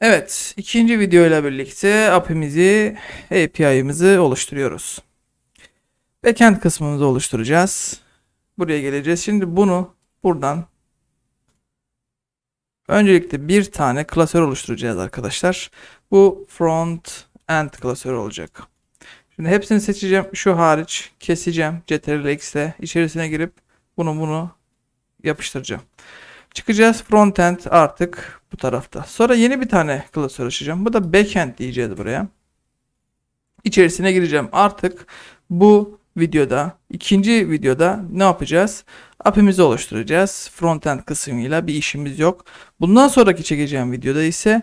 Evet, ikinci video ile birlikte API'mizi, API'mizi oluşturuyoruz. Backend kısmımızı oluşturacağız. Buraya geleceğiz. Şimdi bunu buradan öncelikle bir tane klasör oluşturacağız arkadaşlar. Bu front end klasörü olacak. Şimdi hepsini seçeceğim. Şu hariç keseceğim. Ctrl X ile içerisine girip bunu bunu yapıştıracağım. Çıkacağız frontend artık bu tarafta. Sonra yeni bir tane klasör açacağım. Bu da backend diyeceğiz buraya. İçerisine gireceğim. Artık bu videoda, ikinci videoda ne yapacağız? App'imizi oluşturacağız. Frontend kısmıyla bir işimiz yok. Bundan sonraki çekeceğim videoda ise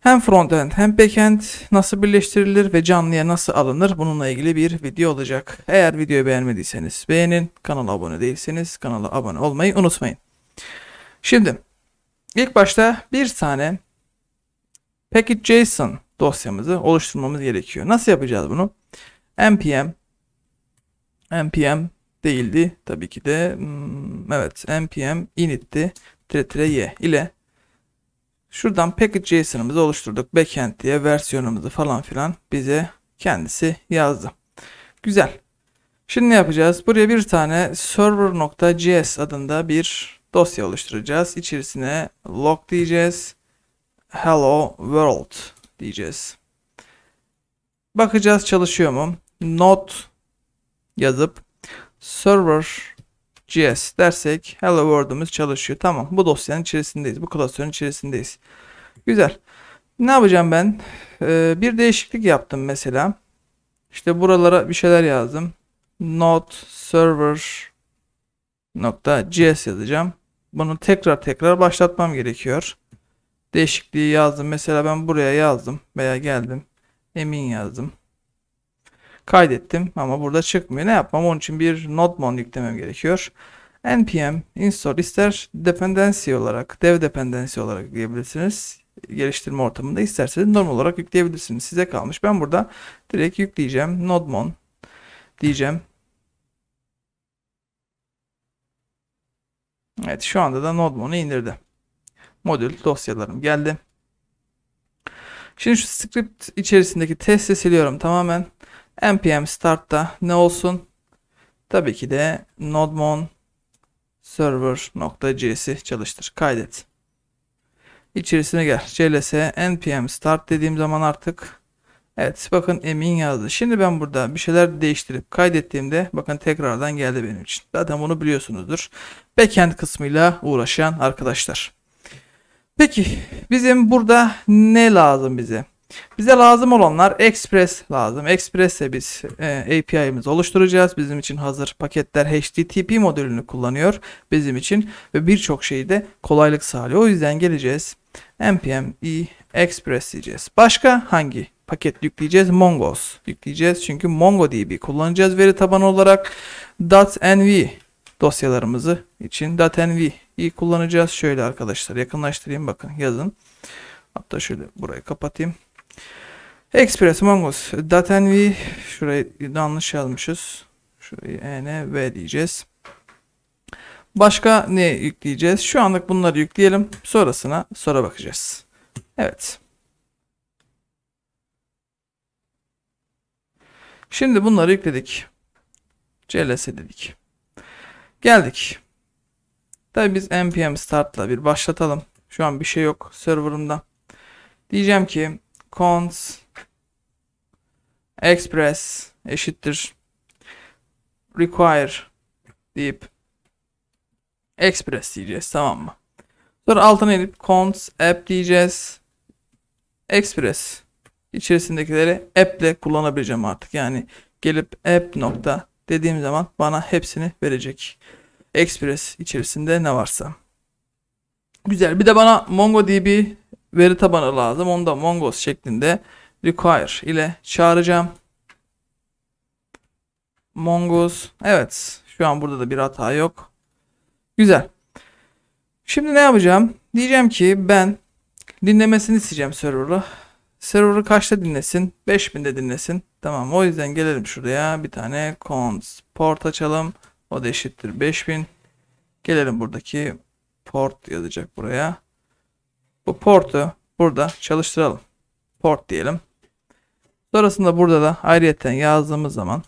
hem frontend hem backend nasıl birleştirilir ve canlıya nasıl alınır bununla ilgili bir video olacak. Eğer videoyu beğenmediyseniz beğenin, kanala abone değilseniz kanala abone olmayı unutmayın. Şimdi ilk başta bir tane package.json dosyamızı oluşturmamız gerekiyor. Nasıl yapacağız bunu? npm npm değildi tabii ki de hmm, evet npm initti tire tire y ile şuradan package.json'ımızı oluşturduk. Backend diye versiyonumuzu falan filan bize kendisi yazdı. Güzel. Şimdi ne yapacağız? Buraya bir tane server.js adında bir dosya oluşturacağız. İçerisine log diyeceğiz. Hello world diyeceğiz. Bakacağız çalışıyor mu? Not yazıp server .js dersek hello world'umuz çalışıyor. Tamam bu dosyanın içerisindeyiz. Bu klasörün içerisindeyiz. Güzel. Ne yapacağım ben? Ee, bir değişiklik yaptım mesela. İşte buralara bir şeyler yazdım. Not server nokta .js yazacağım. Bunu tekrar tekrar başlatmam gerekiyor. Değişikliği yazdım. Mesela ben buraya yazdım veya geldim. Emin yazdım. Kaydettim ama burada çıkmıyor. Ne yapmam? Onun için bir not mon yüklemem gerekiyor. npm install ister dependency olarak, dev dependency olarak diyebilirsiniz. Geliştirme ortamında isterseniz normal olarak yükleyebilirsiniz. Size kalmış. Ben burada direkt yükleyeceğim. Nodmon diyeceğim. Evet şu anda da Nodemon'u indirdi. Modül dosyalarım geldi. Şimdi şu script içerisindeki testi siliyorum tamamen. npm start'ta ne olsun? Tabii ki de nodemon server.js'i çalıştır. Kaydet. İçerisine gel. cls npm start dediğim zaman artık Evet bakın Emin yazdı. Şimdi ben burada bir şeyler değiştirip kaydettiğimde bakın tekrardan geldi benim için. Zaten bunu biliyorsunuzdur. Backend kısmıyla uğraşan arkadaşlar. Peki bizim burada ne lazım bize? Bize lazım olanlar Express lazım. Express'e biz e, API'mizi oluşturacağız. Bizim için hazır paketler HTTP modülünü kullanıyor bizim için ve birçok şeyi de kolaylık sağlıyor. O yüzden geleceğiz. npm e express diyeceğiz. Başka hangi paket yükleyeceğiz. Mongos yükleyeceğiz. Çünkü MongoDB kullanacağız veri tabanı olarak. .env dosyalarımızı için .env'yi kullanacağız. Şöyle arkadaşlar yakınlaştırayım bakın yazın. Hatta şöyle burayı kapatayım. Express Mongos .env şurayı yanlış yazmışız. Şurayı env diyeceğiz. Başka ne yükleyeceğiz? Şu anlık bunları yükleyelim. Sonrasına sonra bakacağız. Evet. Şimdi bunları yükledik. CLS dedik. Geldik. Tabi biz npm startla bir başlatalım. Şu an bir şey yok serverımda. Diyeceğim ki cons express eşittir require deyip express diyeceğiz tamam mı? Sonra altına inip cons app diyeceğiz. Express içerisindekileri app ile kullanabileceğim artık. Yani gelip app nokta dediğim zaman bana hepsini verecek. Express içerisinde ne varsa. Güzel. Bir de bana MongoDB veri tabanı lazım. Onu da Mongos şeklinde require ile çağıracağım. Mongos. Evet. Şu an burada da bir hata yok. Güzel. Şimdi ne yapacağım? Diyeceğim ki ben dinlemesini isteyeceğim serverla. Server'ı kaçta dinlesin? 5000'de dinlesin. Tamam o yüzden gelelim şuraya. Bir tane cons port açalım. O da eşittir 5000. Gelelim buradaki port yazacak buraya. Bu portu burada çalıştıralım. Port diyelim. Sonrasında burada da ayrıyeten yazdığımız zaman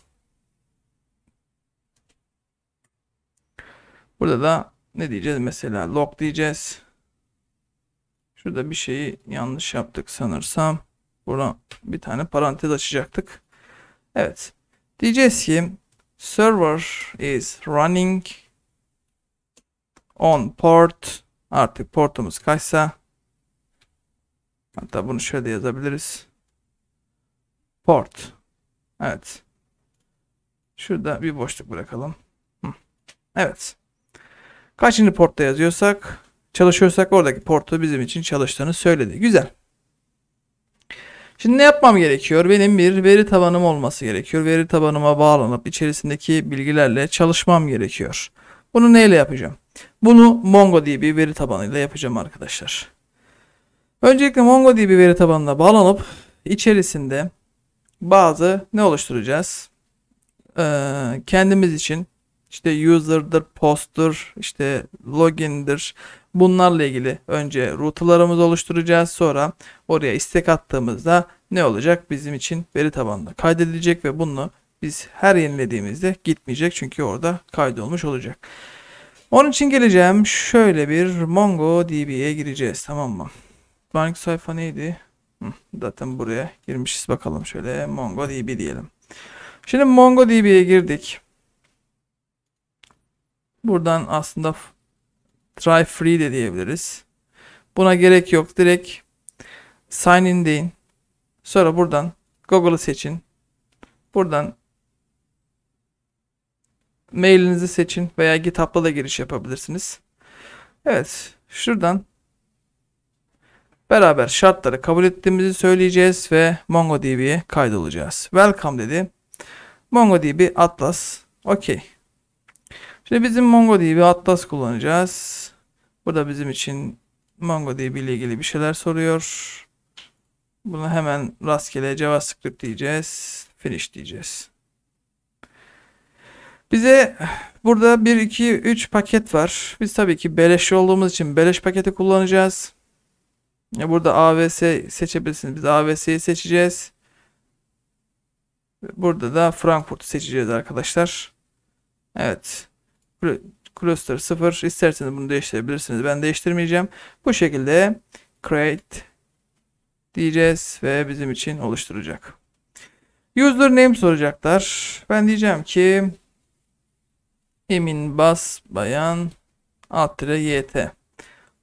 burada da ne diyeceğiz mesela log diyeceğiz. Şurada bir şeyi yanlış yaptık sanırsam. Buradan bir tane parantez açacaktık. Evet. Diyeceğiz ki server is running on port artık portumuz kaçsa hatta bunu şöyle yazabiliriz. Port. Evet. Şurada bir boşluk bırakalım. Evet. Kaçıncı portta yazıyorsak çalışıyorsak oradaki portu bizim için çalıştığını söyledi. Güzel. Şimdi ne yapmam gerekiyor? Benim bir veri tabanım olması gerekiyor. Veri tabanıma bağlanıp içerisindeki bilgilerle çalışmam gerekiyor. Bunu neyle yapacağım? Bunu Mongo diye bir veri tabanıyla yapacağım arkadaşlar. Öncelikle Mongo diye bir veri tabanına bağlanıp içerisinde bazı ne oluşturacağız? Ee, kendimiz için işte user'dır, post'tur, işte login'dir. Bunlarla ilgili önce root'larımızı oluşturacağız. Sonra oraya istek attığımızda ne olacak? Bizim için veri tabanında kaydedilecek ve bunu biz her yenilediğimizde gitmeyecek. Çünkü orada kaydolmuş olacak. Onun için geleceğim. Şöyle bir MongoDB'ye gireceğiz. Tamam mı? Bank sayfa neydi? Hı, zaten buraya girmişiz. Bakalım şöyle MongoDB diyelim. Şimdi MongoDB'ye girdik. Buradan aslında try free de diyebiliriz. Buna gerek yok. Direkt sign in deyin. Sonra buradan Google'ı seçin. Buradan mailinizi seçin veya GitHub'la da giriş yapabilirsiniz. Evet, şuradan beraber şartları kabul ettiğimizi söyleyeceğiz ve MongoDB'ye kaydolacağız. Welcome dedi. MongoDB Atlas. Okey. Şimdi bizim MongoDB Atlas kullanacağız. Burada bizim için MongoDB ile ilgili bir şeyler soruyor. Bunu hemen rastgele JavaScript diyeceğiz. Finish diyeceğiz. Bize burada 1, 2, 3 paket var. Biz tabii ki beleş olduğumuz için beleş paketi kullanacağız. Burada AVS seçebilirsiniz. Biz AVS'yi seçeceğiz. Burada da Frankfurt'u seçeceğiz arkadaşlar. Evet cluster 0 isterseniz bunu değiştirebilirsiniz. Ben değiştirmeyeceğim. Bu şekilde create diyeceğiz ve bizim için oluşturacak. Username soracaklar. Ben diyeceğim ki Emin Bas Bayan alt YT.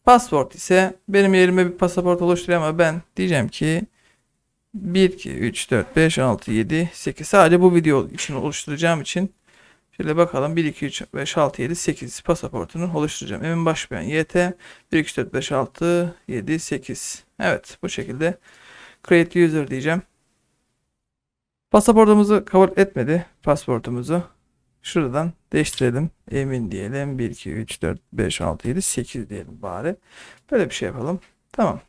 Password ise benim yerime bir pasaport oluştur ama ben diyeceğim ki 1, 2, 3, 4, 5, 6, 7, 8 sadece bu video için oluşturacağım için Şöyle bakalım 1, 2, 3, 5, 6, 7, 8 pasaportunu oluşturacağım. Emin Başbeyan YT 1, 2, 4, 5, 6, 7, 8. Evet bu şekilde create user diyeceğim. Pasaportumuzu kabul etmedi. Pasaportumuzu şuradan değiştirelim. Emin diyelim. 1, 2, 3, 4, 5, 6, 7, 8 diyelim bari. Böyle bir şey yapalım. Tamam.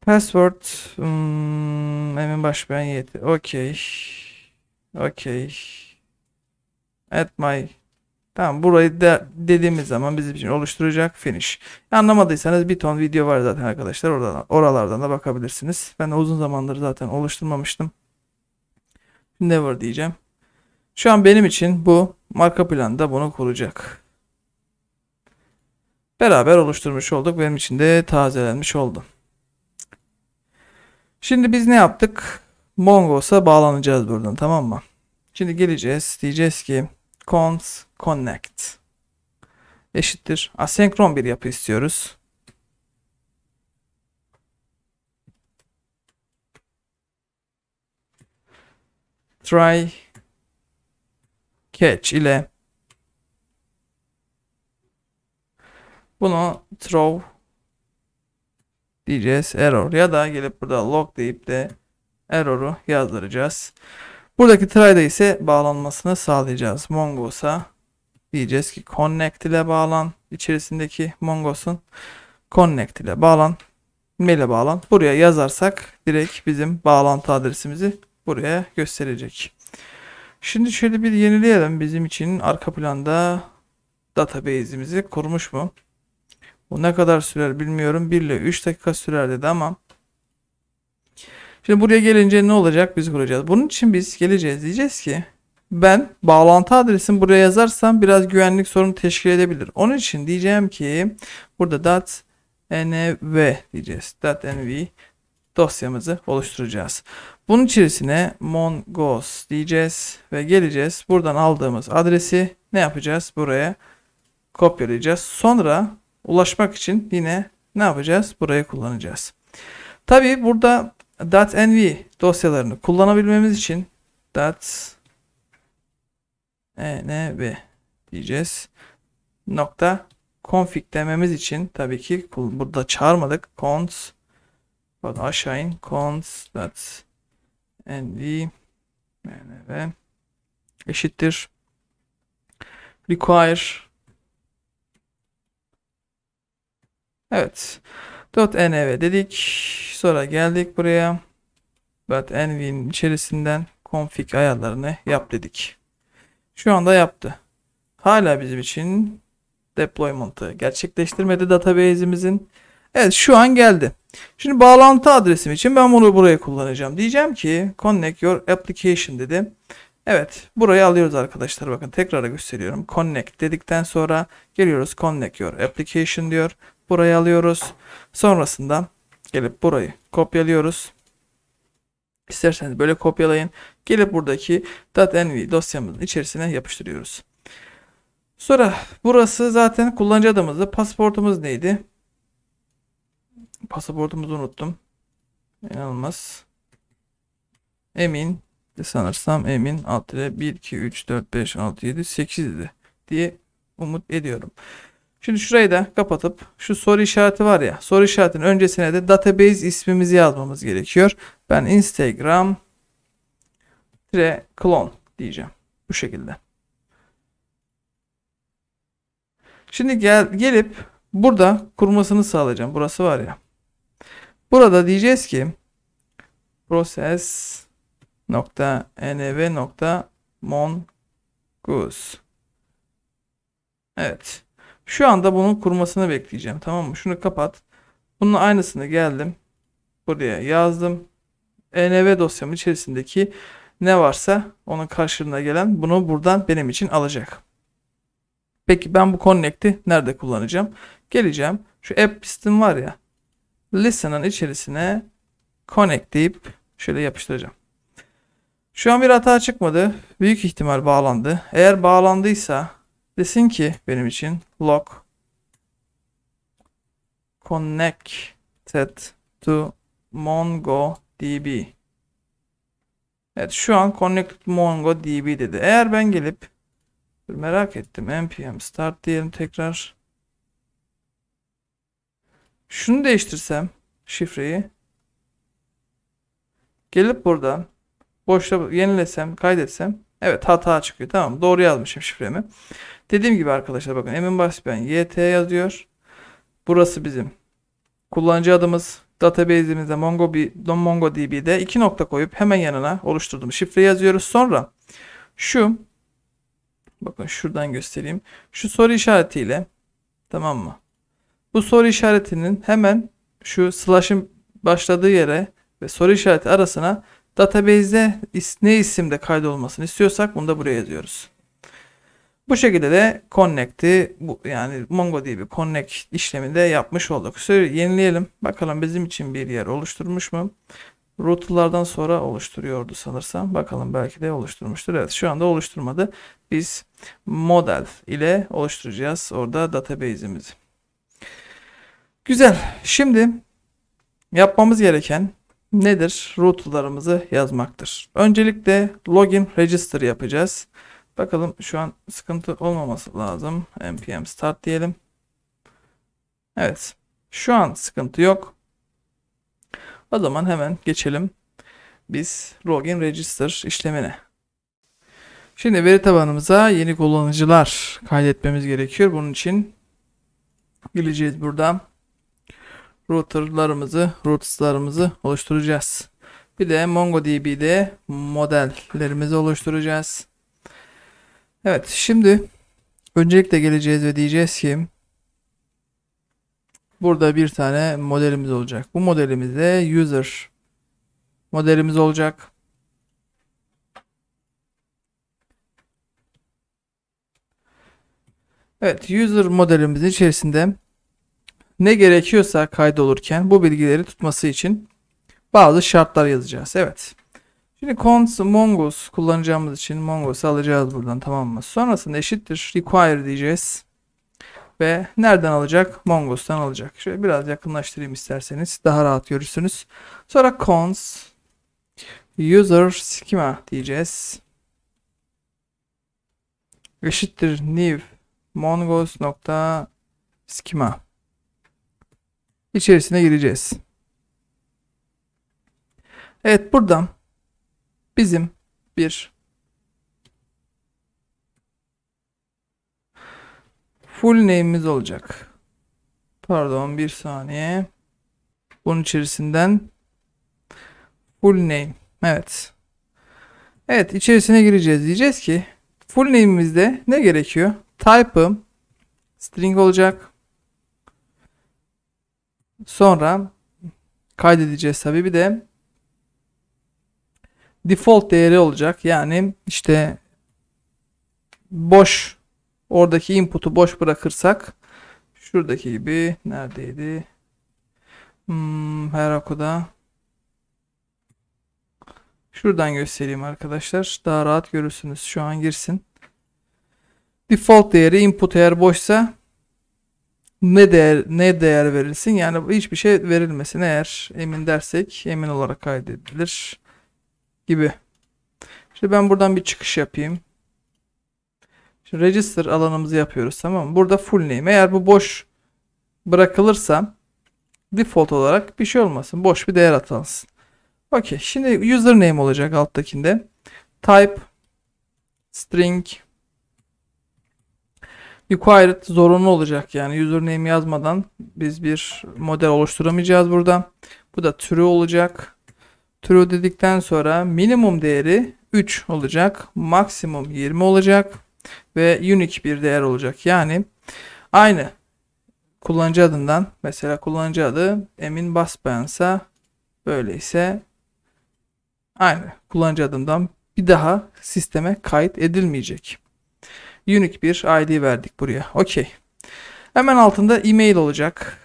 Password hmm, Emin Başbeyan 7. Okey. Okey at my Tamam burayı da dediğimiz zaman bizim için oluşturacak finish. Anlamadıysanız bir ton video var zaten arkadaşlar. Oradan, oralardan da bakabilirsiniz. Ben de uzun zamandır zaten oluşturmamıştım. Never diyeceğim. Şu an benim için bu marka da bunu kuracak. Beraber oluşturmuş olduk. Benim için de tazelenmiş oldu. Şimdi biz ne yaptık? Mongos'a bağlanacağız buradan tamam mı? Şimdi geleceğiz. Diyeceğiz ki const connect eşittir asenkron bir yapı istiyoruz. try catch ile bunu throw diyeceğiz error ya da gelip burada log deyip de error'u yazdıracağız. Buradaki try'da ise bağlanmasını sağlayacağız. Mongos'a diyeceğiz ki connect ile bağlan içerisindeki Mongos'un connect ile bağlan maile bağlan. Buraya yazarsak direkt bizim bağlantı adresimizi buraya gösterecek. Şimdi şöyle bir yenileyelim bizim için arka planda database'imizi kurmuş mu? Bu ne kadar sürer bilmiyorum. 1 ile 3 dakika sürer dedi ama Şimdi buraya gelince ne olacak? Biz kuracağız. Bunun için biz geleceğiz. Diyeceğiz ki ben bağlantı adresini buraya yazarsam biraz güvenlik sorunu teşkil edebilir. Onun için diyeceğim ki burada dat nv diyeceğiz. dat nv dosyamızı oluşturacağız. Bunun içerisine mongos diyeceğiz ve geleceğiz. Buradan aldığımız adresi ne yapacağız? Buraya kopyalayacağız. Sonra ulaşmak için yine ne yapacağız? Burayı kullanacağız. Tabi burada .env dosyalarını kullanabilmemiz için .env diyeceğiz. Nokta config dememiz için tabii ki burada çağırmadık. cons aşağı in cons.env env eşittir require Evet. .env dedik. Sonra geldik buraya. .env'in içerisinden config ayarlarını yap dedik. Şu anda yaptı. Hala bizim için deployment'ı gerçekleştirmedi database'imizin. Evet şu an geldi. Şimdi bağlantı adresim için ben bunu buraya kullanacağım. Diyeceğim ki connect your application dedim. Evet burayı alıyoruz arkadaşlar bakın tekrar gösteriyorum. Connect dedikten sonra geliyoruz connect your application diyor burayı alıyoruz. Sonrasında gelip burayı kopyalıyoruz. İsterseniz böyle kopyalayın. Gelip buradaki .env dosyamızın içerisine yapıştırıyoruz. Sonra burası zaten kullanıcı adımızı. Pasaportumuz neydi? Pasaportumuzu unuttum. İnanılmaz. Emin sanırsam Emin alt 1 2 3 4 5 6 7 8 idi diye umut ediyorum. Şimdi şurayı da kapatıp şu soru işareti var ya soru işaretinin öncesine de database ismimizi yazmamız gerekiyor. Ben Instagram tire clone diyeceğim. Bu şekilde. Şimdi gel, gelip burada kurmasını sağlayacağım. Burası var ya. Burada diyeceğiz ki process nokta nv nokta mongoose. Evet. Şu anda bunun kurmasını bekleyeceğim. Tamam mı? Şunu kapat. Bunun aynısını geldim. Buraya yazdım. ENV dosyamın içerisindeki ne varsa onun karşılığına gelen bunu buradan benim için alacak. Peki ben bu connect'i nerede kullanacağım? Geleceğim. Şu app listim var ya. Listen'ın içerisine connect deyip şöyle yapıştıracağım. Şu an bir hata çıkmadı. Büyük ihtimal bağlandı. Eğer bağlandıysa desin ki benim için block connected to MongoDB. Evet şu an connected MongoDB dedi. Eğer ben gelip merak ettim npm start diyelim tekrar. Şunu değiştirsem şifreyi gelip buradan boşta yenilesem kaydetsem evet hata çıkıyor. Tamam doğru yazmışım şifremi. Dediğim gibi arkadaşlar bakın Emin Basben YT yazıyor. Burası bizim kullanıcı adımız. Database'imizde MongoDB, MongoDB'de iki nokta koyup hemen yanına oluşturduğum şifre yazıyoruz. Sonra şu bakın şuradan göstereyim. Şu soru işaretiyle tamam mı? Bu soru işaretinin hemen şu slash'ın başladığı yere ve soru işareti arasına database'de ne isimde kaydolmasını istiyorsak bunu da buraya yazıyoruz. Bu şekilde de connect'i bu yani bir connect işlemi de yapmış olduk. Sür yenileyelim. Bakalım bizim için bir yer oluşturmuş mu? Rootlardan sonra oluşturuyordu sanırsam. Bakalım belki de oluşturmuştur. Evet şu anda oluşturmadı. Biz model ile oluşturacağız orada database'imizi. Güzel. Şimdi yapmamız gereken nedir? Rootlarımızı yazmaktır. Öncelikle login register yapacağız. Bakalım şu an sıkıntı olmaması lazım. npm start diyelim. Evet. Şu an sıkıntı yok. O zaman hemen geçelim. Biz login register işlemine. Şimdi veri tabanımıza yeni kullanıcılar kaydetmemiz gerekiyor. Bunun için geleceğiz burada. Routerlarımızı, routeslarımızı oluşturacağız. Bir de MongoDB'de modellerimizi oluşturacağız. Evet şimdi öncelikle geleceğiz ve diyeceğiz ki burada bir tane modelimiz olacak. Bu modelimizde user modelimiz olacak. Evet user modelimizin içerisinde ne gerekiyorsa kaydolurken bu bilgileri tutması için bazı şartlar yazacağız. Evet. Şimdi cons mongos kullanacağımız için mongos alacağız buradan tamam mı? Sonrasında eşittir require diyeceğiz. Ve nereden alacak? Mongos'tan alacak. Şöyle biraz yakınlaştırayım isterseniz. Daha rahat görürsünüz. Sonra cons user schema diyeceğiz. Eşittir new mongos nokta schema. İçerisine gireceğiz. Evet buradan bizim bir full name'imiz olacak. Pardon bir saniye. Bunun içerisinden full name. Evet. Evet içerisine gireceğiz. Diyeceğiz ki full name'imizde ne gerekiyor? Type'ım string olacak. Sonra kaydedeceğiz tabi bir de default değeri olacak. Yani işte boş oradaki input'u boş bırakırsak şuradaki gibi neredeydi? Hmm, Heraku'da şuradan göstereyim arkadaşlar. Daha rahat görürsünüz. Şu an girsin. Default değeri input eğer boşsa ne değer ne değer verilsin? Yani hiçbir şey verilmesin eğer emin dersek emin olarak kaydedilir gibi. Şimdi ben buradan bir çıkış yapayım. Şimdi register alanımızı yapıyoruz tamam mı? Burada full name. Eğer bu boş bırakılırsa default olarak bir şey olmasın. Boş bir değer atansın. Okey. Şimdi username olacak alttakinde. Type string required zorunlu olacak. Yani username yazmadan biz bir model oluşturamayacağız burada. Bu da türü olacak. True dedikten sonra minimum değeri 3 olacak. Maksimum 20 olacak. Ve unique bir değer olacak. Yani aynı kullanıcı adından mesela kullanıcı adı Emin Basbayan'sa böyleyse aynı kullanıcı adından bir daha sisteme kayıt edilmeyecek. Unique bir ID verdik buraya. Okey. Hemen altında email olacak.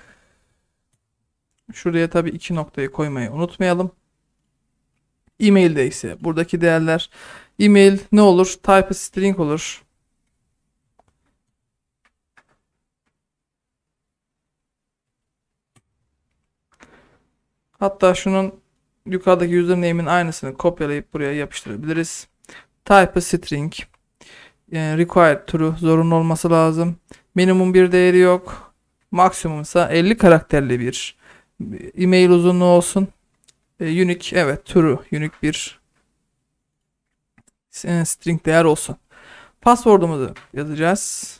Şuraya tabii iki noktayı koymayı unutmayalım. E-mail'de ise buradaki değerler e-mail ne olur? Type string olur. Hatta şunun yukarıdaki username'in aynısını kopyalayıp buraya yapıştırabiliriz. Type string yani ee, required true zorunlu olması lazım. Minimum bir değeri yok. Maksimum ise 50 karakterli bir e-mail uzunluğu olsun. E, unique evet true unique bir e, string değer olsun. Password'umuzu yazacağız.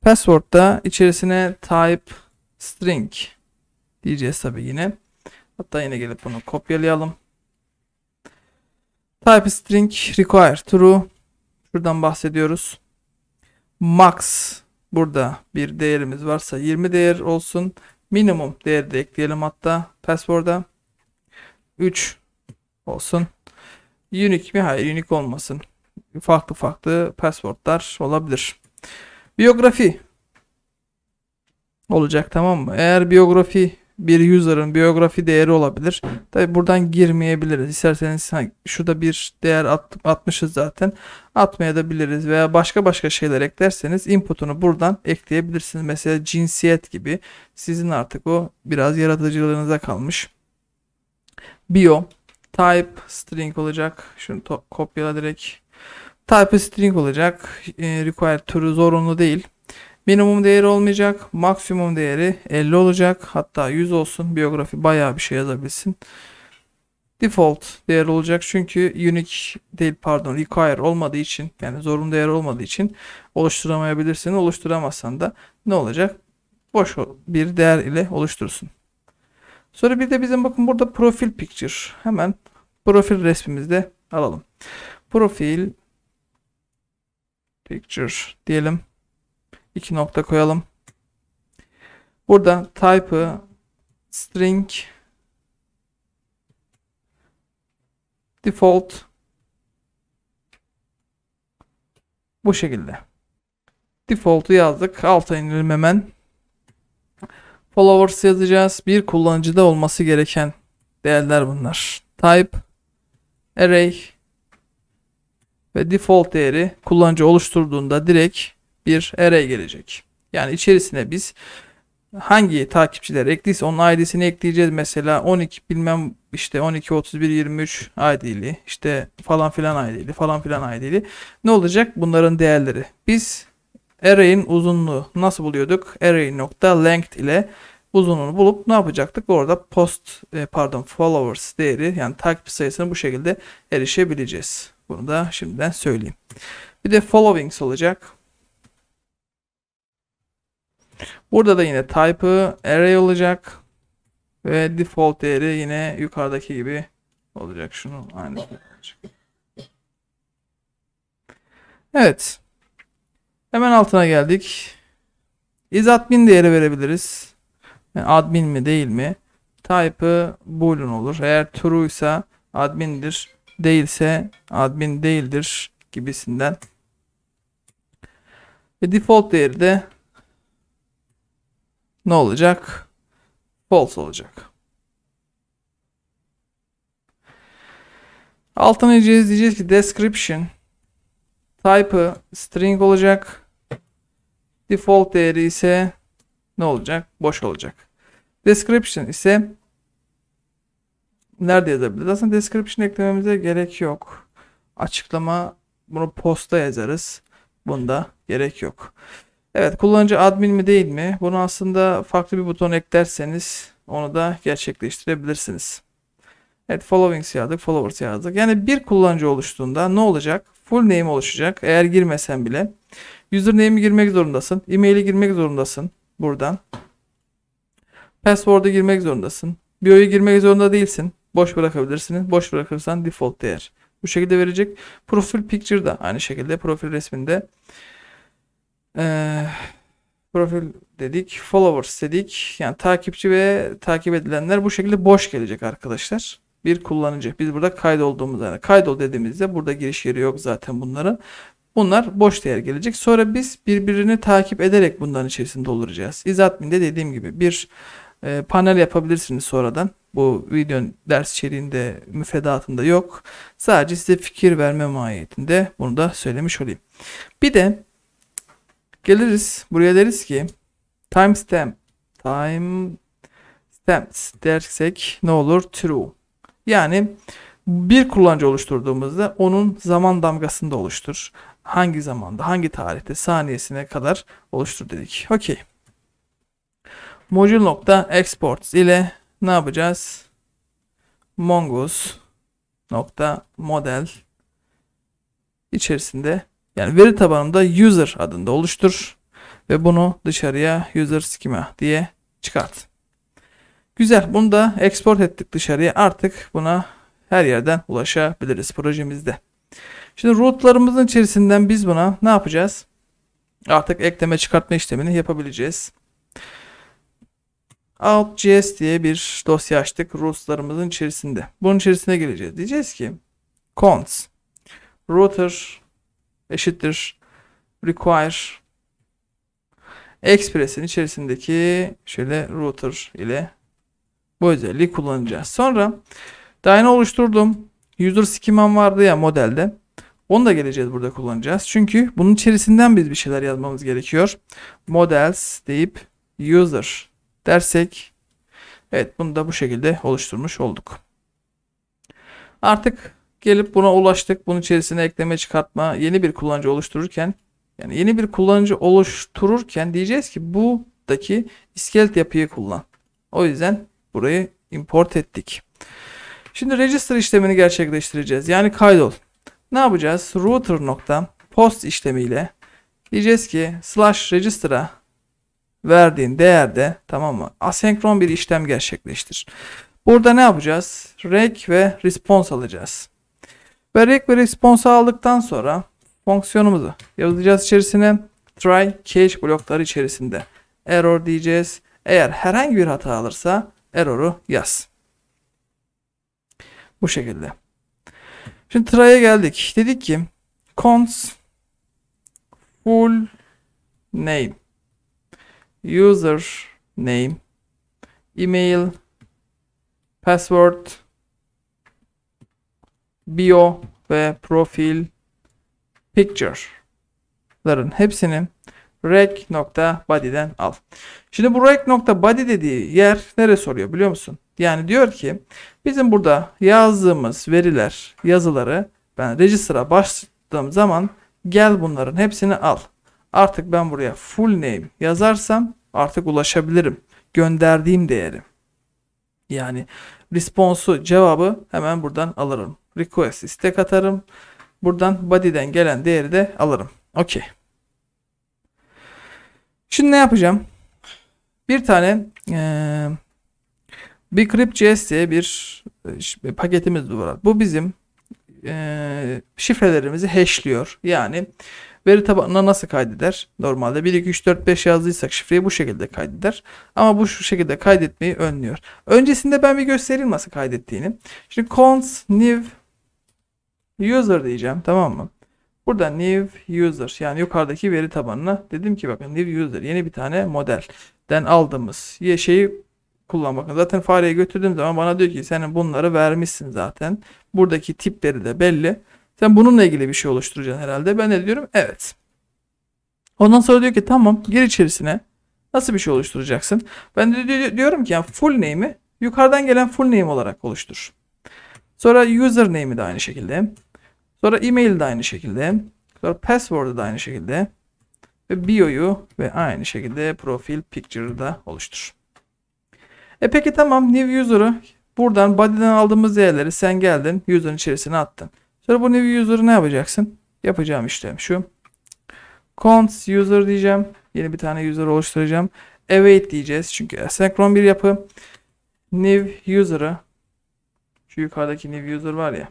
Password da içerisine type string diyeceğiz tabi yine. Hatta yine gelip bunu kopyalayalım. Type string require true. Şuradan bahsediyoruz. Max burada bir değerimiz varsa 20 değer olsun. Minimum değeri de ekleyelim hatta password'a. 3 olsun. Unique mi? Hayır unique olmasın. Farklı farklı passwordlar olabilir. Biyografi olacak tamam mı? Eğer biyografi bir user'ın biyografi değeri olabilir. Tabi buradan girmeyebiliriz. İsterseniz şurada bir değer at, atmışız zaten. Atmaya da biliriz veya başka başka şeyler eklerseniz input'unu buradan ekleyebilirsiniz. Mesela cinsiyet gibi. Sizin artık o biraz yaratıcılığınıza kalmış. Bio Type string olacak. Şunu kopyala direkt. Type string olacak. E, required türü zorunlu değil. Minimum değeri olmayacak. Maksimum değeri 50 olacak. Hatta 100 olsun. Biyografi bayağı bir şey yazabilsin. Default değer olacak çünkü unique değil pardon require olmadığı için yani zorunlu değer olmadığı için oluşturamayabilirsin. Oluşturamazsan da ne olacak? Boş bir değer ile oluştursun. Sonra bir de bizim bakın burada profil picture. Hemen profil resmimizde alalım. Profil picture diyelim. İki nokta koyalım. Burada type'ı string default bu şekilde. Default'u yazdık. Alta inelim hemen followers yazacağız. Bir kullanıcıda olması gereken değerler bunlar. Type, array ve default değeri kullanıcı oluşturduğunda direkt bir array gelecek. Yani içerisine biz hangi takipçiler ekliyse onun ID'sini ekleyeceğiz. Mesela 12 bilmem işte 12 31 23 ID'li işte falan filan ID'li falan filan ID'li ne olacak bunların değerleri. Biz Array'in uzunluğu nasıl buluyorduk? Array nokta length ile uzunluğunu bulup ne yapacaktık? Orada post e, pardon followers değeri yani takip sayısını bu şekilde erişebileceğiz. Bunu da şimdiden söyleyeyim. Bir de followings olacak. Burada da yine type'ı array olacak. Ve default değeri yine yukarıdaki gibi olacak. Şunu aynı olacak. Evet. Hemen altına geldik. Is admin değeri verebiliriz. Yani admin mi değil mi? Type'ı boolean olur. Eğer true ise admindir. Değilse admin değildir gibisinden. Ve default değeri de ne olacak? False olacak. Altına diyeceğiz, diyeceğiz ki description Type'ı string olacak. Default değeri ise ne olacak? Boş olacak. Description ise nerede yazabiliriz? Aslında description eklememize gerek yok. Açıklama bunu posta yazarız. Bunda gerek yok. Evet kullanıcı admin mi değil mi? Bunu aslında farklı bir buton eklerseniz onu da gerçekleştirebilirsiniz. Evet followings yazdık, followers yazdık. Yani bir kullanıcı oluştuğunda ne olacak? Full name oluşacak. Eğer girmesen bile. Username'i girmek zorundasın. E-mail'i girmek zorundasın. Buradan. Password'a girmek zorundasın. bioyu girmek zorunda değilsin. Boş bırakabilirsiniz. Boş bırakırsan default değer. Bu şekilde verecek. Profil picture da aynı şekilde profil resminde ee, profil dedik. Followers dedik. Yani takipçi ve takip edilenler bu şekilde boş gelecek arkadaşlar bir kullanıcı. Biz burada kaydolduğumuz yani kaydol dediğimizde burada giriş yeri yok zaten bunların. Bunlar boş değer gelecek. Sonra biz birbirini takip ederek bunların içerisinde dolduracağız. İzadmin'de dediğim gibi bir e, panel yapabilirsiniz sonradan. Bu videonun ders içeriğinde müfredatında yok. Sadece size fikir verme mahiyetinde bunu da söylemiş olayım. Bir de geliriz buraya deriz ki timestamp time stamps dersek ne olur true. Yani bir kullanıcı oluşturduğumuzda onun zaman damgasını da oluştur. Hangi zamanda, hangi tarihte, saniyesine kadar oluştur dedik. Okey. Module.exports ile ne yapacağız? mongoose.model içerisinde yani veri tabanımda user adında oluştur ve bunu dışarıya user schema diye çıkart. Güzel. Bunu da export ettik dışarıya. Artık buna her yerden ulaşabiliriz projemizde. Şimdi rootlarımızın içerisinden biz buna ne yapacağız? Artık ekleme çıkartma işlemini yapabileceğiz. Out.js diye bir dosya açtık rootlarımızın içerisinde. Bunun içerisine geleceğiz. Diyeceğiz ki cons router eşittir require express'in içerisindeki şöyle router ile bu özelliği kullanacağız. Sonra Dyne oluşturdum. User skimam vardı ya modelde. Onu da geleceğiz burada kullanacağız. Çünkü bunun içerisinden biz bir şeyler yazmamız gerekiyor. Models deyip user dersek evet bunu da bu şekilde oluşturmuş olduk. Artık gelip buna ulaştık. Bunun içerisine ekleme çıkartma yeni bir kullanıcı oluştururken yani yeni bir kullanıcı oluştururken diyeceğiz ki buradaki iskelet yapıyı kullan. O yüzden burayı import ettik. Şimdi register işlemini gerçekleştireceğiz. Yani kaydol. Ne yapacağız? Router nokta post işlemiyle diyeceğiz ki slash register'a verdiğin değerde tamam mı? Asenkron bir işlem gerçekleştir. Burada ne yapacağız? Rek ve response alacağız. Ve rek ve response aldıktan sonra fonksiyonumuzu yazacağız içerisine. Try catch blokları içerisinde. Error diyeceğiz. Eğer herhangi bir hata alırsa error'u yaz. Bu şekilde. Şimdi try'a geldik. Dedik ki cons full name user name email password bio ve profil picture'ların hepsinin rec.body'den al. Şimdi bu rec.body dediği yer neresi oluyor biliyor musun? Yani diyor ki bizim burada yazdığımız veriler, yazıları ben register'a başladığım zaman gel bunların hepsini al. Artık ben buraya full name yazarsam artık ulaşabilirim. Gönderdiğim değeri. Yani response'u, cevabı hemen buradan alırım. Request istek atarım. Buradan body'den gelen değeri de alırım. Okey. Şimdi ne yapacağım? Bir tane ee, bir diye bir e, paketimiz var. Bu bizim e, şifrelerimizi hashliyor. Yani veri tabanına nasıl kaydeder? Normalde 1, 2, 3, 4, 5 yazdıysak şifreyi bu şekilde kaydeder. Ama bu şu şekilde kaydetmeyi önlüyor. Öncesinde ben bir göstereyim nasıl kaydettiğini. Şimdi const new user diyeceğim tamam mı? Burada new user yani yukarıdaki veri tabanına dedim ki bakın new user yeni bir tane modelden aldığımız şeyi kullan. Bakın zaten fareye götürdüğüm zaman bana diyor ki senin bunları vermişsin zaten. Buradaki tipleri de belli. Sen bununla ilgili bir şey oluşturacaksın herhalde. Ben de diyorum evet. Ondan sonra diyor ki tamam gir içerisine. Nasıl bir şey oluşturacaksın? Ben de diyorum ki yani full name'i yukarıdan gelen full name olarak oluştur. Sonra user name'i de aynı şekilde. Sonra email de aynı şekilde. Sonra password da aynı şekilde. Ve bio'yu ve aynı şekilde profil picture'ı da oluştur. E peki tamam new user'ı buradan body'den aldığımız değerleri sen geldin user'ın içerisine attın. Sonra bu new user'ı ne yapacaksın? Yapacağım işlem şu. Cons user diyeceğim. Yeni bir tane user oluşturacağım. Await diyeceğiz. Çünkü asenkron bir yapı. New user'ı şu yukarıdaki new user var ya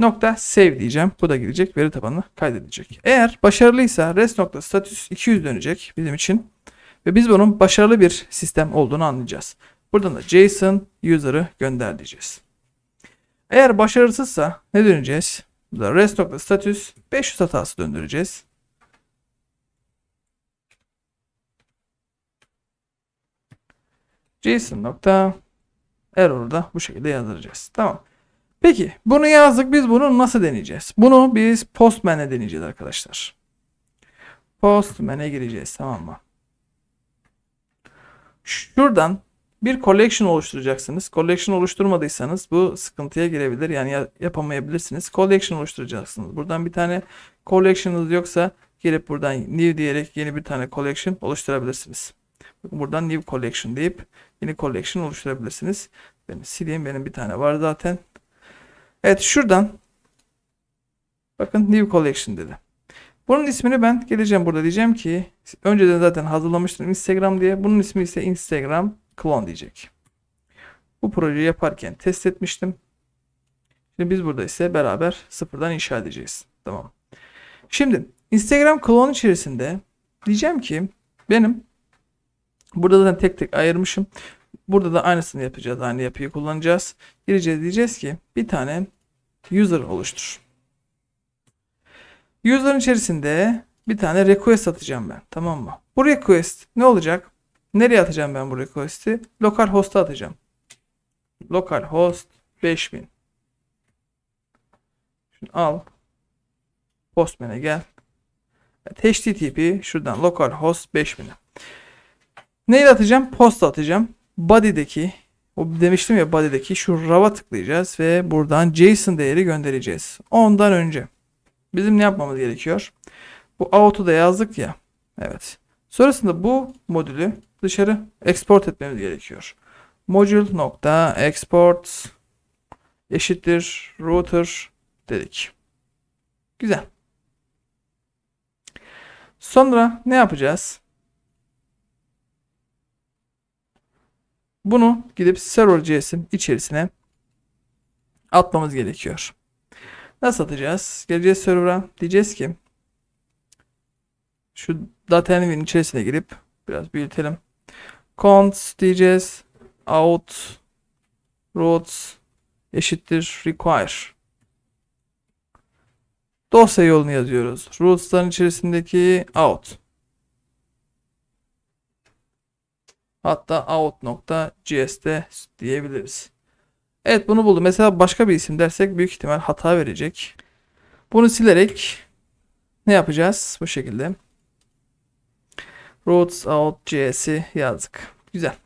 nokta save diyeceğim. Bu da gelecek veri tabanına kaydedilecek. Eğer başarılıysa rest nokta status 200 dönecek bizim için. Ve biz bunun başarılı bir sistem olduğunu anlayacağız. Buradan da JSON user'ı gönder diyeceğiz. Eğer başarısızsa ne döneceğiz? Burada rest nokta status 500 hatası döndüreceğiz. JSON nokta error'u da bu şekilde yazdıracağız. Tamam. Peki bunu yazdık. Biz bunu nasıl deneyeceğiz? Bunu biz Postman'e deneyeceğiz arkadaşlar. Postman'e gireceğiz tamam mı? Şuradan bir collection oluşturacaksınız. Collection oluşturmadıysanız bu sıkıntıya girebilir. Yani yapamayabilirsiniz. Collection oluşturacaksınız. Buradan bir tane collection'ınız yoksa gelip buradan new diyerek yeni bir tane collection oluşturabilirsiniz. Buradan new collection deyip yeni collection oluşturabilirsiniz. Ben sileyim benim bir tane var zaten. Evet şuradan bakın New Collection dedi. Bunun ismini ben geleceğim burada diyeceğim ki önceden zaten hazırlamıştım Instagram diye. Bunun ismi ise Instagram Clone diyecek. Bu projeyi yaparken test etmiştim. Şimdi biz burada ise beraber sıfırdan inşa edeceğiz. Tamam. Şimdi Instagram Clone içerisinde diyeceğim ki benim burada zaten tek tek ayırmışım. Burada da aynısını yapacağız. Aynı yapıyı kullanacağız. Gireceğiz diyeceğiz ki bir tane user oluştur. User'ın içerisinde bir tane request atacağım ben. Tamam mı? Bu request ne olacak? Nereye atacağım ben bu request'i? Local host'a atacağım. Local host 5000. Şunu al. Postman'e gel. Evet, HTTP şuradan local host 5000'e. Neyle atacağım? Post atacağım body'deki o demiştim ya body'deki şu rava tıklayacağız ve buradan JSON değeri göndereceğiz. Ondan önce bizim ne yapmamız gerekiyor? Bu auto'da yazdık ya. Evet. Sonrasında bu modülü dışarı export etmemiz gerekiyor. Module nokta export eşittir router dedik. Güzel. Sonra ne yapacağız? Bunu gidip server.js'in içerisine atmamız gerekiyor. Nasıl atacağız? Geleceğiz server'a. Diyeceğiz ki şu data envy'nin içerisine girip biraz büyütelim. Cons diyeceğiz. Out routes eşittir require. Dosya yolunu yazıyoruz. Roots'ların içerisindeki out. Hatta out.js'de diyebiliriz. Evet bunu buldum. Mesela başka bir isim dersek büyük ihtimal hata verecek. Bunu silerek ne yapacağız? Bu şekilde. Routes out js'i yazdık. Güzel.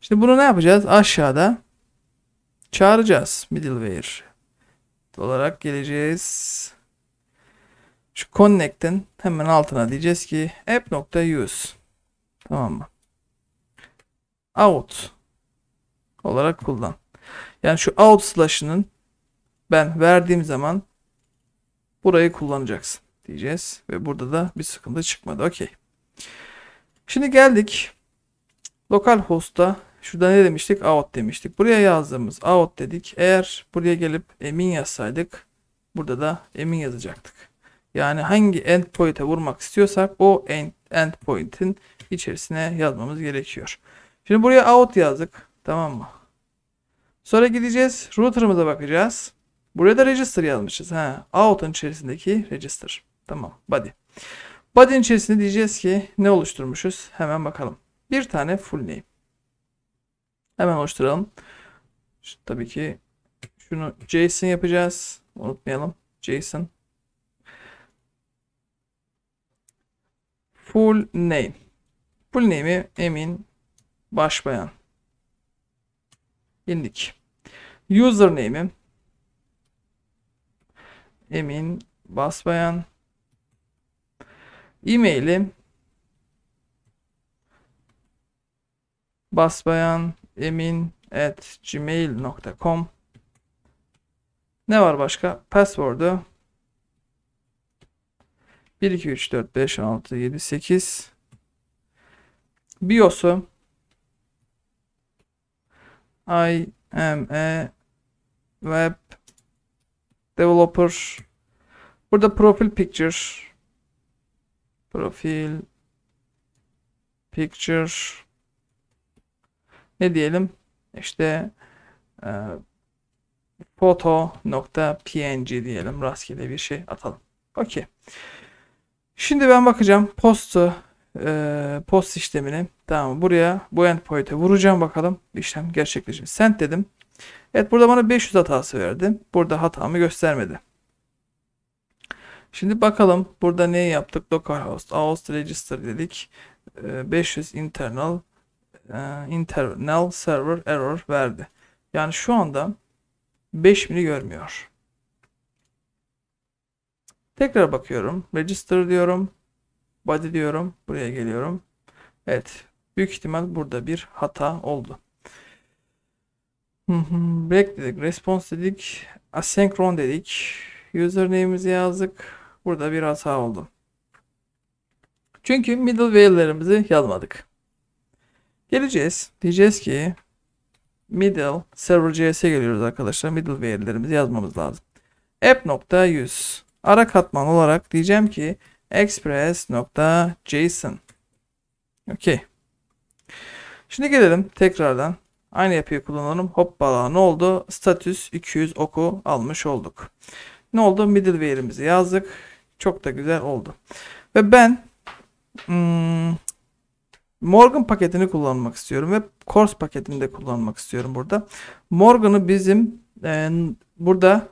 Şimdi bunu ne yapacağız? Aşağıda çağıracağız middleware olarak geleceğiz. Şu connect'in hemen altına diyeceğiz ki app.use tamam mı? out olarak kullan. Yani şu out slash'ının ben verdiğim zaman burayı kullanacaksın diyeceğiz. Ve burada da bir sıkıntı çıkmadı. Okey. Şimdi geldik. Lokal host'a şurada ne demiştik? Out demiştik. Buraya yazdığımız out dedik. Eğer buraya gelip emin yazsaydık burada da emin yazacaktık. Yani hangi endpoint'e vurmak istiyorsak o endpoint'in içerisine yazmamız gerekiyor. Şimdi buraya out yazdık. Tamam mı? Sonra gideceğiz. Router'ımıza bakacağız. Buraya da register yazmışız. Ha, out'un içerisindeki register. Tamam. Body. Body'nin içerisinde diyeceğiz ki ne oluşturmuşuz? Hemen bakalım. Bir tane full name. Hemen oluşturalım. İşte tabii ki şunu JSON yapacağız. Unutmayalım. JSON. Full name. Full name'i Emin Başbayan. Yenilik. Username'im Emin basmayan E-mailim basbayan emin at gmail.com Ne var başka? Password'u 1 2 3 4 5 6 7 8 BIOS'u I am a web developer. Burada profil picture. Profil picture. Ne diyelim? İşte e, photo.png diyelim. Rastgele bir şey atalım. Okey. Şimdi ben bakacağım. Postu e, post işlemini tamam buraya bu endpoint'e vuracağım bakalım işlem gerçekleşmiş. Send dedim. Evet burada bana 500 hatası verdi. Burada hatamı göstermedi. Şimdi bakalım burada ne yaptık? Localhost, host register dedik. E, ee, 500 internal e, internal server error verdi. Yani şu anda 5000'i görmüyor. Tekrar bakıyorum. Register diyorum body diyorum. Buraya geliyorum. Evet. Büyük ihtimal burada bir hata oldu. Break dedik. Response dedik. Asenkron dedik. Username'imizi yazdık. Burada bir hata oldu. Çünkü middle middleware'lerimizi yazmadık. Geleceğiz. Diyeceğiz ki middle server.js'e geliyoruz arkadaşlar. middle Middleware'lerimizi yazmamız lazım. app.100 ara katman olarak diyeceğim ki express.json. Okey. Şimdi gelelim tekrardan. Aynı yapıyı kullanalım. Hoppala ne oldu? Status 200 oku almış olduk. Ne oldu? Middleware'imizi yazdık. Çok da güzel oldu. Ve ben hmm, Morgan paketini kullanmak istiyorum ve course paketini de kullanmak istiyorum burada. Morgan'ı bizim e, burada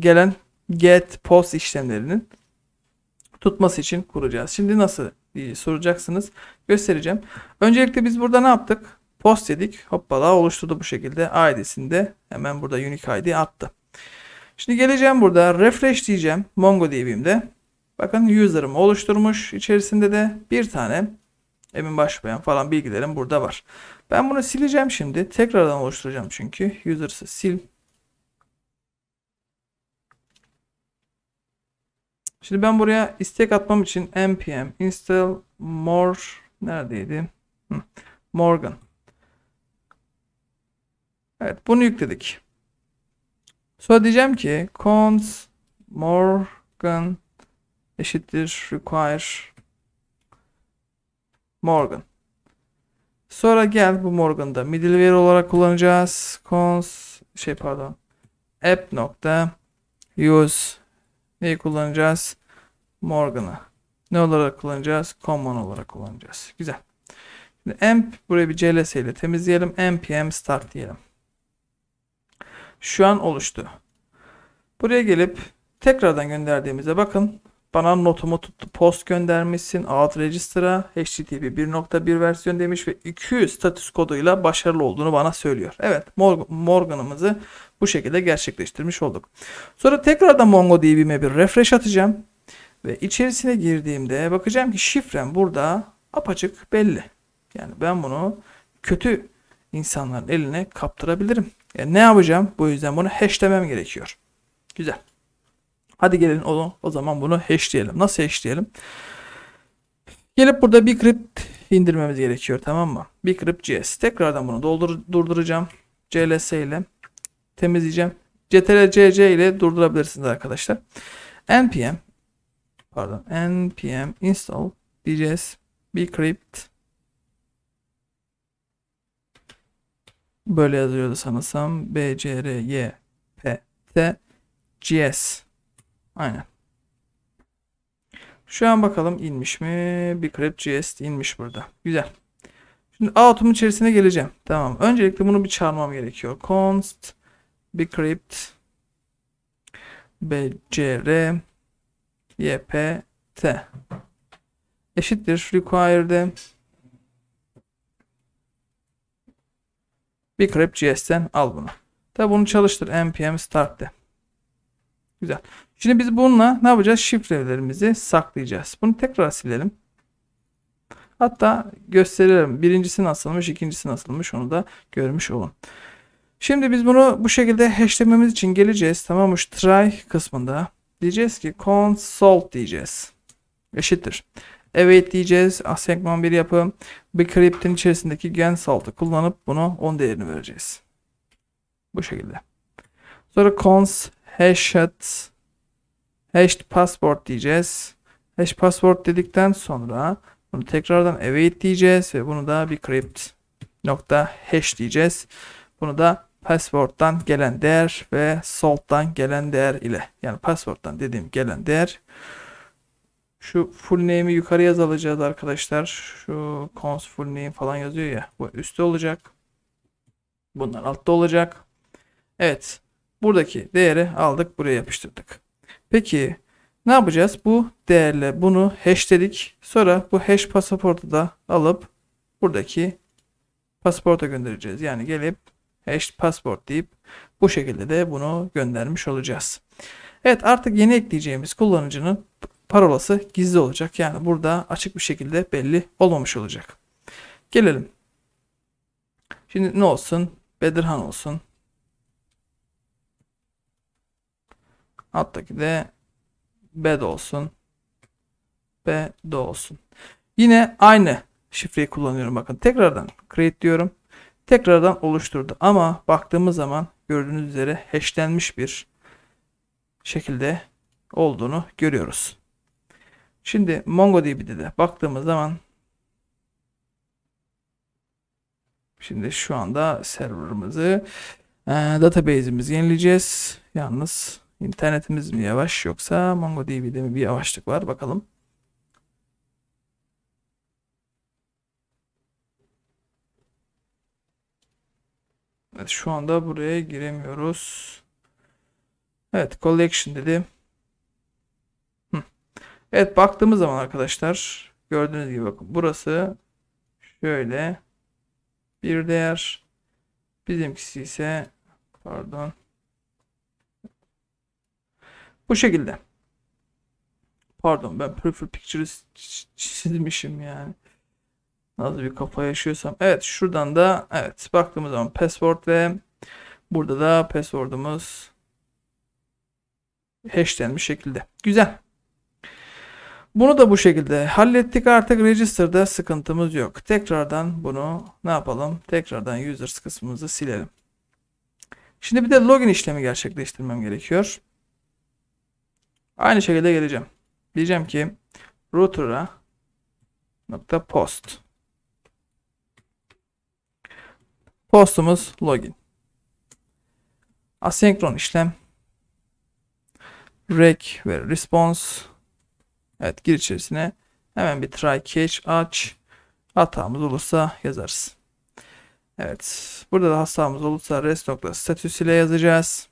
gelen get post işlemlerinin tutması için kuracağız. Şimdi nasıl diye soracaksınız. Göstereceğim. Öncelikle biz burada ne yaptık? Post dedik. Hoppala oluşturdu bu şekilde. ID'sinde hemen burada unique ID attı. Şimdi geleceğim burada. Refresh diyeceğim. MongoDB'imde. Bakın user'ımı oluşturmuş. İçerisinde de bir tane emin başlayan falan bilgilerim burada var. Ben bunu sileceğim şimdi. Tekrardan oluşturacağım çünkü. User'sı sil Şimdi ben buraya istek atmam için npm install more neredeydi? Morgan. Evet bunu yükledik. Sonra diyeceğim ki cons Morgan eşittir require Morgan. Sonra gel bu Morgan'da middleware olarak kullanacağız. Cons şey pardon app nokta use Neyi kullanacağız? Morgan'ı. Ne olarak kullanacağız? Common olarak kullanacağız. Güzel. Şimdi amp buraya bir cls ile temizleyelim. npm start diyelim. Şu an oluştu. Buraya gelip tekrardan gönderdiğimizde bakın bana notumu tuttu post göndermişsin. Alt Register'a HTTP 1.1 versiyon demiş ve 200 status koduyla başarılı olduğunu bana söylüyor. Evet Morgan'ımızı bu şekilde gerçekleştirmiş olduk. Sonra tekrardan MongoDB'me bir refresh atacağım. Ve içerisine girdiğimde bakacağım ki şifrem burada apaçık belli. Yani ben bunu kötü insanların eline kaptırabilirim. Yani ne yapacağım? Bu yüzden bunu hashlemem gerekiyor. Güzel. Hadi gelin o, o zaman bunu hashleyelim. Nasıl hashleyelim? Gelip burada bcrypt indirmemiz gerekiyor tamam mı? bcrypt.js. Tekrardan bunu doldur, durduracağım. cls ile temizleyeceğim. ctrl ile durdurabilirsiniz arkadaşlar. npm pardon npm install diyeceğiz. bcrypt böyle yazıyordu sanırsam bcrypt gs Aynen. Şu an bakalım inmiş mi? Bcrypt.js inmiş burada. Güzel. Şimdi out'umun içerisine geleceğim. Tamam. Öncelikle bunu bir çağırmam gerekiyor. const bcrypt bcr ypt eşittir required'e bcrypt.js'ten al bunu. Tabi bunu çalıştır npm start de. Güzel. Şimdi biz bununla ne yapacağız? Şifrelerimizi saklayacağız. Bunu tekrar silelim. Hatta gösterelim. Birincisi nasılmış, ikincisi nasılmış onu da görmüş olun. Şimdi biz bunu bu şekilde hashlememiz için geleceğiz. Tamam mı? Şu try kısmında diyeceğiz ki console diyeceğiz. Eşittir. Evet diyeceğiz. Asenkron bir yapı. Bir kriptin içerisindeki gen saltı kullanıp bunu 10 değerini vereceğiz. Bu şekilde. Sonra cons hashed hash password diyeceğiz. Hash password dedikten sonra bunu tekrardan await diyeceğiz ve bunu da bir crypt nokta hash diyeceğiz. Bunu da password'dan gelen değer ve salt'tan gelen değer ile yani password'dan dediğim gelen değer şu full name'i yukarıya alacağız arkadaşlar. Şu cons full name falan yazıyor ya. Bu üstte olacak. Bunlar altta olacak. Evet. Buradaki değeri aldık. Buraya yapıştırdık. Peki ne yapacağız? Bu değerle bunu hashledik. Sonra bu hash pasaportu da alıp buradaki pasaporta göndereceğiz. Yani gelip hash passport deyip bu şekilde de bunu göndermiş olacağız. Evet artık yeni ekleyeceğimiz kullanıcının parolası gizli olacak. Yani burada açık bir şekilde belli olmamış olacak. Gelelim. Şimdi ne olsun? Bedirhan olsun. Alttaki de bed olsun. Bed olsun. Yine aynı şifreyi kullanıyorum bakın. Tekrardan create diyorum. Tekrardan oluşturdu. Ama baktığımız zaman gördüğünüz üzere hashlenmiş bir şekilde olduğunu görüyoruz. Şimdi MongoDB'de de baktığımız zaman Şimdi şu anda serverımızı e, database'imizi yenileyeceğiz. Yalnız İnternetimiz mi yavaş yoksa MongoDB'de mi bir yavaşlık var bakalım. Evet, şu anda buraya giremiyoruz. Evet collection dedi. Evet baktığımız zaman arkadaşlar gördüğünüz gibi bakın burası şöyle bir değer bizimkisi ise pardon bu şekilde. Pardon ben profile picture çizmişim yani. Nasıl bir kafa yaşıyorsam. Evet şuradan da evet baktığımız zaman password ve burada da password'umuz hashlenmiş şekilde. Güzel. Bunu da bu şekilde hallettik artık register'da sıkıntımız yok. Tekrardan bunu ne yapalım? Tekrardan users kısmımızı silelim. Şimdi bir de login işlemi gerçekleştirmem gerekiyor. Aynı şekilde geleceğim. Diyeceğim ki router'a nokta post. Postumuz login. Asenkron işlem. Rek ve response. Evet gir içerisine. Hemen bir try catch aç. Hatamız olursa yazarız. Evet. Burada da hastamız olursa rest.status ile yazacağız.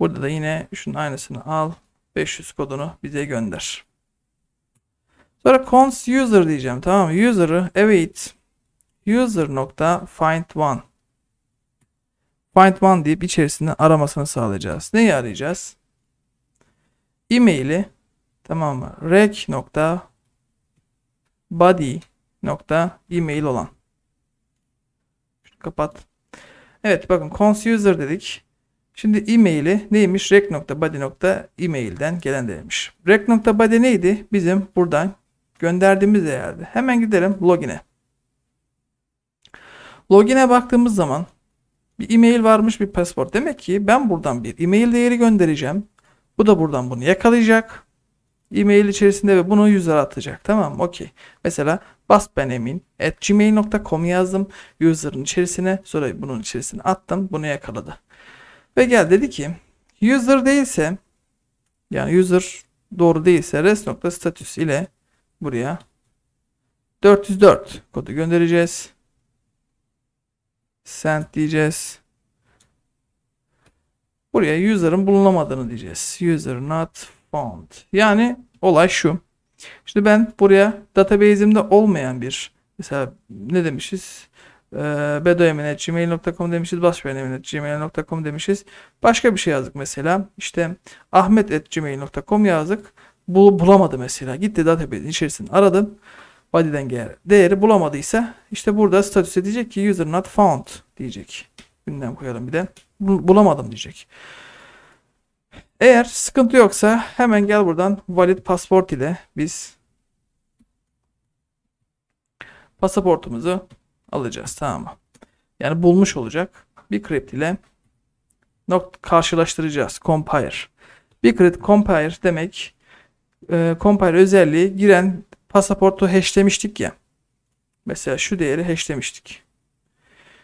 Burada da yine şunun aynısını al. 500 kodunu bize gönder. Sonra cons user diyeceğim. Tamam mı? User'ı await user nokta find one. Find one deyip içerisinde aramasını sağlayacağız. Neyi arayacağız? E-mail'i tamam mı? rec nokta body nokta e-mail olan. Şunu kapat. Evet bakın cons user dedik. Şimdi e-maili neymiş? rec.body.email'den gelen demiş. Rec.body neydi? Bizim buradan gönderdiğimiz değerdi. Hemen gidelim login'e. Login'e baktığımız zaman bir e-mail varmış bir pasaport. Demek ki ben buradan bir e-mail değeri göndereceğim. Bu da buradan bunu yakalayacak. E-mail içerisinde ve bunu user atacak. Tamam okey. Mesela basbenemin at gmail.com yazdım. User'ın içerisine sonra bunun içerisine attım. Bunu yakaladı. Ve gel dedi ki user değilse yani user doğru değilse rest.status ile buraya 404 kodu göndereceğiz. Send diyeceğiz. Buraya user'ın bulunamadığını diyeceğiz. User not found. Yani olay şu. Şimdi ben buraya database'imde olmayan bir mesela ne demişiz? Ee, bedoeminet.gmail.com demişiz. Başbeğeneminet.gmail.com demişiz. Başka bir şey yazdık mesela. İşte ahmet.gmail.com yazdık. Bu bulamadı mesela. Gitti database'in içerisini aradı. Body'den gelen değeri bulamadıysa işte burada statüse diyecek ki user not found diyecek. Gündem koyalım bir de. Bulamadım diyecek. Eğer sıkıntı yoksa hemen gel buradan valid pasport ile biz pasaportumuzu alacağız tamam mı? Yani bulmuş olacak. Bcrypt ile nokta karşılaştıracağız. Compare. Bcrypt compare demek e, compare özelliği giren pasaportu hashlemiştik ya. Mesela şu değeri hashlemiştik.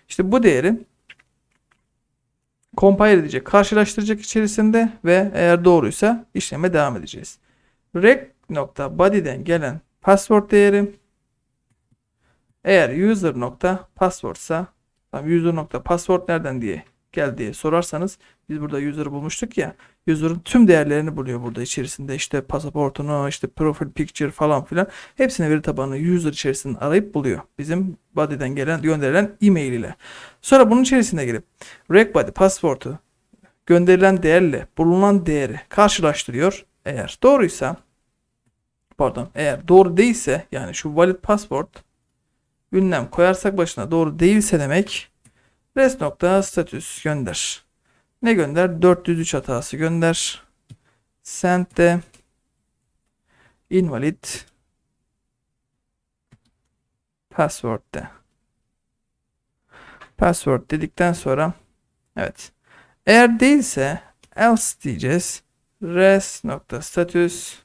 İşte bu değeri compare edecek, karşılaştıracak içerisinde ve eğer doğruysa işleme devam edeceğiz. Rec.body'den gelen password değeri eğer user nokta passwordsa tam user nokta password nereden diye gel diye sorarsanız biz burada user bulmuştuk ya user'ın tüm değerlerini buluyor burada içerisinde işte pasaportunu işte profil picture falan filan hepsini veri tabanı user içerisinde arayıp buluyor bizim body'den gelen gönderilen e-mail ile sonra bunun içerisine girip reg body pasportu gönderilen değerle bulunan değeri karşılaştırıyor eğer doğruysa pardon eğer doğru değilse yani şu valid passport ünlem koyarsak başına doğru değilse demek res nokta statüs gönder. Ne gönder? 403 hatası gönder. Send de invalid password de. Password dedikten sonra evet. Eğer değilse else diyeceğiz. Res nokta status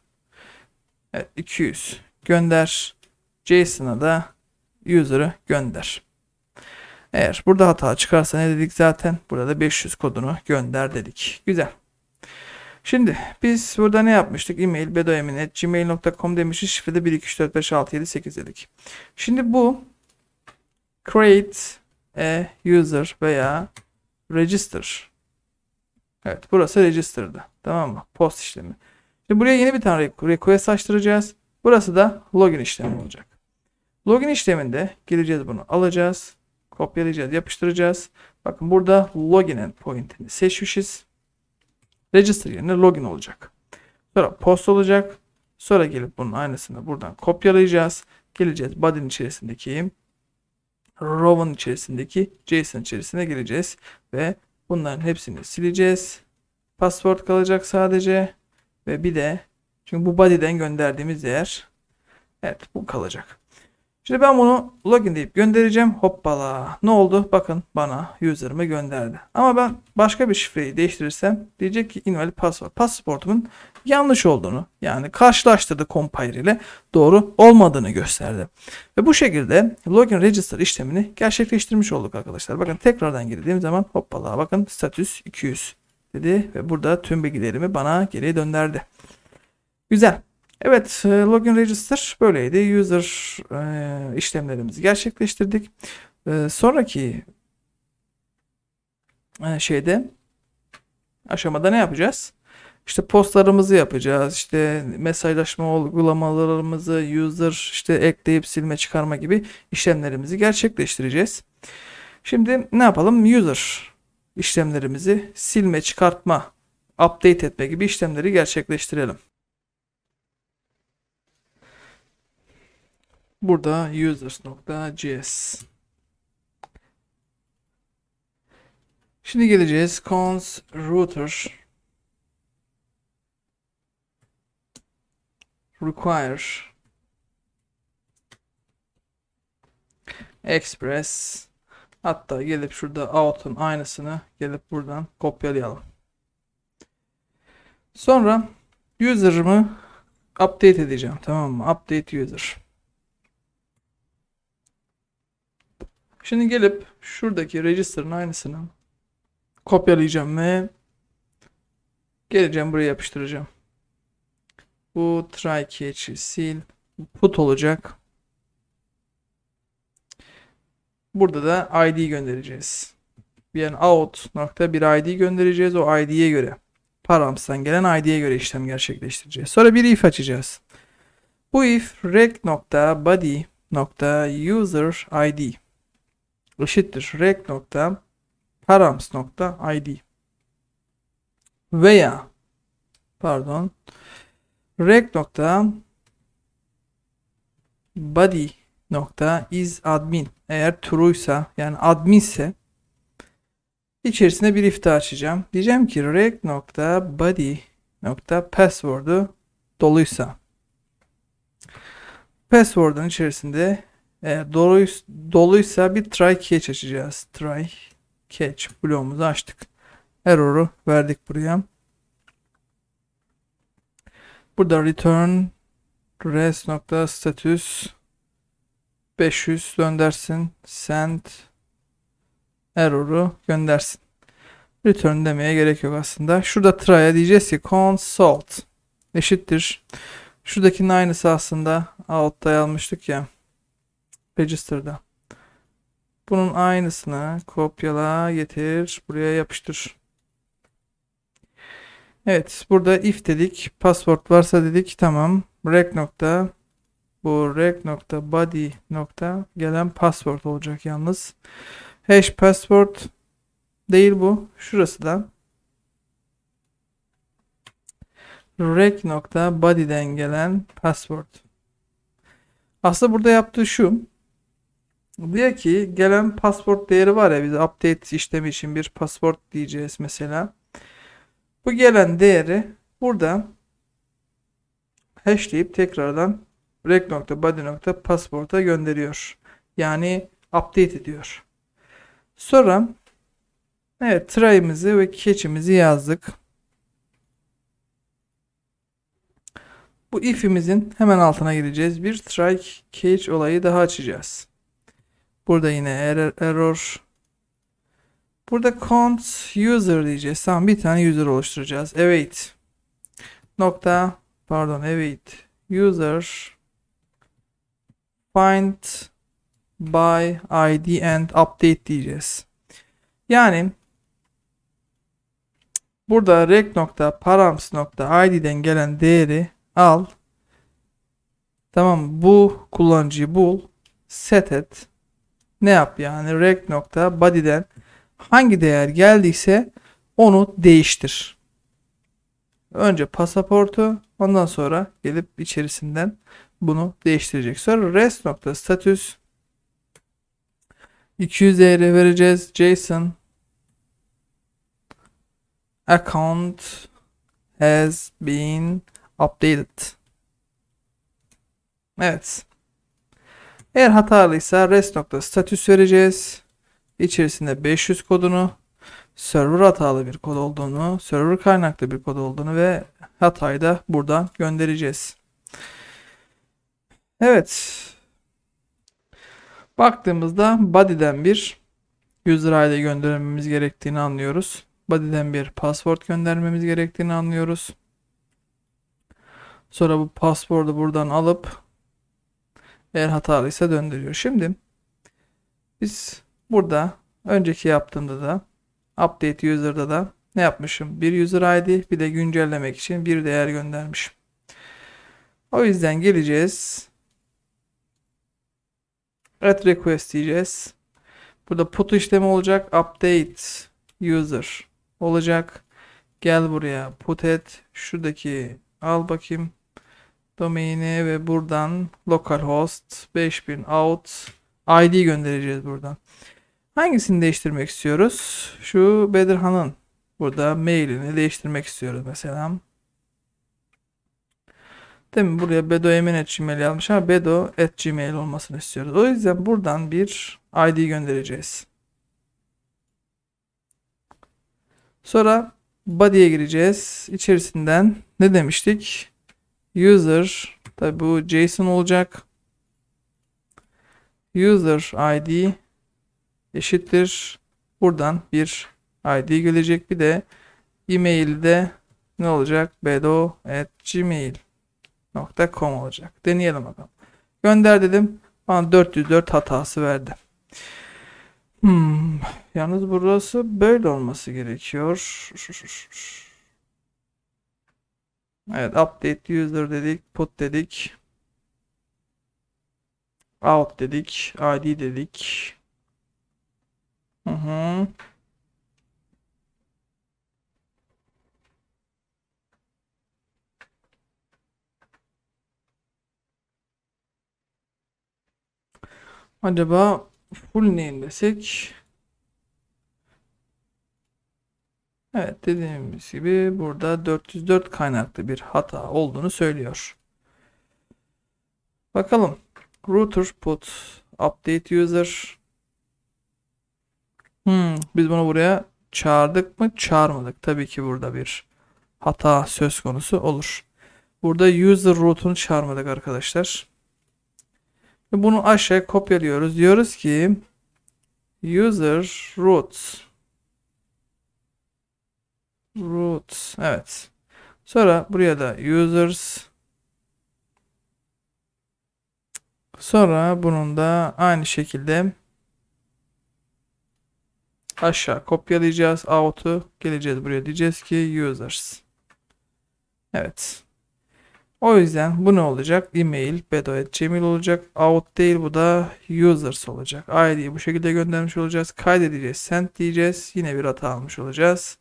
evet 200 gönder. JSON'a da user'ı gönder. Eğer burada hata çıkarsa ne dedik zaten? Burada da 500 kodunu gönder dedik. Güzel. Şimdi biz burada ne yapmıştık? E-mail bedoemin.gmail.com demişiz. Şifrede 1, 2, 3, 4, 5, 6, 7, 8 dedik. Şimdi bu create a user veya register. Evet burası register'dı. Tamam mı? Post işlemi. Şimdi buraya yeni bir tane request açtıracağız. Burası da login işlemi olacak. Login işleminde gireceğiz bunu alacağız. Kopyalayacağız, yapıştıracağız. Bakın burada login endpoint'ini seçmişiz. Register yerine login olacak. Sonra post olacak. Sonra gelip bunun aynısını buradan kopyalayacağız. Geleceğiz body'nin içerisindeki row'un içerisindeki JSON içerisine gireceğiz ve bunların hepsini sileceğiz. Password kalacak sadece ve bir de çünkü bu body'den gönderdiğimiz yer, evet bu kalacak. Şimdi ben bunu login deyip göndereceğim. Hoppala. Ne oldu? Bakın bana user'ımı gönderdi. Ama ben başka bir şifreyi değiştirirsem diyecek ki invalid password. Pasaportumun yanlış olduğunu yani karşılaştırdı compile ile doğru olmadığını gösterdi. Ve bu şekilde login register işlemini gerçekleştirmiş olduk arkadaşlar. Bakın tekrardan girdiğim zaman hoppala bakın status 200 dedi ve burada tüm bilgilerimi bana geri döndürdü. Güzel. Evet e, login register böyleydi. User e, işlemlerimizi gerçekleştirdik. E, sonraki e, şeyde aşamada ne yapacağız? İşte postlarımızı yapacağız. İşte mesajlaşma uygulamalarımızı, user işte ekleyip silme çıkarma gibi işlemlerimizi gerçekleştireceğiz. Şimdi ne yapalım? User işlemlerimizi silme, çıkartma, update etme gibi işlemleri gerçekleştirelim. Burada users.js Şimdi geleceğiz cons router require express hatta gelip şurada out'un aynısını gelip buradan kopyalayalım. Sonra user'ımı update edeceğim tamam mı? Update user. Şimdi gelip şuradaki register'ın aynısını kopyalayacağım ve geleceğim buraya yapıştıracağım. Bu try catch'i sil put olacak. Burada da id göndereceğiz. Yani out nokta bir id göndereceğiz o id'ye göre. Params'tan gelen id'ye göre işlem gerçekleştireceğiz. Sonra bir if açacağız. Bu if rect nokta body nokta user id eşittir rek nokta params nokta id veya pardon rek nokta body nokta is admin eğer true'ysa yani adminse içerisine bir ifta açacağım. Diyeceğim ki rek nokta body nokta password'u doluysa password'un içerisinde eğer doluysa, doluysa bir try catch açacağız. Try catch bloğumuzu açtık. Error'u verdik buraya. Burada return res nokta status 500 döndersin. Send error'u göndersin. Return demeye gerek yok aslında. Şurada try'a diyeceğiz ki consult eşittir. Şuradakinin aynısı aslında altta almıştık ya register'da. Bunun aynısını kopyala getir buraya yapıştır. Evet burada if dedik password varsa dedik tamam rec nokta bu rec nokta body nokta gelen password olacak yalnız. Hash password değil bu şurası da rec nokta body'den gelen password. Aslında burada yaptığı şu Diyor ki gelen pasport değeri var ya biz update işlemi için bir pasport diyeceğiz mesela. Bu gelen değeri burada hashleyip tekrardan rec.body.passport'a gönderiyor. Yani update ediyor. Sonra evet try'ımızı ve catch'imizi yazdık. Bu if'imizin hemen altına gireceğiz. Bir try catch olayı daha açacağız. Burada yine error. error. Burada count user diyeceğiz. Tamam bir tane user oluşturacağız. Evet. Nokta. Pardon evet. User. Find by id and update diyeceğiz. Yani burada rec nokta params nokta id'den gelen değeri al. Tamam bu kullanıcıyı bul. Set et ne yap yani rec nokta body'den hangi değer geldiyse onu değiştir. Önce pasaportu ondan sonra gelip içerisinden bunu değiştirecek. Sonra rest nokta status 200 değeri vereceğiz. JSON account has been updated. Evet. Eğer hatalıysa rest nokta status vereceğiz. İçerisinde 500 kodunu, server hatalı bir kod olduğunu, server kaynaklı bir kod olduğunu ve hatayı da buradan göndereceğiz. Evet. Baktığımızda body'den bir user ID göndermemiz gerektiğini anlıyoruz. Body'den bir password göndermemiz gerektiğini anlıyoruz. Sonra bu password'u buradan alıp eğer hatalıysa döndürüyor. Şimdi biz burada önceki yaptığımda da update user'da da ne yapmışım? Bir user ID bir de güncellemek için bir değer göndermişim. O yüzden geleceğiz. Add request diyeceğiz. Burada put işlemi olacak. Update user olacak. Gel buraya put et. Şuradaki al bakayım domaini ve buradan localhost 5000 out ID göndereceğiz buradan. Hangisini değiştirmek istiyoruz? Şu Bedirhan'ın burada mailini değiştirmek istiyoruz mesela. Değil mi? Buraya bedoemin.gmail yazmış ama bedo.gmail olmasını istiyoruz. O yüzden buradan bir ID göndereceğiz. Sonra body'ye gireceğiz. İçerisinden ne demiştik? User tabi bu JSON olacak. User ID eşittir. Buradan bir ID gelecek. Bir de e de ne olacak? bedo.gmail.com olacak. Deneyelim bakalım. Gönder dedim. Bana 404 hatası verdi. Hmm. Yalnız burası böyle olması gerekiyor. Evet update user dedik. Put dedik. Out dedik. ID dedik. Hı hı. Acaba full name desek Evet dediğimiz gibi burada 404 kaynaklı bir hata olduğunu söylüyor. Bakalım. Router put update user. Hmm, biz bunu buraya çağırdık mı? Çağırmadık. Tabii ki burada bir hata söz konusu olur. Burada user root'unu çağırmadık arkadaşlar. Bunu aşağıya kopyalıyoruz. Diyoruz ki user root root. Evet. Sonra buraya da users. Sonra bunun da aynı şekilde aşağı kopyalayacağız. Out'u geleceğiz buraya. Diyeceğiz ki users. Evet. O yüzden bu ne olacak? Email bedo.gmail olacak. Out değil bu da users olacak. ID'yi bu şekilde göndermiş olacağız. Kaydedeceğiz. Send diyeceğiz. Yine bir hata almış olacağız.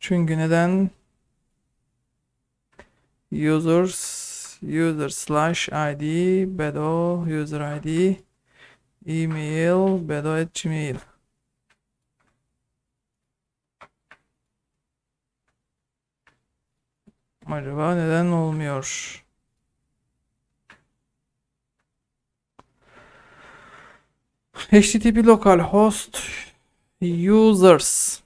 Çünkü neden? Users user slash id bedo user id email bedo at gmail Acaba neden olmuyor? HTTP localhost users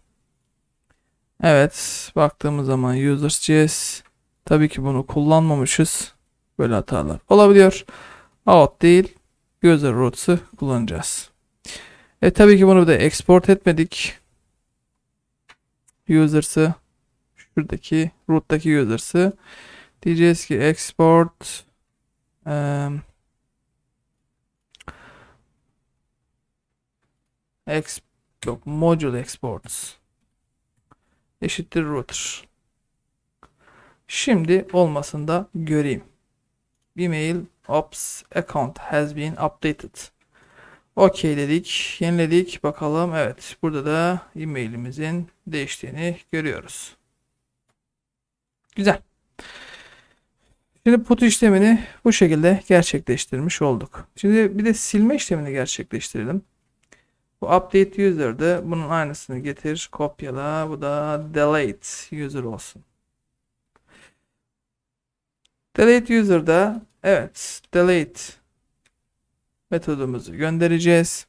Evet baktığımız zaman users.js tabii ki bunu kullanmamışız. Böyle hatalar olabiliyor. Out değil user roots'u kullanacağız. E tabii ki bunu da export etmedik. Users'ı şuradaki root'taki users'ı diyeceğiz ki export um, ex, yok module exports eşittir router. Şimdi olmasını da göreyim. mail ops account has been updated. Okey dedik. Yeniledik. Bakalım. Evet. Burada da e-mailimizin değiştiğini görüyoruz. Güzel. Şimdi put işlemini bu şekilde gerçekleştirmiş olduk. Şimdi bir de silme işlemini gerçekleştirelim. Bu update user'da Bunun aynısını getir, kopyala. Bu da delete user olsun. Delete user'da evet delete metodumuzu göndereceğiz.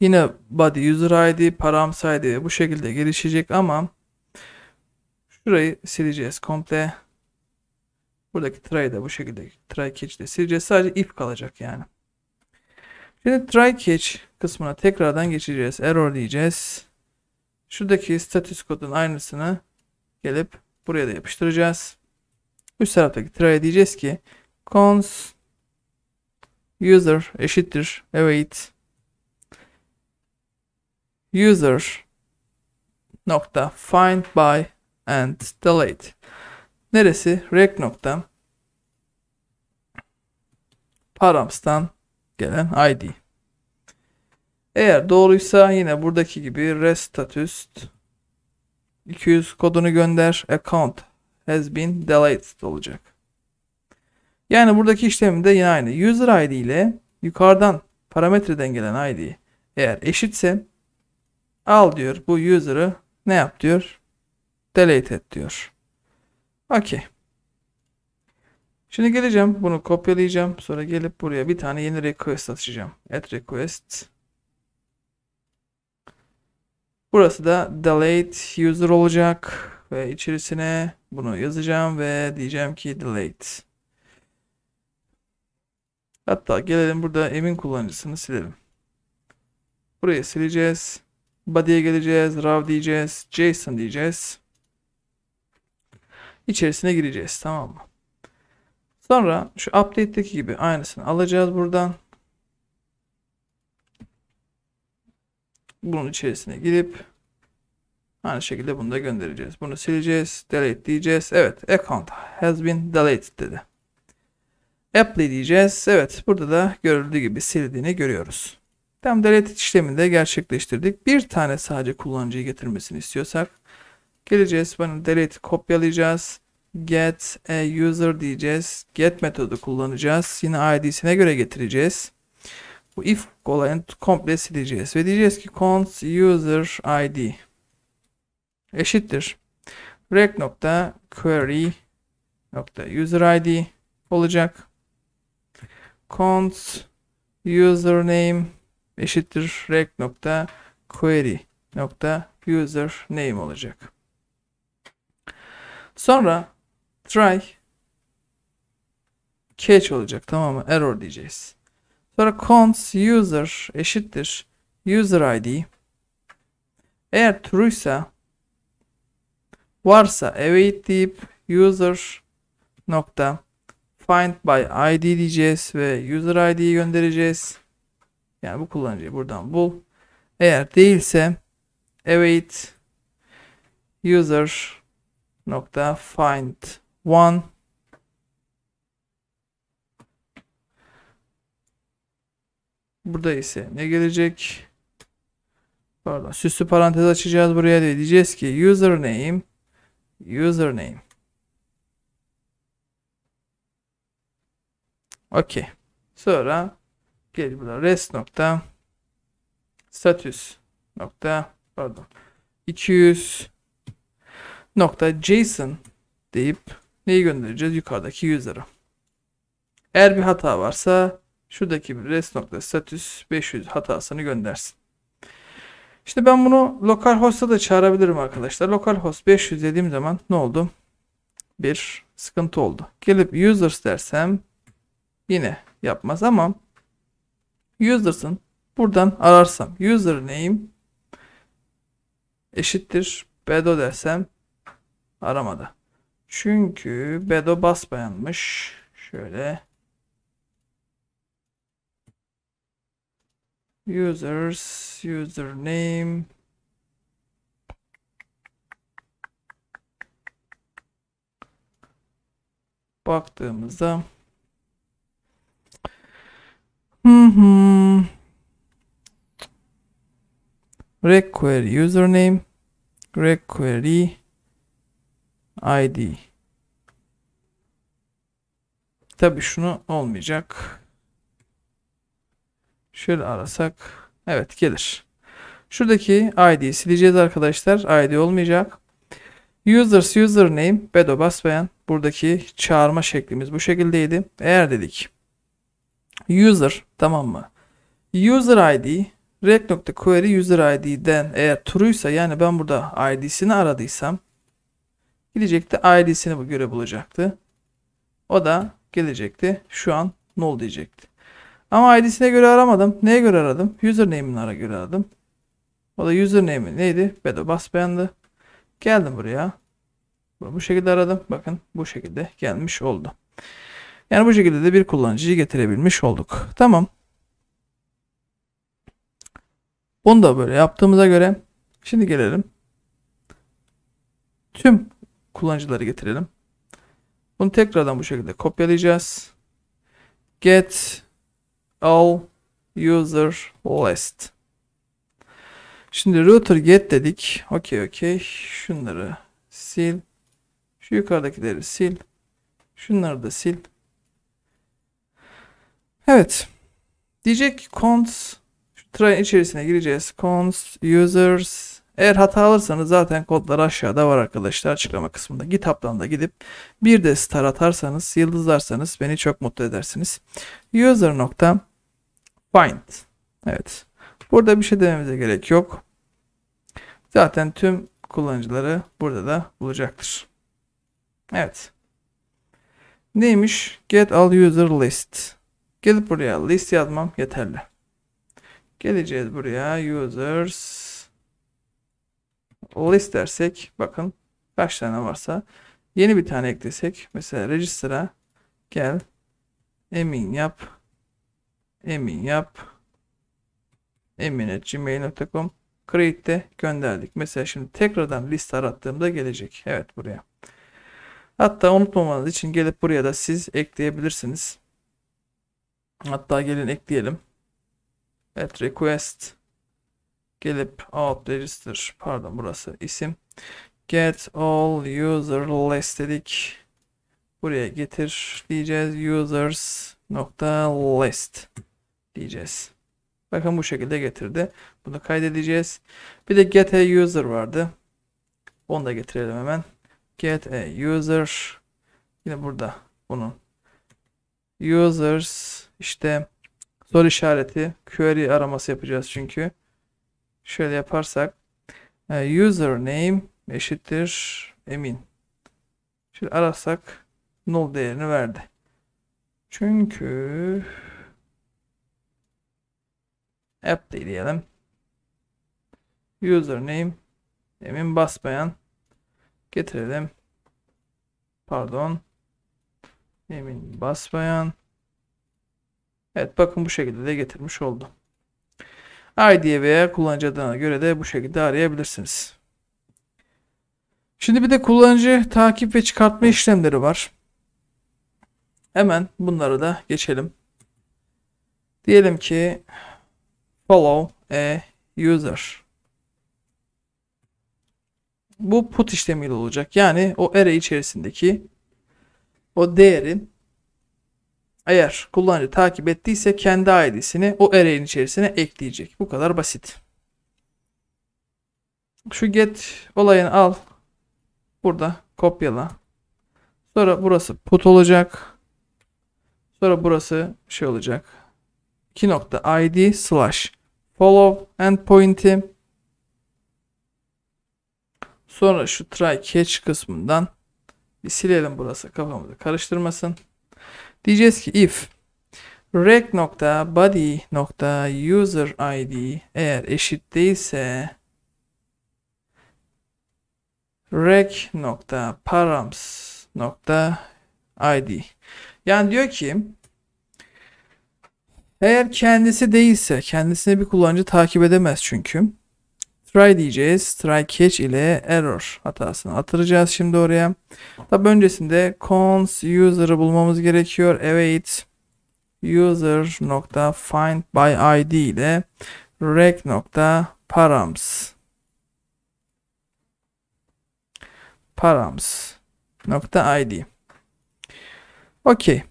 Yine body user id, params id bu şekilde gelişecek ama şurayı sileceğiz komple. Buradaki try'ı da bu şekilde try catch'i de sileceğiz. Sadece if kalacak yani. Şimdi try catch kısmına tekrardan geçeceğiz. Error diyeceğiz. Şuradaki status kodun aynısını gelip buraya da yapıştıracağız. Üst taraftaki try diyeceğiz ki cons user eşittir await user nokta find by and delete. Neresi? Rec nokta. Params'tan gelen id. Eğer doğruysa yine buradaki gibi rest status 200 kodunu gönder account has been deleted olacak. Yani buradaki işlemi de yine aynı. User ID ile yukarıdan parametreden gelen ID eğer eşitse al diyor bu user'ı ne yap diyor? Delete et diyor. Okey. Şimdi geleceğim. Bunu kopyalayacağım. Sonra gelip buraya bir tane yeni request açacağım. Add request. Burası da delete user olacak. Ve içerisine bunu yazacağım ve diyeceğim ki delete. Hatta gelelim burada emin kullanıcısını silelim. Burayı sileceğiz. Body'e geleceğiz. Raw diyeceğiz. JSON diyeceğiz. İçerisine gireceğiz. Tamam mı? Sonra şu update'deki gibi aynısını alacağız buradan. Bunun içerisine girip aynı şekilde bunu da göndereceğiz. Bunu sileceğiz. Delete diyeceğiz. Evet. Account has been deleted dedi. Apply diyeceğiz. Evet. Burada da görüldüğü gibi sildiğini görüyoruz. Tam delete işlemini de gerçekleştirdik. Bir tane sadece kullanıcıyı getirmesini istiyorsak geleceğiz. bunu delete kopyalayacağız get a user diyeceğiz. Get metodu kullanacağız. Yine id'sine göre getireceğiz. Bu if olayını komple sileceğiz. Ve diyeceğiz ki const user id eşittir. Rec nokta query nokta user id olacak. Const username eşittir rec nokta query nokta username olacak. Sonra try catch olacak tamam mı? Error diyeceğiz. Sonra cons user eşittir user id. Eğer true ise varsa await deyip user nokta find by id diyeceğiz ve user id'yi göndereceğiz. Yani bu kullanıcıyı buradan bul. Eğer değilse await user nokta find one Burada ise ne gelecek? Pardon. Süslü parantez açacağız buraya diye. Diyeceğiz ki username username Okey. Sonra gel burada rest nokta status nokta pardon 200 nokta json deyip Neyi göndereceğiz? Yukarıdaki 100 Eğer bir hata varsa şuradaki bir rest.status 500 hatasını göndersin. Şimdi ben bunu localhost'a da çağırabilirim arkadaşlar. Localhost 500 dediğim zaman ne oldu? Bir sıkıntı oldu. Gelip users dersem yine yapmaz ama users'ın buradan ararsam user name eşittir bedo dersem aramadı. Çünkü Bedo basmayanmış. Şöyle. Users, username. Baktığımızda Hı hı. Require username, require ID. Tabi şunu olmayacak. Şöyle arasak. Evet gelir. Şuradaki id sileceğiz arkadaşlar. ID olmayacak. Users username Bedo Basbayan. Buradaki çağırma şeklimiz bu şekildeydi. Eğer dedik user tamam mı? User ID rec.query user id'den eğer true'ysa yani ben burada id'sini aradıysam Gidecekti ailesini göre bulacaktı. O da gelecekti. Şu an null diyecekti. Ama ID'sine göre aramadım. Neye göre aradım? Username'ine göre aradım. O da username'i neydi? Bedo Basbayan'dı. Geldim buraya. Bu şekilde aradım. Bakın bu şekilde gelmiş oldu. Yani bu şekilde de bir kullanıcıyı getirebilmiş olduk. Tamam. Bunu da böyle yaptığımıza göre şimdi gelelim. Tüm kullanıcıları getirelim. Bunu tekrardan bu şekilde kopyalayacağız. Get all user list. Şimdi router get dedik. Okey okey. Şunları sil. Şu yukarıdakileri sil. Şunları da sil. Evet. Diyecek ki cons şu try içerisine gireceğiz. Cons users eğer hata alırsanız zaten kodlar aşağıda var arkadaşlar açıklama kısmında. GitHub'dan da gidip bir de star atarsanız, yıldızlarsanız beni çok mutlu edersiniz. User nokta find. Evet. Burada bir şey dememize gerek yok. Zaten tüm kullanıcıları burada da bulacaktır. Evet. Neymiş? Get all user list. Gelip buraya list yazmam yeterli. Geleceğiz buraya users list dersek bakın kaç tane varsa yeni bir tane eklesek mesela register'a gel emin yap emin yap emin.gmail.com create'de gönderdik. Mesela şimdi tekrardan list arattığımda gelecek. Evet buraya. Hatta unutmamanız için gelip buraya da siz ekleyebilirsiniz. Hatta gelin ekleyelim. Evet request gelip out register pardon burası isim get all user list dedik. Buraya getir diyeceğiz users nokta list diyeceğiz. Bakın bu şekilde getirdi. Bunu kaydedeceğiz. Bir de get a user vardı. Onu da getirelim hemen. Get a user. Yine burada bunun. Users işte soru işareti query araması yapacağız çünkü şöyle yaparsak e, username eşittir emin. Şimdi ararsak null değerini verdi. Çünkü app diyelim. Username emin basmayan getirelim. Pardon. Emin basmayan. Evet bakın bu şekilde de getirmiş oldum. ID'ye veya kullanıcı adına göre de bu şekilde arayabilirsiniz. Şimdi bir de kullanıcı takip ve çıkartma işlemleri var. Hemen bunları da geçelim. Diyelim ki follow a user. Bu put işlemiyle olacak. Yani o array içerisindeki o değerin eğer kullanıcı takip ettiyse kendi ID'sini o array'in içerisine ekleyecek. Bu kadar basit. Şu get olayını al. Burada kopyala. Sonra burası put olacak. Sonra burası şey olacak. 2. ID slash follow endpoint'i Sonra şu try catch kısmından bir silelim burası kafamızı karıştırmasın. Diyeceğiz ki if rec nokta body nokta user id eğer eşit değilse rec nokta params nokta id yani diyor ki eğer kendisi değilse kendisine bir kullanıcı takip edemez çünkü try diyeceğiz. Try catch ile error hatasını atıracağız şimdi oraya. Tabi öncesinde cons user'ı bulmamız gerekiyor. Evet user nokta find by id ile rec nokta params params nokta id okey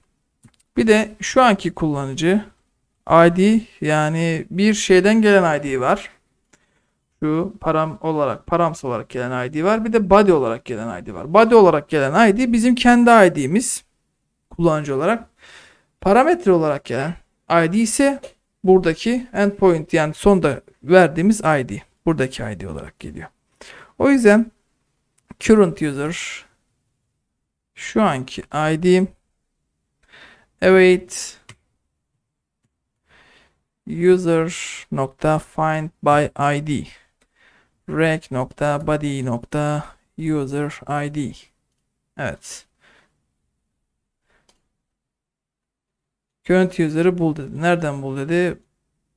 bir de şu anki kullanıcı id yani bir şeyden gelen id var şu param olarak params olarak gelen ID var. Bir de body olarak gelen ID var. Body olarak gelen ID bizim kendi ID'miz kullanıcı olarak. Parametre olarak gelen ID ise buradaki endpoint yani sonda verdiğimiz ID. Buradaki ID olarak geliyor. O yüzden current user şu anki ID, await user nokta find by id rack.body.user.id Evet. Current user'ı bul dedi. Nereden bul dedi?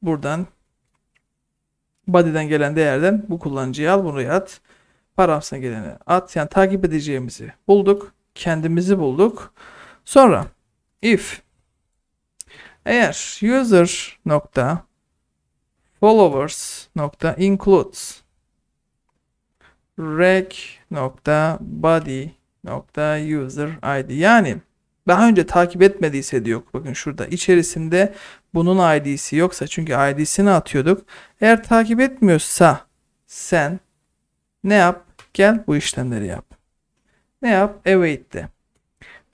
Buradan body'den gelen değerden bu kullanıcıyı al bunu at. Paramsına geleni at. Yani takip edeceğimizi bulduk. Kendimizi bulduk. Sonra if eğer user nokta followers nokta includes rec.body.user.id yani daha önce takip etmediyse diyor. Bakın şurada içerisinde bunun id'si yoksa çünkü id'sini atıyorduk. Eğer takip etmiyorsa sen ne yap? Gel bu işlemleri yap. Ne yap? Await de.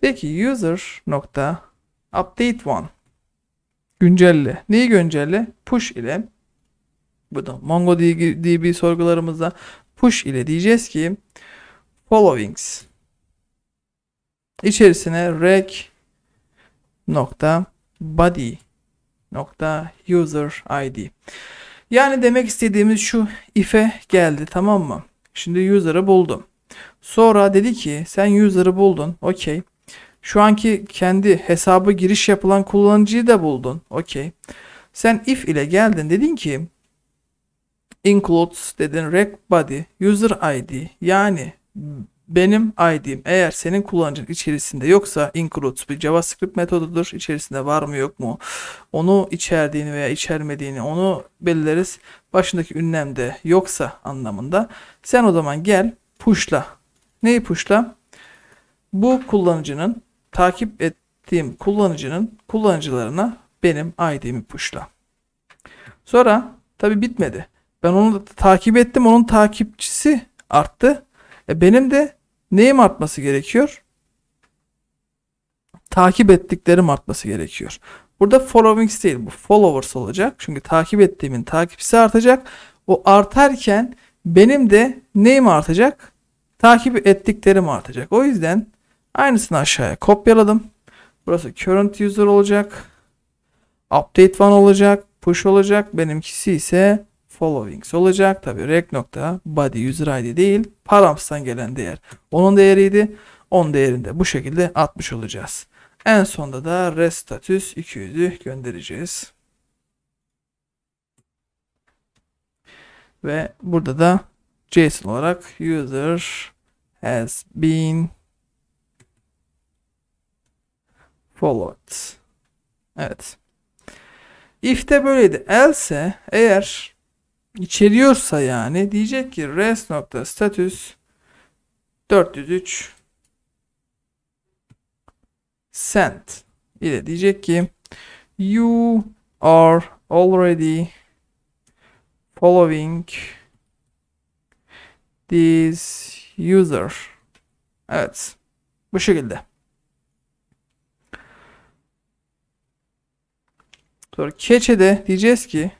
De user nokta update one güncelle. Neyi güncelle? Push ile bu da MongoDB sorgularımızda push ile diyeceğiz ki followings içerisine rec nokta body nokta user id yani demek istediğimiz şu if'e geldi tamam mı şimdi user'ı buldum sonra dedi ki sen user'ı buldun okey şu anki kendi hesabı giriş yapılan kullanıcıyı da buldun okey sen if ile geldin dedin ki includes dedin reg body user id yani benim id'im eğer senin kullanıcının içerisinde yoksa includes bir javascript metodudur içerisinde var mı yok mu onu içerdiğini veya içermediğini onu belirleriz başındaki ünlemde yoksa anlamında sen o zaman gel pushla neyi pushla bu kullanıcının takip ettiğim kullanıcının kullanıcılarına benim ID'mi pushla sonra tabi bitmedi ben onu da takip ettim. Onun takipçisi arttı. E benim de neyim artması gerekiyor? Takip ettiklerim artması gerekiyor. Burada followings değil bu followers olacak. Çünkü takip ettiğimin takipçisi artacak. O artarken benim de neyim artacak? Takip ettiklerim artacak. O yüzden aynısını aşağıya kopyaladım. Burası current user olacak. Update one olacak. Push olacak. Benimkisi ise followings olacak. Tabi rec nokta body user id değil params'tan gelen değer. Onun değeriydi. 10 değerinde bu şekilde atmış olacağız. En sonda da rest status 200'ü göndereceğiz. Ve burada da JSON olarak user has been followed. Evet. If'te böyleydi. Else eğer içeriyorsa yani diyecek ki res nokta status 403 sent ile diyecek ki you are already following this user. Evet. Bu şekilde. Sonra keçede diyeceğiz ki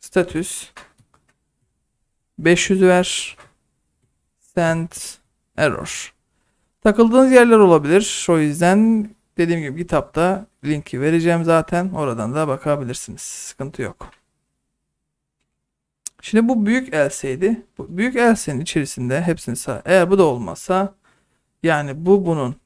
status 500 ver. Send error. Takıldığınız yerler olabilir. O yüzden dediğim gibi kitapta linki vereceğim zaten. Oradan da bakabilirsiniz. Sıkıntı yok. Şimdi bu büyük elseydi. Bu büyük elsenin içerisinde hepsini sağ. Eğer bu da olmazsa yani bu bunun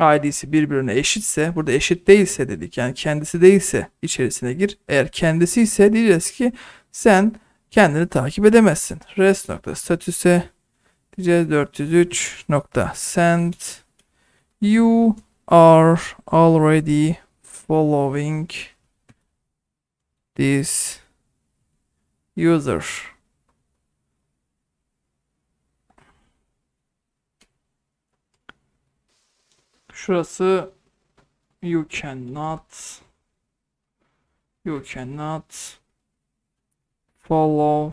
ID'si birbirine eşitse burada eşit değilse dedik yani kendisi değilse içerisine gir. Eğer kendisi ise diyeceğiz ki sen kendini takip edemezsin. Rest nokta statüse diyeceğiz 403 nokta send you are already following this user. Şurası you cannot you cannot Follow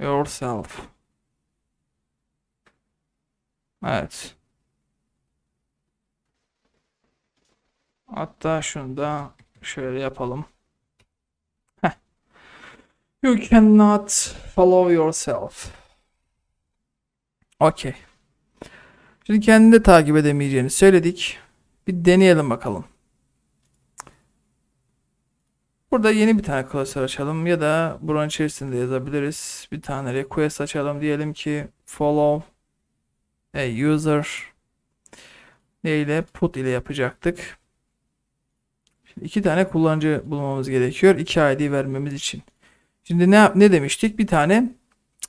yourself. Evet. Hatta şunu da şöyle yapalım. Heh. You cannot follow yourself. Okay. Şimdi kendini takip edemeyeceğini söyledik. Bir deneyelim bakalım. Burada yeni bir tane klasör açalım ya da buranın içerisinde yazabiliriz. Bir tane request açalım. Diyelim ki follow a user ne ile put ile yapacaktık. Şimdi iki tane kullanıcı bulmamız gerekiyor. iki ID vermemiz için. Şimdi ne, ne demiştik? Bir tane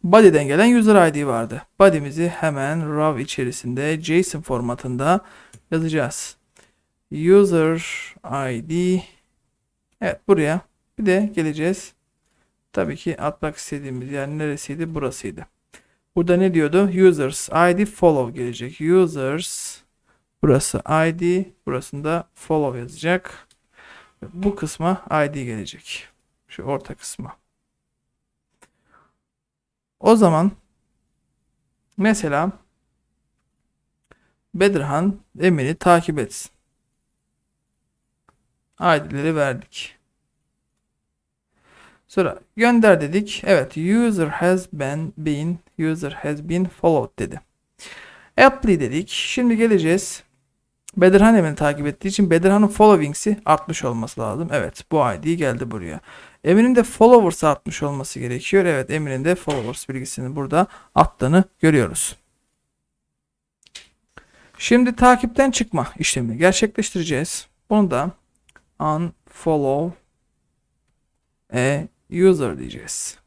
body'den gelen user ID vardı. Body'mizi hemen raw içerisinde JSON formatında yazacağız. User ID Evet buraya bir de geleceğiz. Tabii ki atmak istediğimiz yer neresiydi? Burasıydı. Burada ne diyordu? Users ID follow gelecek. Users burası ID burasında follow yazacak. Bu kısma ID gelecek. Şu orta kısma. O zaman mesela Bedirhan Emir'i takip etsin. ID'leri verdik. Sonra gönder dedik. Evet user has been, been user has been followed dedi. Apply dedik. Şimdi geleceğiz. Bedirhan emrini takip ettiği için Bedirhan'ın followings'i artmış olması lazım. Evet bu ID geldi buraya. Emir'in de followers artmış olması gerekiyor. Evet Emir'in de followers bilgisini burada attığını görüyoruz. Şimdi takipten çıkma işlemini gerçekleştireceğiz. Bunu da unfollow e user diyeceğiz.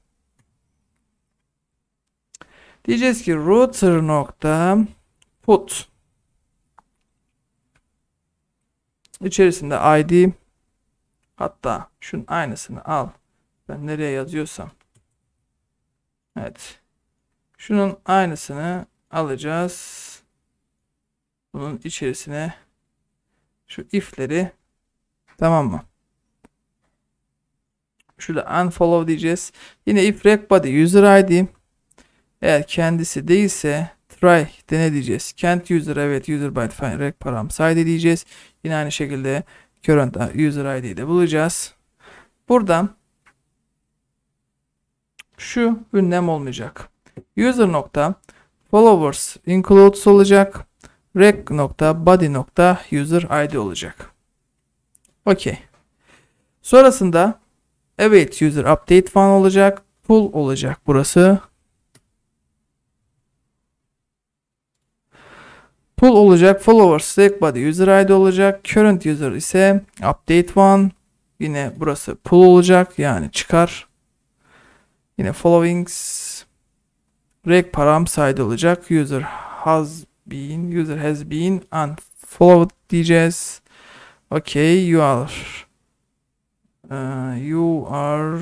Diyeceğiz ki router nokta put içerisinde id hatta şunun aynısını al. Ben nereye yazıyorsam. Evet. Şunun aynısını alacağız. Bunun içerisine şu ifleri tamam mı? Şurada unfollow diyeceğiz. Yine if reg user id eğer kendisi değilse try dene diyeceğz. Kent user evet user by define reg side diyeceğiz. Yine aynı şekilde current user id ile bulacağız. Buradan şu ünlem olmayacak. User nokta followers includes olacak. Reg nokta body nokta user id olacak. Okey. Sonrasında Evet user update falan olacak. Pull olacak burası. Pull olacak. Follower stack body user id olacak. Current user ise update one. Yine burası pull olacak. Yani çıkar. Yine followings. Reg param side olacak. User has been. User has been unfollowed diyeceğiz. Okay you are ee, you are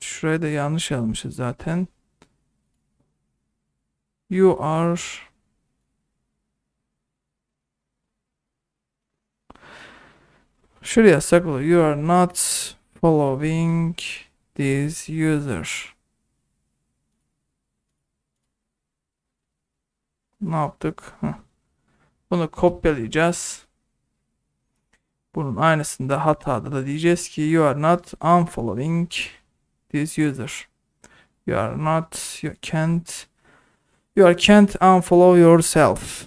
şuraya da yanlış almışız zaten. You are Şuraya saklı. You are not following this user. Ne yaptık? Bunu kopyalayacağız. Bunun aynısında hatada da diyeceğiz ki you are not unfollowing this user. You are not, you can't, you are can't unfollow yourself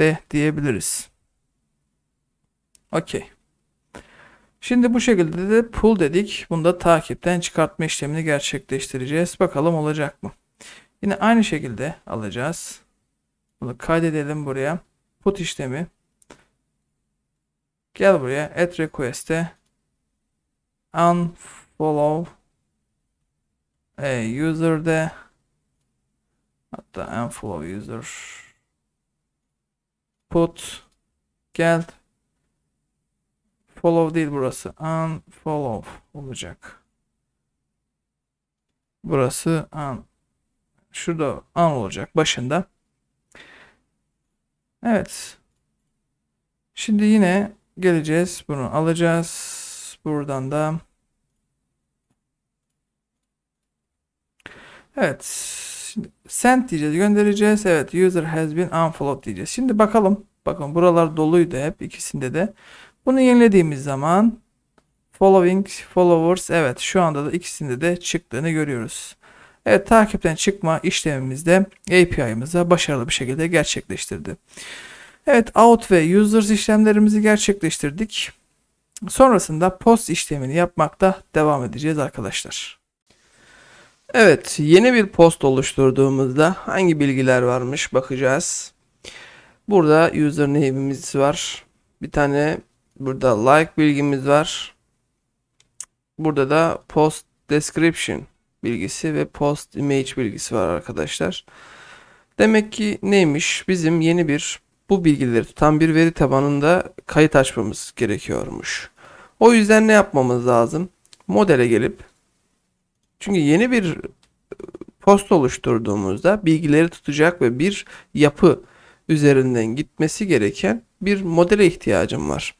de diyebiliriz. Okey. Şimdi bu şekilde de pull dedik. Bunu da takipten çıkartma işlemini gerçekleştireceğiz. Bakalım olacak mı? Yine aynı şekilde alacağız. Bunu kaydedelim buraya. Put işlemi Gel buraya add request'e unfollow e, userde, de hatta unfollow user put gel follow değil burası unfollow olacak burası un şurada an olacak başında evet şimdi yine geleceğiz. Bunu alacağız. Buradan da Evet. send diyeceğiz. Göndereceğiz. Evet. User has been unfollowed diyeceğiz. Şimdi bakalım. Bakın buralar doluydu hep ikisinde de. Bunu yenilediğimiz zaman following, followers evet şu anda da ikisinde de çıktığını görüyoruz. Evet takipten çıkma işlemimizde API'mıza başarılı bir şekilde gerçekleştirdi. Evet out ve users işlemlerimizi gerçekleştirdik. Sonrasında post işlemini yapmakta devam edeceğiz arkadaşlar. Evet yeni bir post oluşturduğumuzda hangi bilgiler varmış bakacağız. Burada username'imiz var. Bir tane burada like bilgimiz var. Burada da post description bilgisi ve post image bilgisi var arkadaşlar. Demek ki neymiş? Bizim yeni bir bu bilgileri tutan bir veri tabanında kayıt açmamız gerekiyormuş. O yüzden ne yapmamız lazım? Modele gelip çünkü yeni bir e, post oluşturduğumuzda bilgileri tutacak ve bir yapı üzerinden gitmesi gereken bir modele ihtiyacım var.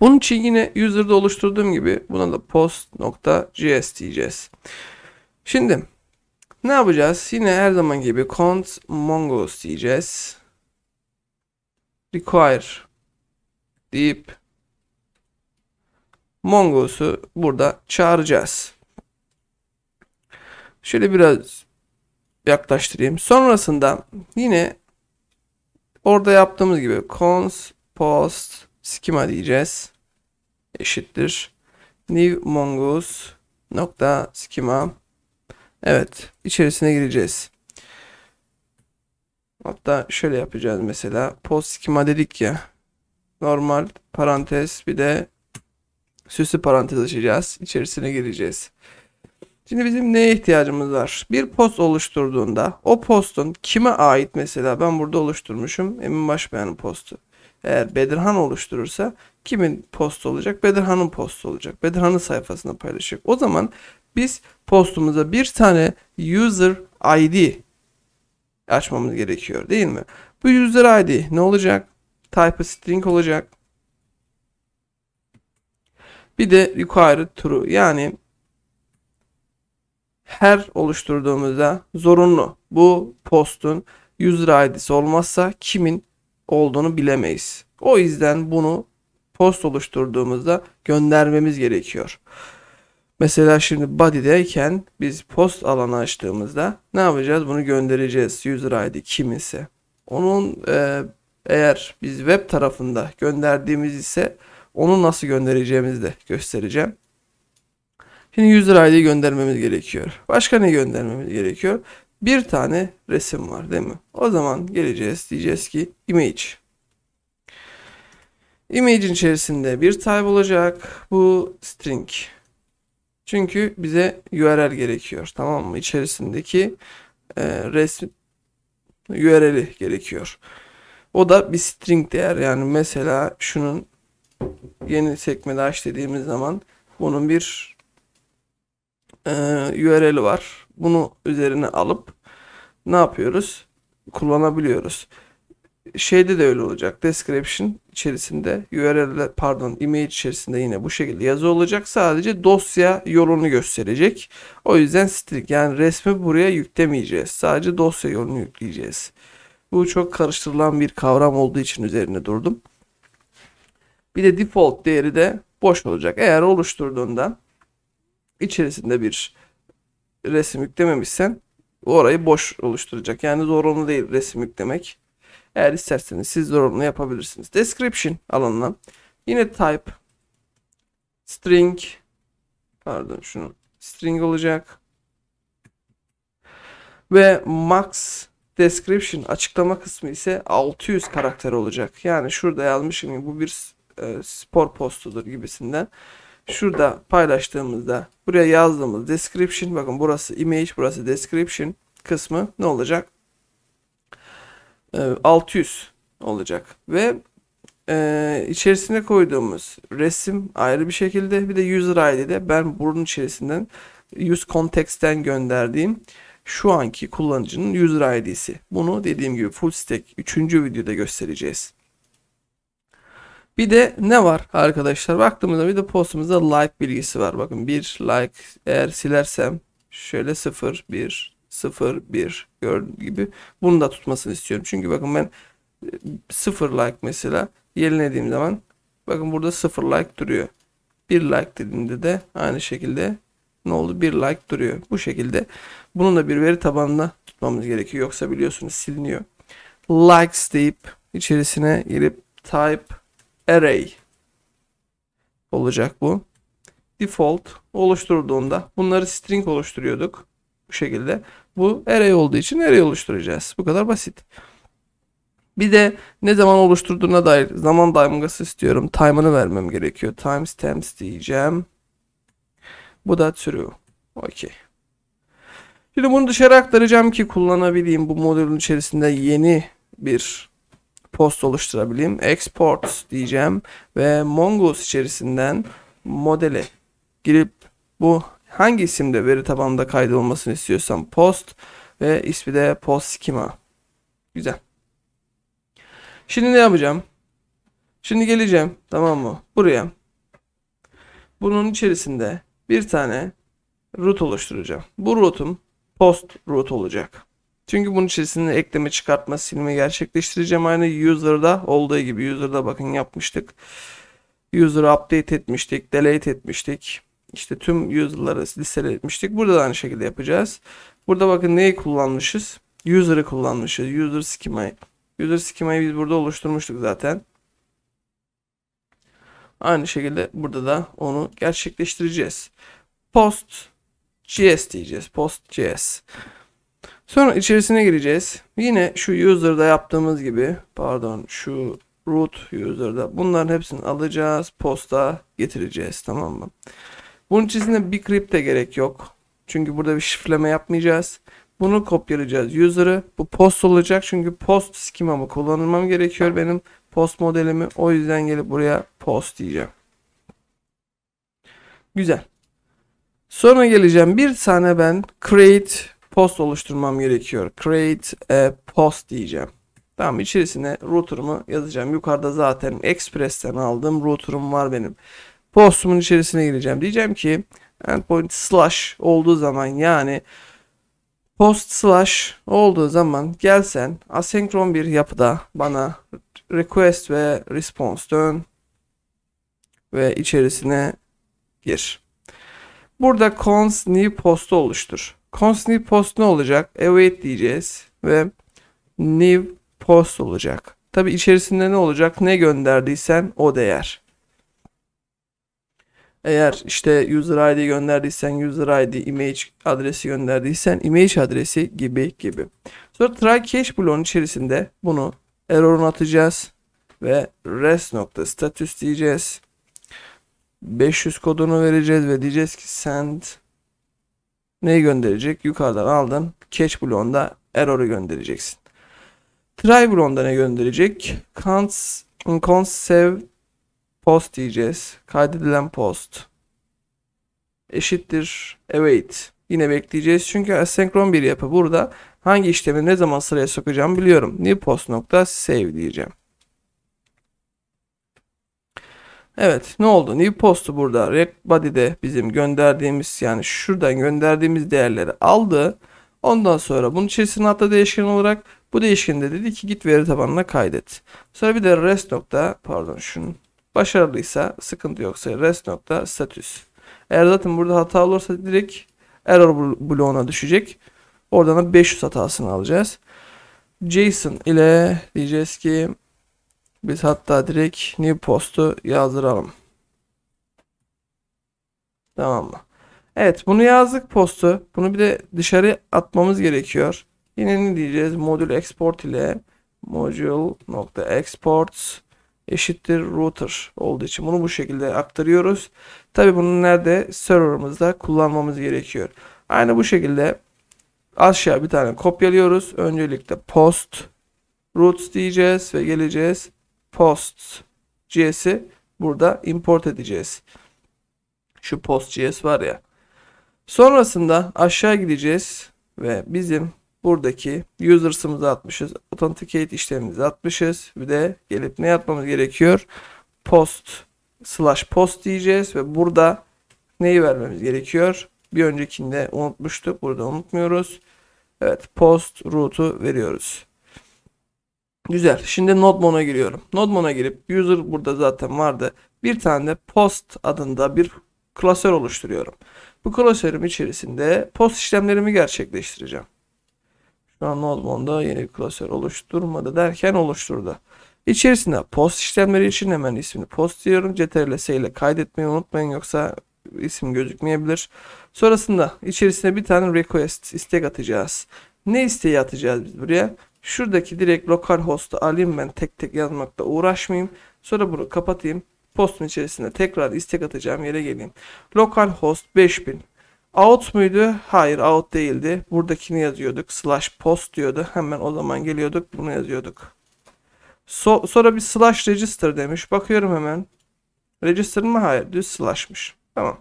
Bunun için yine user'da oluşturduğum gibi buna da post.js diyeceğiz. Şimdi ne yapacağız? Yine her zaman gibi cons mongos diyeceğiz require deyip Mongo'su burada çağıracağız. Şöyle biraz yaklaştırayım. Sonrasında yine orada yaptığımız gibi const post schema diyeceğiz. Eşittir. New mongoose nokta schema. Evet. içerisine gireceğiz. Hatta şöyle yapacağız mesela. Post schema dedik ya. Normal parantez bir de süslü parantez açacağız. içerisine gireceğiz. Şimdi bizim neye ihtiyacımız var? Bir post oluşturduğunda o postun kime ait mesela ben burada oluşturmuşum Emin Başbeyan'ın postu. Eğer Bedirhan oluşturursa kimin postu olacak? Bedirhan'ın postu olacak. Bedirhan'ın sayfasında paylaşacak. O zaman biz postumuza bir tane user ID açmamız gerekiyor değil mi? Bu user ID ne olacak? Type string olacak. Bir de required true yani her oluşturduğumuzda zorunlu bu postun user ID'si olmazsa kimin olduğunu bilemeyiz. O yüzden bunu post oluşturduğumuzda göndermemiz gerekiyor. Mesela şimdi body'deyken biz post alanı açtığımızda ne yapacağız? Bunu göndereceğiz. User ID kimisi. Onun e, eğer biz web tarafında gönderdiğimiz ise onu nasıl göndereceğimizi de göstereceğim. Şimdi user ID'yi göndermemiz gerekiyor. Başka ne göndermemiz gerekiyor? Bir tane resim var değil mi? O zaman geleceğiz diyeceğiz ki image. Image'in içerisinde bir type olacak. Bu string. Çünkü bize URL gerekiyor. Tamam mı? İçerisindeki e, resim URL'i gerekiyor. O da bir string değer. Yani mesela şunun yeni sekmede aç dediğimiz zaman bunun bir e, URL'i var. Bunu üzerine alıp ne yapıyoruz? Kullanabiliyoruz şeyde de öyle olacak. Description içerisinde URL pardon image içerisinde yine bu şekilde yazı olacak. Sadece dosya yolunu gösterecek. O yüzden string yani resmi buraya yüklemeyeceğiz. Sadece dosya yolunu yükleyeceğiz. Bu çok karıştırılan bir kavram olduğu için üzerine durdum. Bir de default değeri de boş olacak. Eğer oluşturduğunda içerisinde bir resim yüklememişsen orayı boş oluşturacak. Yani zorunlu değil resim yüklemek. Eğer isterseniz siz doğruluğunu yapabilirsiniz. Description alanına yine type string pardon şunu string olacak ve max description açıklama kısmı ise 600 karakter olacak. Yani şurada yazmışım ki bu bir e, spor postudur gibisinden. Şurada paylaştığımızda buraya yazdığımız description bakın burası image burası description kısmı ne olacak? 600 ee, olacak ve e, içerisine koyduğumuz resim ayrı bir şekilde bir de user ID de ben bunun içerisinden use context'ten gönderdiğim şu anki kullanıcının user ID'si. Bunu dediğim gibi full stack 3. videoda göstereceğiz. Bir de ne var arkadaşlar? Baktığımızda bir de postumuzda like bilgisi var. Bakın bir like eğer silersem şöyle 0 1 0, 1 gördüğün gibi. Bunu da tutmasını istiyorum. Çünkü bakın ben 0 e, like mesela yenilediğim zaman bakın burada 0 like duruyor. 1 like dediğimde de aynı şekilde ne oldu? 1 like duruyor. Bu şekilde bunun da bir veri tabanına tutmamız gerekiyor. Yoksa biliyorsunuz siliniyor. Likes deyip içerisine girip type array olacak bu. Default oluşturduğunda bunları string oluşturuyorduk. Bu şekilde bu array olduğu için array oluşturacağız. Bu kadar basit. Bir de ne zaman oluşturduğuna dair zaman damgası istiyorum. Time'ını vermem gerekiyor. Timestamps diyeceğim. Bu da true. Okey. Şimdi bunu dışarı aktaracağım ki kullanabileyim. Bu modülün içerisinde yeni bir post oluşturabileyim. Export diyeceğim ve Mongoose içerisinden modele girip bu hangi isimde veri tabanında kaydolmasını istiyorsam post ve ismi de post schema. Güzel. Şimdi ne yapacağım? Şimdi geleceğim tamam mı? Buraya. Bunun içerisinde bir tane root oluşturacağım. Bu root'um post root olacak. Çünkü bunun içerisinde ekleme, çıkartma, silme gerçekleştireceğim. Aynı user'da olduğu gibi user'da bakın yapmıştık. User'ı update etmiştik, delete etmiştik işte tüm user'ları listeletmiştik. Burada da aynı şekilde yapacağız. Burada bakın neyi kullanmışız? User'ı kullanmışız. User schema'yı. User schema'yı biz burada oluşturmuştuk zaten. Aynı şekilde burada da onu gerçekleştireceğiz. Post JS diyeceğiz. Post JS. Sonra içerisine gireceğiz. Yine şu user'da yaptığımız gibi pardon şu root user'da bunların hepsini alacağız. Posta getireceğiz tamam mı? Bunun için de bir kripte gerek yok. Çünkü burada bir şifreleme yapmayacağız. Bunu kopyalayacağız user'ı. Bu post olacak çünkü post skimamı kullanmam gerekiyor benim post modelimi. O yüzden gelip buraya post diyeceğim. Güzel. Sonra geleceğim. Bir tane ben create post oluşturmam gerekiyor. Create a post diyeceğim. Tamam içerisine router'ımı yazacağım. Yukarıda zaten Express'ten aldığım router'ım var benim postumun içerisine gireceğim. Diyeceğim ki endpoint slash olduğu zaman yani post slash olduğu zaman gelsen asenkron bir yapıda bana request ve response dön ve içerisine gir. Burada const new post'u oluştur. Const new post ne olacak? Await diyeceğiz ve new post olacak. Tabi içerisinde ne olacak? Ne gönderdiysen o değer. Eğer işte user ID gönderdiysen user ID, image adresi gönderdiysen image adresi gibi gibi. Sonra try cache bloğunun içerisinde bunu error'unu atacağız ve rest nokta status diyeceğiz. 500 kodunu vereceğiz ve diyeceğiz ki send neyi gönderecek? Yukarıdan aldın. Cache bloğunda error'u göndereceksin. Try bloğunda ne gönderecek? Can't, can't save post diyeceğiz. Kaydedilen post eşittir await. Yine bekleyeceğiz çünkü asenkron bir yapı burada. Hangi işlemi ne zaman sıraya sokacağımı biliyorum. New post nokta save diyeceğim. Evet ne oldu? New post'u burada rec body'de bizim gönderdiğimiz yani şuradan gönderdiğimiz değerleri aldı. Ondan sonra bunun içerisine hatta değişken olarak bu değişkende dedi ki git veri tabanına kaydet. Sonra bir de rest nokta pardon şunun Başarılıysa sıkıntı yoksa rest nokta status. Eğer zaten burada hata olursa direkt error bloğuna düşecek. Oradan da 500 hatasını alacağız. Jason ile diyeceğiz ki biz hatta direkt new post'u yazdıralım. Tamam mı? Evet bunu yazdık postu. Bunu bir de dışarı atmamız gerekiyor. Yine ne diyeceğiz? Modül export ile module.exports eşittir router olduğu için bunu bu şekilde aktarıyoruz. Tabi bunu nerede? Server'ımızda kullanmamız gerekiyor. Aynı bu şekilde aşağı bir tane kopyalıyoruz. Öncelikle post roots diyeceğiz ve geleceğiz post JS'i burada import edeceğiz. Şu post JS var ya. Sonrasında aşağı gideceğiz ve bizim buradaki users'ımızı atmışız. Authenticate işlemimizi atmışız. Bir de gelip ne yapmamız gerekiyor? Post slash post diyeceğiz ve burada neyi vermemiz gerekiyor? Bir öncekinde unutmuştuk. Burada unutmuyoruz. Evet post root'u veriyoruz. Güzel. Şimdi Nodmon'a giriyorum. Nodmon'a girip user burada zaten vardı. Bir tane de post adında bir klasör oluşturuyorum. Bu klasörüm içerisinde post işlemlerimi gerçekleştireceğim. Şu an Nodmon'da yeni bir klasör oluşturmadı derken oluşturdu. İçerisinde post işlemleri için hemen ismini post diyorum. Ctrl S ile kaydetmeyi unutmayın yoksa isim gözükmeyebilir. Sonrasında içerisine bir tane request istek atacağız. Ne isteği atacağız biz buraya? Şuradaki direkt localhost'u alayım ben tek tek yazmakta uğraşmayayım. Sonra bunu kapatayım. Postun içerisine tekrar istek atacağım yere geleyim. Local host 5000 Out muydu? Hayır out değildi. Buradakini yazıyorduk. Slash post diyordu. Hemen o zaman geliyorduk. Bunu yazıyorduk. So sonra bir slash register demiş. Bakıyorum hemen. Register mı? Hayır. Düz slash'mış. Tamam.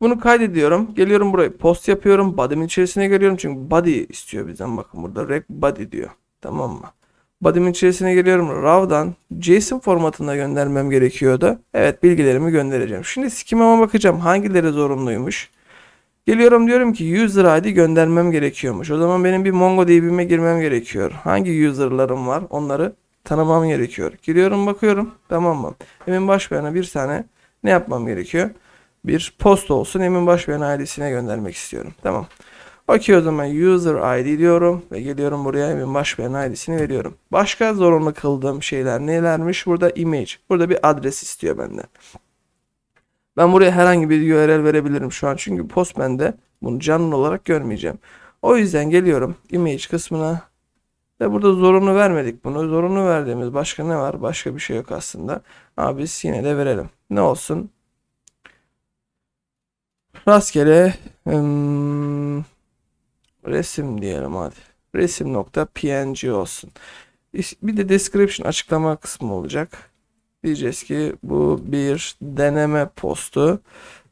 Bunu kaydediyorum. Geliyorum buraya post yapıyorum. Body'nin içerisine geliyorum. Çünkü body istiyor bizden. Bakın burada rec body diyor. Tamam mı? Body'min içerisine geliyorum. Raw'dan JSON formatında göndermem gerekiyordu. Evet bilgilerimi göndereceğim. Şimdi skimama bakacağım hangileri zorunluymuş. Geliyorum diyorum ki user ID göndermem gerekiyormuş. O zaman benim bir MongoDB'me girmem gerekiyor. Hangi user'larım var onları tanımam gerekiyor. Giriyorum bakıyorum tamam mı? Emin başbayana bir tane ne yapmam gerekiyor? Bir post olsun emin başbayan ailesine göndermek istiyorum. Tamam. Okey o zaman user ID diyorum ve geliyorum buraya bir başveren ID'sini veriyorum. Başka zorunlu kıldığım şeyler nelermiş? Burada image. Burada bir adres istiyor benden. Ben buraya herhangi bir URL verebilirim şu an. Çünkü Postman'de bunu canlı olarak görmeyeceğim. O yüzden geliyorum image kısmına. Ve burada zorunlu vermedik bunu. Zorunlu verdiğimiz başka ne var? Başka bir şey yok aslında. Ama biz yine de verelim. Ne olsun? Rastgele resim diyelim hadi. Resim nokta png olsun. Bir de description açıklama kısmı olacak. Diyeceğiz ki bu bir deneme postu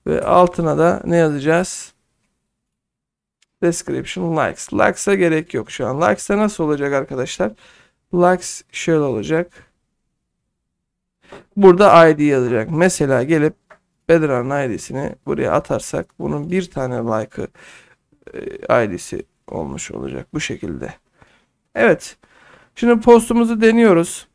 ve altına da ne yazacağız? Description likes. Likes'a gerek yok şu an. Likes'a nasıl olacak arkadaşlar? Likes şöyle olacak. Burada ID yazacak. Mesela gelip Bedran'ın ID'sini buraya atarsak bunun bir tane like'ı e, ailesi olmuş olacak bu şekilde. Evet. Şimdi postumuzu deniyoruz.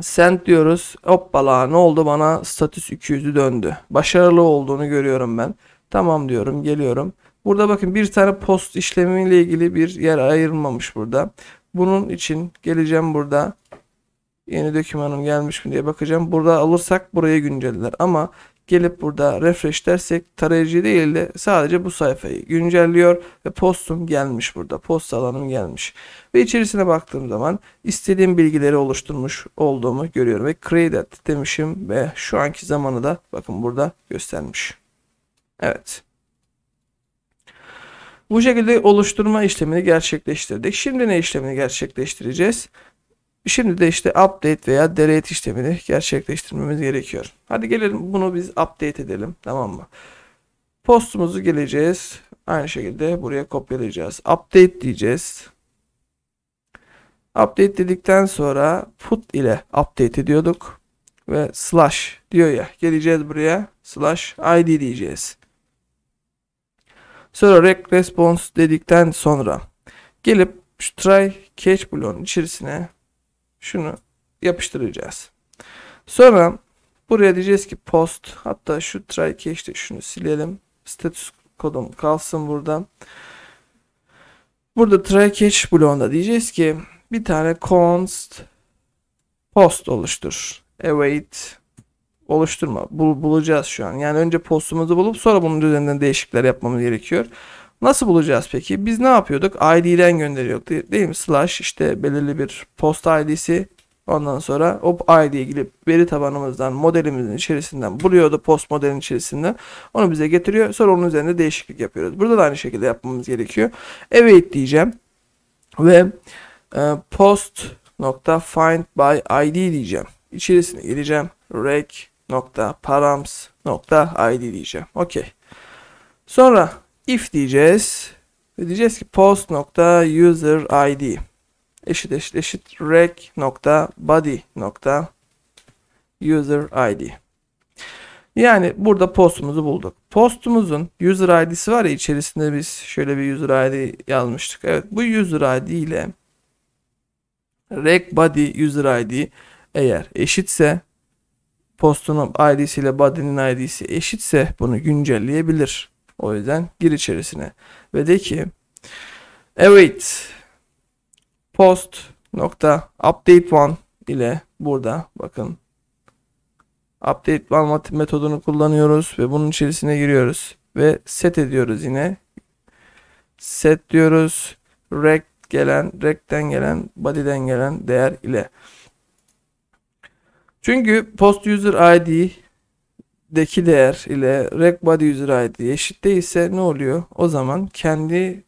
Send diyoruz. Hoppala ne oldu bana? Status 200'ü döndü. Başarılı olduğunu görüyorum ben. Tamam diyorum geliyorum. Burada bakın bir tane post işlemiyle ilgili bir yer ayrılmamış burada. Bunun için geleceğim burada. Yeni dokümanım gelmiş mi diye bakacağım. Burada alırsak buraya günceller. Ama gelip burada refresh dersek tarayıcı değil de sadece bu sayfayı güncelliyor ve postum gelmiş burada. Post alanım gelmiş. Ve içerisine baktığım zaman istediğim bilgileri oluşturmuş olduğumu görüyorum. Ve created demişim ve şu anki zamanı da bakın burada göstermiş. Evet. Bu şekilde oluşturma işlemini gerçekleştirdik. Şimdi ne işlemini gerçekleştireceğiz? Şimdi de işte update veya delete işlemini gerçekleştirmemiz gerekiyor. Hadi gelelim bunu biz update edelim tamam mı? Postumuzu geleceğiz. Aynı şekilde buraya kopyalayacağız. Update diyeceğiz. Update dedikten sonra put ile update ediyorduk. Ve slash diyor ya. Geleceğiz buraya. Slash id diyeceğiz. Sonra response dedikten sonra gelip try catch bloğunun içerisine şunu yapıştıracağız. Sonra buraya diyeceğiz ki post hatta şu try cache'de şunu silelim. Status kodum kalsın burada. Burada try cache bloğunda diyeceğiz ki bir tane const post oluştur. Await oluşturma. Bul, bulacağız şu an. Yani önce postumuzu bulup sonra bunun üzerinden değişiklikler yapmamız gerekiyor. Nasıl bulacağız peki? Biz ne yapıyorduk? ID'den gönderiyorduk değil mi? Slash işte belirli bir post ID'si. Ondan sonra o ID'ye girip veri tabanımızdan modelimizin içerisinden buluyordu post modelin içerisinden. Onu bize getiriyor. Sonra onun üzerinde değişiklik yapıyoruz. Burada da aynı şekilde yapmamız gerekiyor. Evet diyeceğim. Ve e, post nokta find by ID diyeceğim. İçerisine gireceğim. Rec nokta params nokta ID diyeceğim. Okey. Sonra if diyeceğiz. Ve diyeceğiz ki post nokta user id eşit eşit eşit rec nokta body nokta user id. Yani burada postumuzu bulduk. Postumuzun user id'si var ya içerisinde biz şöyle bir user id yazmıştık. Evet bu user id ile rec body user id eğer eşitse postunun id'si ile body'nin id'si eşitse bunu güncelleyebilir. O yüzden gir içerisine. Ve de ki evet post nokta update one ile burada bakın update one metodunu kullanıyoruz ve bunun içerisine giriyoruz ve set ediyoruz yine set diyoruz rect gelen rect'ten gelen body'den gelen değer ile çünkü post user id deki değer ile rack body user id eşit değilse ne oluyor? O zaman kendi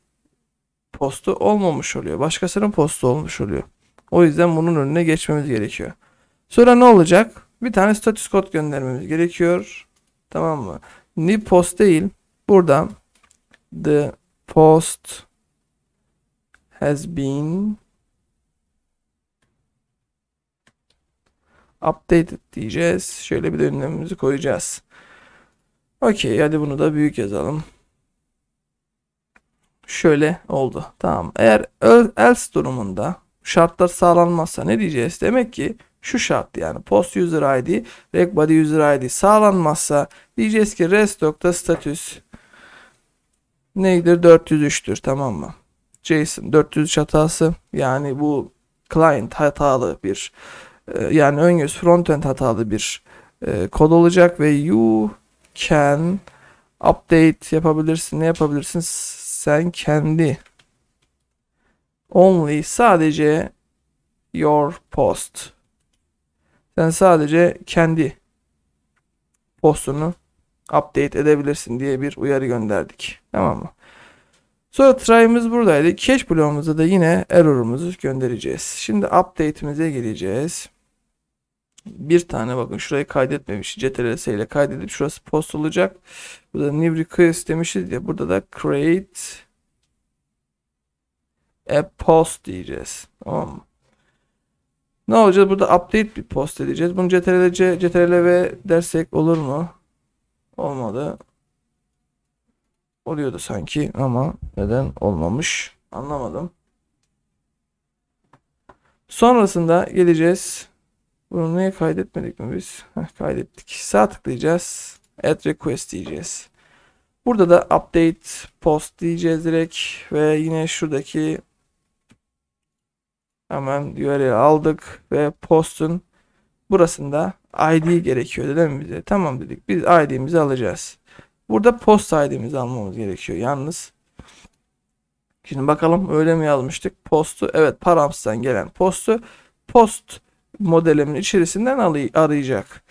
postu olmamış oluyor. Başkasının postu olmuş oluyor. O yüzden bunun önüne geçmemiz gerekiyor. Sonra ne olacak? Bir tane status kod göndermemiz gerekiyor. Tamam mı? New post değil. Burada the post has been Update diyeceğiz. Şöyle bir de ünlemimizi koyacağız. Okey hadi bunu da büyük yazalım. Şöyle oldu. Tamam. Eğer else durumunda şartlar sağlanmazsa ne diyeceğiz? Demek ki şu şart yani post user id, reg body user id sağlanmazsa diyeceğiz ki rest.status neydir? 403'tür tamam mı? JSON 403 hatası yani bu client hatalı bir ee, yani ön yüz front end hatalı bir e, kod olacak ve you can update yapabilirsin. Ne yapabilirsin? Sen kendi only sadece your post. Sen sadece kendi postunu update edebilirsin diye bir uyarı gönderdik. Tamam mı? Sonra try'ımız buradaydı. Cache bloğumuza da yine error'umuzu göndereceğiz. Şimdi update'imize geleceğiz. Bir tane bakın şurayı kaydetmemiş. CTRS ile kaydedip şurası post olacak. Burada new request demişiz ya. Burada da create a post diyeceğiz. Tamam mı? Ne olacak? Burada update bir post edeceğiz. Bunu CTRL, C, CTRL ve dersek olur mu? Olmadı oluyordu sanki ama neden olmamış anlamadım. Sonrasında geleceğiz. Bunu niye kaydetmedik mi biz? Heh, kaydettik. Sağ tıklayacağız. Add request diyeceğiz. Burada da update post diyeceğiz direkt ve yine şuradaki hemen URL'i aldık ve postun burasında ID gerekiyordu değil mi bize? Tamam dedik. Biz ID'mizi alacağız. Burada post ID'mizi almamız gerekiyor yalnız. Şimdi bakalım öyle mi yazmıştık? Postu evet Params'tan gelen postu post modelimin içerisinden arayacak.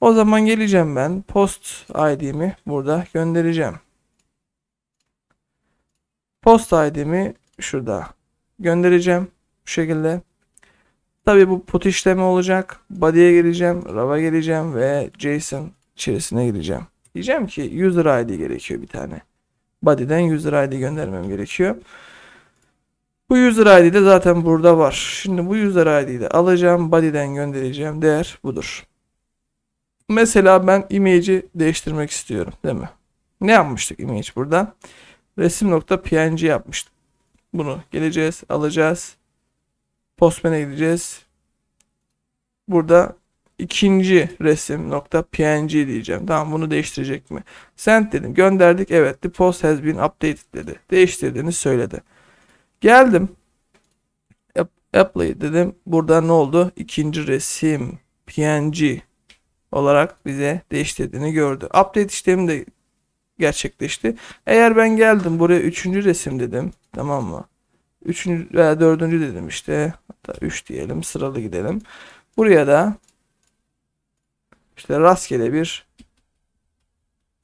O zaman geleceğim ben post ID'mi burada göndereceğim. Post ID'mi şurada göndereceğim bu şekilde. Tabii bu put işlemi olacak. Body'ye geleceğim, raw'a geleceğim ve JSON içerisine gireceğim. Diyeceğim ki user ID gerekiyor bir tane. Body'den user ID göndermem gerekiyor. Bu user ID de zaten burada var. Şimdi bu user ID'yi de alacağım. Body'den göndereceğim değer budur. Mesela ben image'i değiştirmek istiyorum değil mi? Ne yapmıştık image burada? Resim.png yapmıştık. Bunu geleceğiz, alacağız. Postman'e gideceğiz. Burada ikinci resim nokta png diyeceğim. Tamam bunu değiştirecek mi? Send dedim. Gönderdik. Evet. The post has been updated dedi. Değiştirdiğini söyledi. Geldim. Apply dedim. Burada ne oldu? İkinci resim png olarak bize değiştirdiğini gördü. Update işlemi de gerçekleşti. Eğer ben geldim buraya üçüncü resim dedim. Tamam mı? Üçüncü veya dördüncü dedim işte. Hatta üç diyelim. Sıralı gidelim. Buraya da işte rastgele bir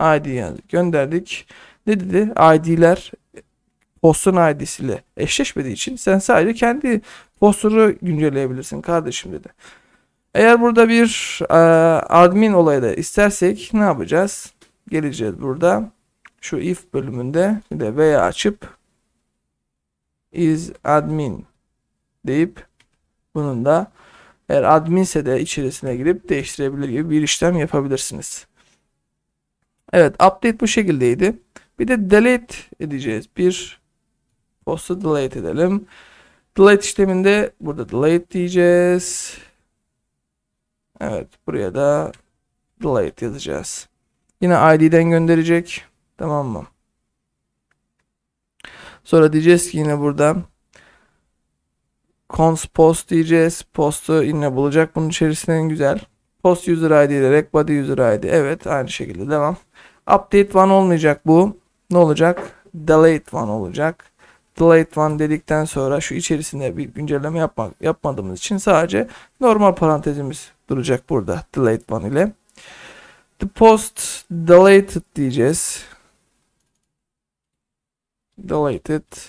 ID Gönderdik. Ne dedi? ID'ler postun ID'siyle eşleşmediği için sen sadece kendi posturu güncelleyebilirsin kardeşim dedi. Eğer burada bir e, admin olayı da istersek ne yapacağız? Geleceğiz burada. Şu if bölümünde bir de veya açıp is admin deyip bunun da eğer adminse de içerisine girip değiştirebilir gibi bir işlem yapabilirsiniz. Evet update bu şekildeydi. Bir de delete edeceğiz. Bir postu delete edelim. Delete işleminde burada delete diyeceğiz. Evet buraya da delete yazacağız. Yine id'den gönderecek. Tamam mı? Sonra diyeceğiz ki yine burada cons post diyeceğiz. Post'u yine bulacak bunun içerisinde en güzel. Post user id ile rec body user id. Evet aynı şekilde devam. Update one olmayacak bu. Ne olacak? Delayed one olacak. Delayed one dedikten sonra şu içerisinde bir güncelleme yapmak yapmadığımız için sadece normal parantezimiz duracak burada. Delayed one ile. The post deleted diyeceğiz. Deleted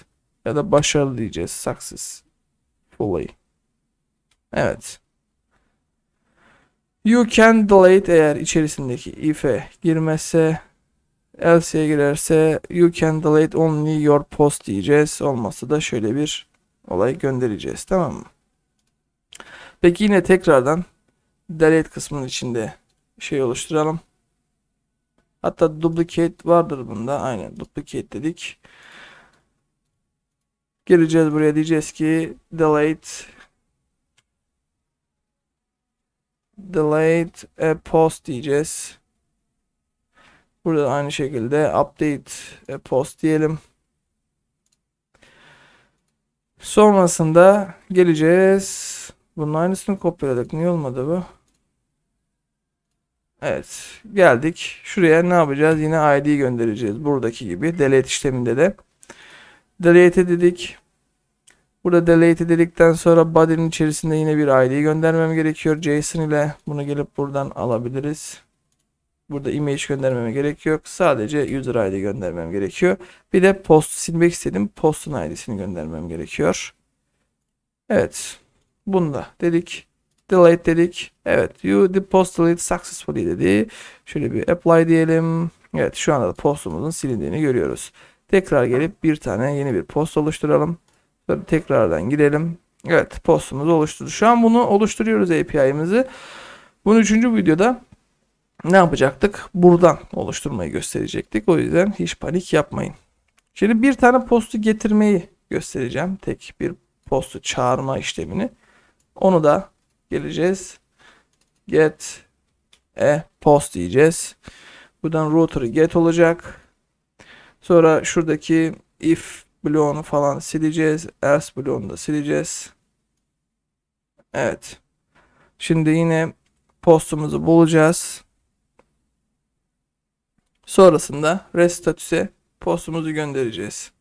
ya da başarılı diyeceğiz. Success dolayı. Evet. You can delete eğer içerisindeki if'e girmezse else'ye girerse you can delete only your post diyeceğiz. Olmazsa da şöyle bir olay göndereceğiz. Tamam mı? Peki yine tekrardan delete kısmının içinde şey oluşturalım. Hatta duplicate vardır bunda. Aynen duplicate dedik. Geleceğiz buraya diyeceğiz ki delete, delete a post diyeceğiz. Burada aynı şekilde update a post diyelim. Sonrasında geleceğiz. Bunun aynısını kopyaladık. Niye olmadı bu? Evet. Geldik. Şuraya ne yapacağız? Yine ID'yi göndereceğiz. Buradaki gibi. Delete işleminde de delete dedik. Burada delete dedikten sonra body'nin içerisinde yine bir ID'yi göndermem gerekiyor. JSON ile bunu gelip buradan alabiliriz. Burada image göndermeme gerek yok. Sadece user ID göndermem gerekiyor. Bir de post silmek istedim. Post'un ID'sini göndermem gerekiyor. Evet. bunu da dedik. Delete dedik. Evet. You the post delete successfully dedi. Şöyle bir apply diyelim. Evet şu anda da postumuzun silindiğini görüyoruz. Tekrar gelip bir tane yeni bir post oluşturalım. Sonra tekrardan gidelim. Evet postumuz oluşturdu. Şu an bunu oluşturuyoruz API'mizi. Bunu üçüncü videoda ne yapacaktık? Buradan oluşturmayı gösterecektik. O yüzden hiç panik yapmayın. Şimdi bir tane postu getirmeyi göstereceğim. Tek bir postu çağırma işlemini. Onu da geleceğiz. Get e post diyeceğiz. Buradan router'ı get olacak. Sonra şuradaki if bloğunu falan sileceğiz. Else bloğunu da sileceğiz. Evet. Şimdi yine postumuzu bulacağız. Sonrasında rest statüse postumuzu göndereceğiz.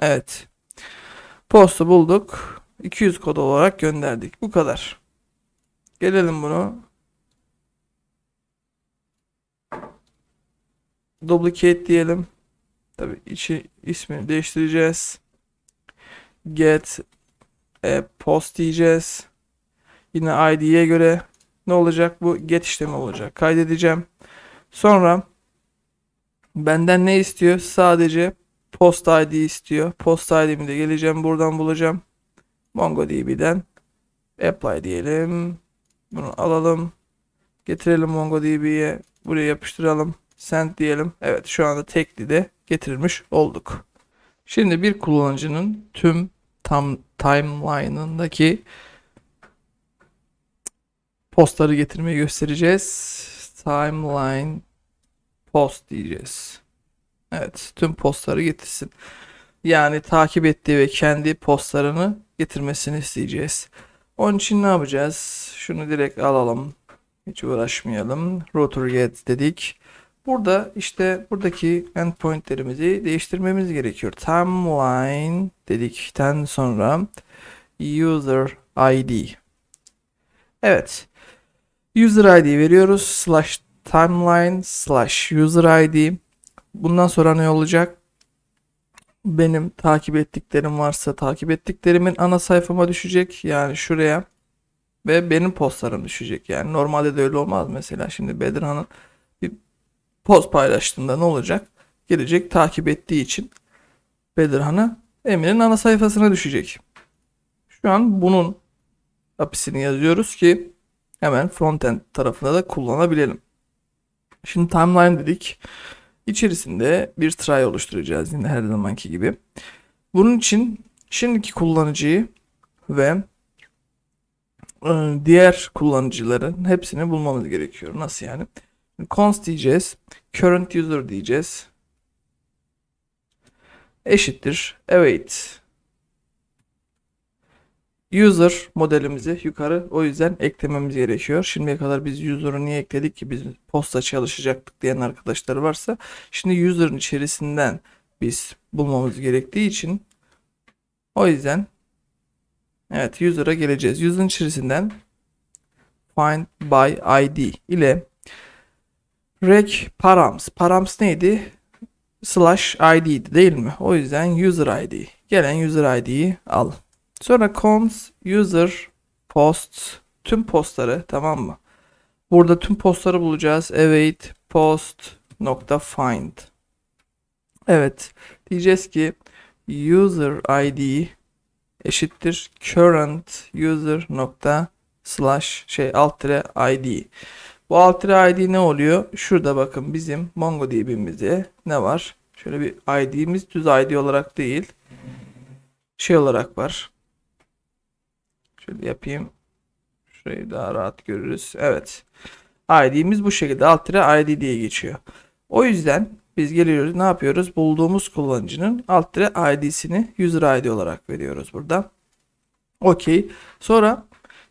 Evet. Postu bulduk. 200 kod olarak gönderdik. Bu kadar. Gelelim bunu duplicate diyelim. Tabi içi ismini değiştireceğiz. Get a post diyeceğiz. Yine ID'ye göre ne olacak? Bu get işlemi olacak. Kaydedeceğim. Sonra benden ne istiyor? Sadece post ID istiyor. Post ID'mi de geleceğim. Buradan bulacağım. MongoDB'den apply diyelim. Bunu alalım. Getirelim MongoDB'ye. Buraya yapıştıralım send diyelim. Evet şu anda tekli de getirmiş olduk. Şimdi bir kullanıcının tüm tam timeline'ındaki postları getirmeyi göstereceğiz. Timeline post diyeceğiz. Evet tüm postları getirsin. Yani takip ettiği ve kendi postlarını getirmesini isteyeceğiz. Onun için ne yapacağız? Şunu direkt alalım. Hiç uğraşmayalım. Router get dedik. Burada işte buradaki endpointlerimizi değiştirmemiz gerekiyor. Timeline dedikten sonra user ID. Evet. User ID veriyoruz. Slash timeline slash user ID. Bundan sonra ne olacak? Benim takip ettiklerim varsa takip ettiklerimin ana sayfama düşecek. Yani şuraya. Ve benim postlarım düşecek. Yani normalde de öyle olmaz mesela. Şimdi Bedirhan'ın poz paylaştığında ne olacak? Gelecek takip ettiği için Bedirhan'a Emir'in ana sayfasına düşecek. Şu an bunun apisini yazıyoruz ki hemen frontend tarafında da kullanabilelim. Şimdi timeline dedik. İçerisinde bir try oluşturacağız yine her zamanki gibi. Bunun için şimdiki kullanıcıyı ve e, diğer kullanıcıların hepsini bulmamız gerekiyor. Nasıl yani? Const diyeceğiz. Current user diyeceğiz. Eşittir. Evet. User modelimizi yukarı o yüzden eklememiz gerekiyor. Şimdiye kadar biz user'ı niye ekledik ki biz posta çalışacaktık diyen arkadaşlar varsa. Şimdi user'ın içerisinden biz bulmamız gerektiği için o yüzden evet user'a geleceğiz. User'ın içerisinden find by id ile rec params. Params neydi? Slash id'di değil mi? O yüzden user id. Gelen user id'yi al. Sonra cons user posts tüm postları tamam mı? Burada tüm postları bulacağız. Await post nokta find. Evet. Diyeceğiz ki user id eşittir current user nokta slash şey alt id. Bu alter ID ne oluyor? Şurada bakın bizim MongoDB'mizde ne var? Şöyle bir ID'miz düz ID olarak değil. Şey olarak var. Şöyle yapayım. Şurayı daha rahat görürüz. Evet. ID'miz bu şekilde alt ID diye geçiyor. O yüzden biz geliyoruz ne yapıyoruz? Bulduğumuz kullanıcının alt ID'sini user ID olarak veriyoruz burada. Okey. Sonra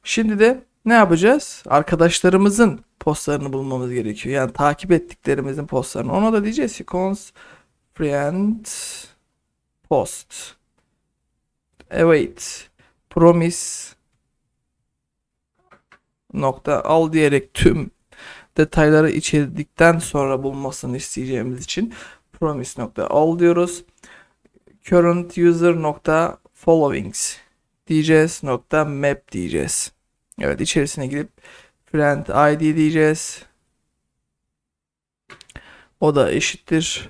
şimdi de ne yapacağız? Arkadaşlarımızın postlarını bulmamız gerekiyor. Yani takip ettiklerimizin postlarını. Ona da diyeceğiz ki cons friend post await promise nokta al diyerek tüm detayları içerdikten sonra bulmasını isteyeceğimiz için promise nokta al diyoruz. Current user nokta followings diyeceğiz nokta map diyeceğiz. Evet içerisine girip friend id diyeceğiz. O da eşittir.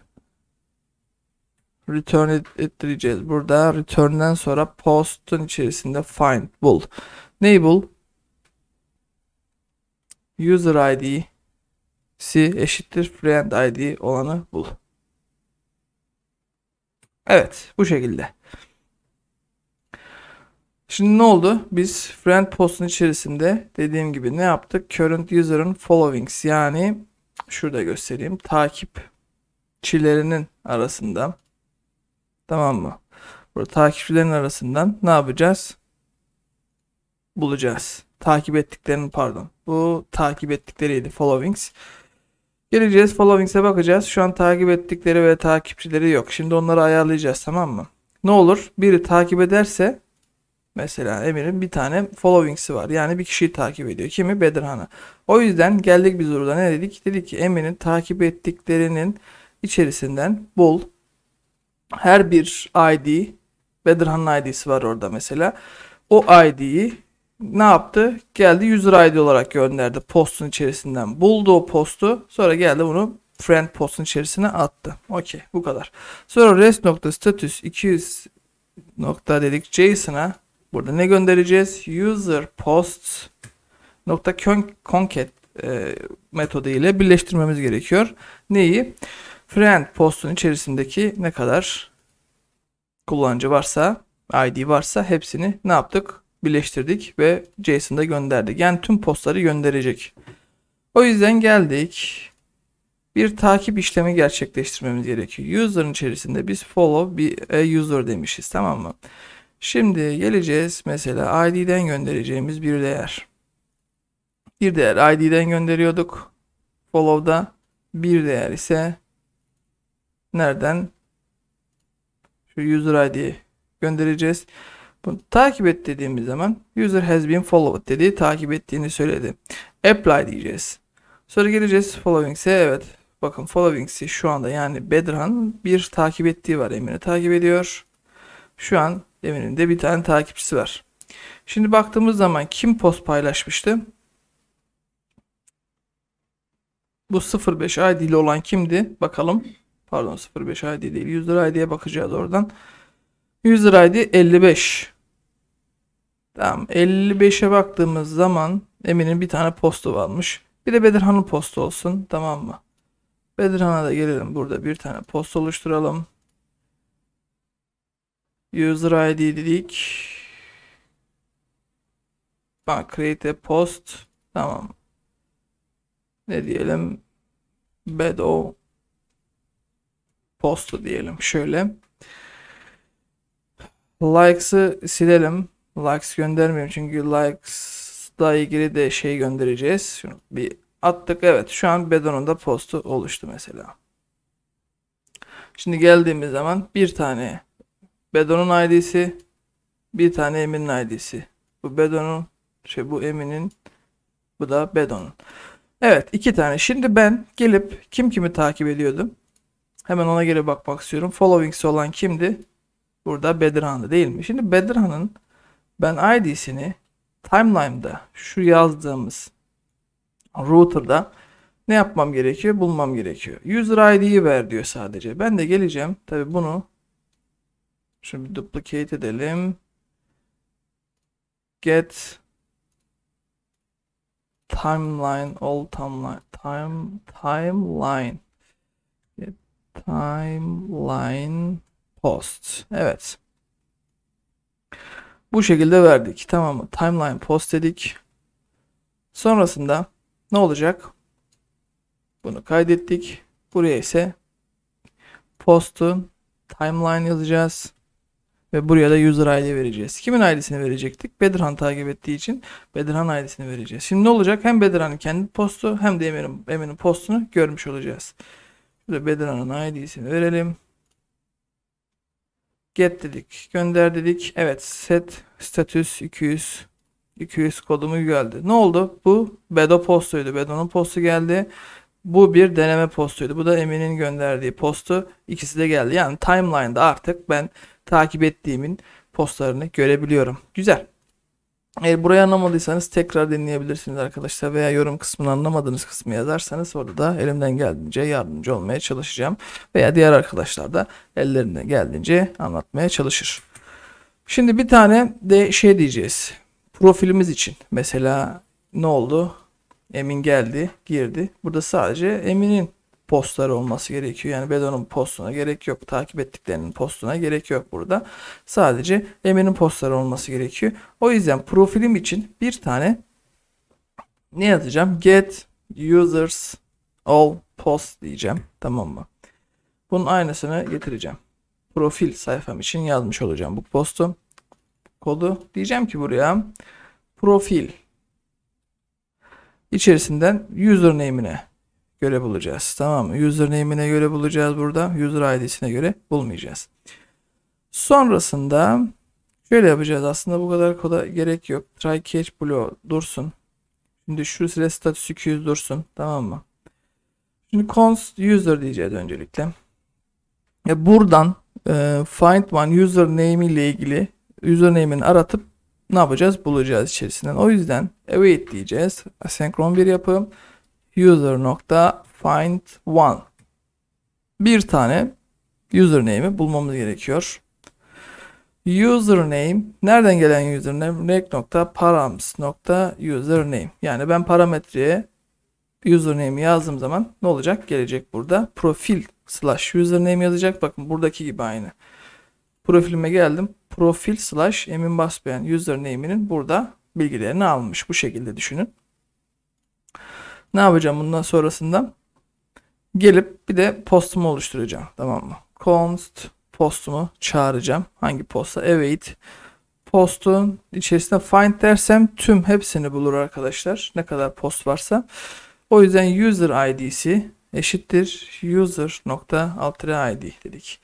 Return ettireceğiz. Burada return'den sonra post'un içerisinde find bul. Neyi bul? User id'si eşittir friend id olanı bul. Evet bu şekilde. Şimdi ne oldu? Biz friend postun içerisinde dediğim gibi ne yaptık? Current user'ın followings yani şurada göstereyim. Takipçilerinin arasından, tamam mı? Burada takipçilerin arasından ne yapacağız? Bulacağız. Takip ettiklerini pardon. Bu takip ettikleriydi followings. Geleceğiz followings'e bakacağız. Şu an takip ettikleri ve takipçileri yok. Şimdi onları ayarlayacağız tamam mı? Ne olur? Biri takip ederse Mesela Emir'in bir tane following'si var. Yani bir kişiyi takip ediyor. Kimi? Bedirhan'ı. O yüzden geldik biz orada ne dedik? Dedik ki Emir'in takip ettiklerinin içerisinden bul. Her bir ID, Bedirhan'ın ID'si var orada mesela. O ID'yi ne yaptı? Geldi user ID olarak gönderdi postun içerisinden. Buldu o postu. Sonra geldi bunu friend postun içerisine attı. Okey bu kadar. Sonra rest.status 200 nokta dedik Jason'a Burada ne göndereceğiz? User posts nokta concat e, metodu ile birleştirmemiz gerekiyor. Neyi? Friend postun içerisindeki ne kadar kullanıcı varsa, ID varsa hepsini ne yaptık? Birleştirdik ve JSON'da gönderdik. Yani tüm postları gönderecek. O yüzden geldik. Bir takip işlemi gerçekleştirmemiz gerekiyor. User'ın içerisinde biz follow bir e, user demişiz tamam mı? Şimdi geleceğiz mesela ID'den göndereceğimiz bir değer. Bir değer ID'den gönderiyorduk. Follow'da bir değer ise nereden? Şu user ID göndereceğiz. Bunu takip et dediğimiz zaman user has been followed dedi. Takip ettiğini söyledi. Apply diyeceğiz. Sonra geleceğiz followings'e evet. Bakın followings'i şu anda yani Bedran bir takip ettiği var emrini takip ediyor. Şu an Demin'in de bir tane takipçisi var. Şimdi baktığımız zaman kim post paylaşmıştı? Bu 05 ID'li olan kimdi? Bakalım. Pardon 05 ID değil. User ID'ye bakacağız oradan. User ID 55. Tamam 55'e baktığımız zaman Emin'in bir tane postu varmış. Bir de Bedirhan'ın postu olsun tamam mı? Bedirhan'a da gelelim burada bir tane post oluşturalım. User ID dedik. Bak create a post. Tamam. Ne diyelim? Bedo postu diyelim. Şöyle. Likes'ı silelim. Likes göndermiyorum çünkü likes'la ilgili de şey göndereceğiz. Şunu bir attık. Evet şu an Bedon'un da postu oluştu mesela. Şimdi geldiğimiz zaman bir tane Bedon'un ID'si bir tane Emin'in ID'si. Bu Bedon'un şey bu Emin'in bu da Bedon'un. Evet iki tane. Şimdi ben gelip kim kimi takip ediyordum? Hemen ona geri bakmak istiyorum. Followings'i olan kimdi? Burada Bedirhan'dı değil mi? Şimdi Bedirhan'ın ben ID'sini timeline'da şu yazdığımız router'da ne yapmam gerekiyor? Bulmam gerekiyor. User ID'yi ver diyor sadece. Ben de geleceğim. Tabi bunu şunu bir duplicate edelim. Get timeline all timeline time timeline get timeline post. Evet. Bu şekilde verdik. Tamam mı? Timeline post dedik. Sonrasında ne olacak? Bunu kaydettik. Buraya ise postun timeline yazacağız. Ve buraya da user ID vereceğiz. Kimin ID'sini verecektik? Bedirhan takip ettiği için Bedirhan ID'sini vereceğiz. Şimdi ne olacak? Hem Bedirhan'ın kendi postu hem de Emir'in Emir'in postunu görmüş olacağız. Şurada Bedirhan'ın ID'sini verelim. Get dedik. Gönder dedik. Evet set status 200 200 kodumu geldi. Ne oldu? Bu Bedo postuydu. Bedo'nun postu geldi. Bu bir deneme postuydu. Bu da Emin'in gönderdiği postu. İkisi de geldi. Yani timeline'da artık ben takip ettiğimin postlarını görebiliyorum. Güzel. Eğer burayı anlamadıysanız tekrar dinleyebilirsiniz arkadaşlar veya yorum kısmını anlamadığınız kısmı yazarsanız orada da elimden geldiğince yardımcı olmaya çalışacağım. Veya diğer arkadaşlar da ellerine geldiğince anlatmaya çalışır. Şimdi bir tane de şey diyeceğiz. Profilimiz için mesela ne oldu? Emin geldi, girdi. Burada sadece Emin'in postları olması gerekiyor. Yani Bedo'nun postuna gerek yok. Takip ettiklerinin postuna gerek yok burada. Sadece Emir'in postları olması gerekiyor. O yüzden profilim için bir tane ne yazacağım? Get users all post diyeceğim. Tamam mı? Bunun aynısını getireceğim. Profil sayfam için yazmış olacağım bu postu. Kodu diyeceğim ki buraya profil içerisinden username'ine göre bulacağız. Tamam mı? Username'ine göre bulacağız burada. User ID'sine göre bulmayacağız. Sonrasında şöyle yapacağız. Aslında bu kadar koda gerek yok. Try catch block dursun. Şimdi şu süre statüsü 200 dursun. Tamam mı? Şimdi const user diyeceğiz öncelikle. Ya buradan e, find one username ile ilgili username'ini aratıp ne yapacağız? Bulacağız içerisinden. O yüzden await diyeceğiz. Asenkron bir yapı user.find1 bir tane username'i bulmamız gerekiyor. Username nereden gelen username? rec.params.username yani ben parametreye username'i yazdığım zaman ne olacak? Gelecek burada profil slash username yazacak. Bakın buradaki gibi aynı. Profilime geldim. Profil slash Emin basmayan username'inin burada bilgilerini almış. Bu şekilde düşünün. Ne yapacağım bundan sonrasında? Gelip bir de postumu oluşturacağım. Tamam mı? Const postumu çağıracağım. Hangi posta? Await. Postun içerisinde find dersem tüm hepsini bulur arkadaşlar. Ne kadar post varsa. O yüzden user id'si eşittir user nokta alt id dedik.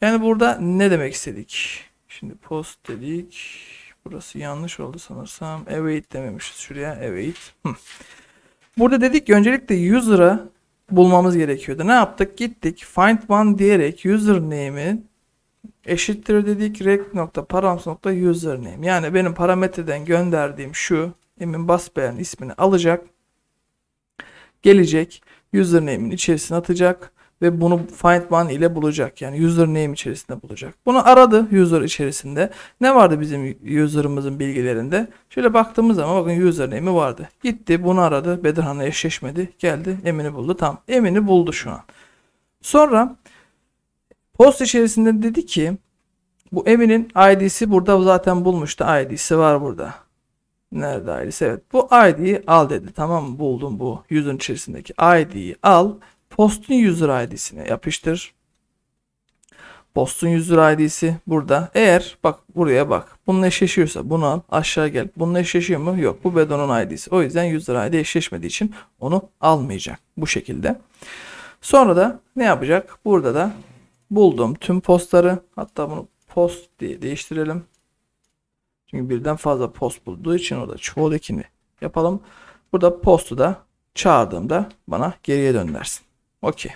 Yani burada ne demek istedik? Şimdi post dedik. Burası yanlış oldu sanırsam. Await dememişiz şuraya. Await. Hı. Burada dedik ki öncelikle user'ı bulmamız gerekiyordu. Ne yaptık? Gittik find one diyerek username'i eşittir dedik rect nokta params nokta username. Yani benim parametreden gönderdiğim şu emin basbeğen ismini alacak. Gelecek username'in içerisine atacak ve bunu find one ile bulacak. Yani username içerisinde bulacak. Bunu aradı user içerisinde. Ne vardı bizim user'ımızın bilgilerinde? Şöyle baktığımız zaman bakın username'i vardı. Gitti bunu aradı. Bedirhan'a eşleşmedi. Geldi Emin'i buldu. Tam Emin'i buldu şu an. Sonra post içerisinde dedi ki bu Emin'in ID'si burada zaten bulmuştu. ID'si var burada. Nerede ID'si? Evet. Bu ID'yi al dedi. Tamam Buldum bu yüzün içerisindeki ID'yi al Post'un user ID'sine yapıştır. Post'un user ID'si burada. Eğer bak buraya bak. Bunun eşleşiyorsa bunu al aşağı gel. Bunun eşleşiyor mu? Yok. Bu Bedon'un ID'si. O yüzden user ID eşleşmediği için onu almayacak. Bu şekilde. Sonra da ne yapacak? Burada da buldum tüm postları. Hatta bunu post diye değiştirelim. Çünkü birden fazla post bulduğu için orada çoğul ekini yapalım. Burada postu da çağırdığımda bana geriye döndersin. Okey.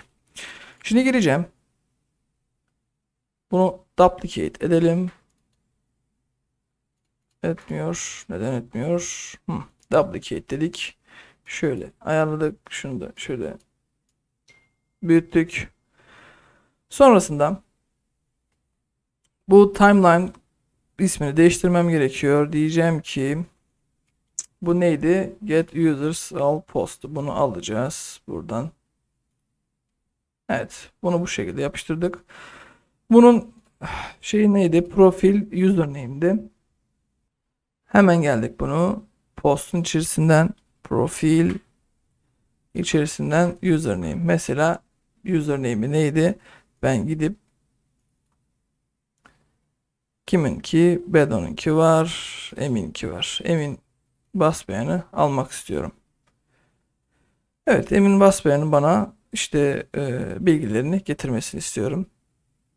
Şimdi gireceğim. Bunu duplicate edelim. Etmiyor. Neden etmiyor? Hmm. Duplicate dedik. Şöyle ayarladık. Şunu da şöyle büyüttük. Sonrasında bu timeline ismini değiştirmem gerekiyor. Diyeceğim ki bu neydi? Get users all post. Bunu alacağız buradan. Evet. Bunu bu şekilde yapıştırdık. Bunun şey neydi? Profil username'di. Hemen geldik bunu. Postun içerisinden profil içerisinden username. Mesela username'i neydi? Ben gidip kimin ki Bedon'un ki var, Emin ki var. Emin bas beyanı almak istiyorum. Evet, Emin bas beyanı bana işte e, bilgilerini getirmesini istiyorum.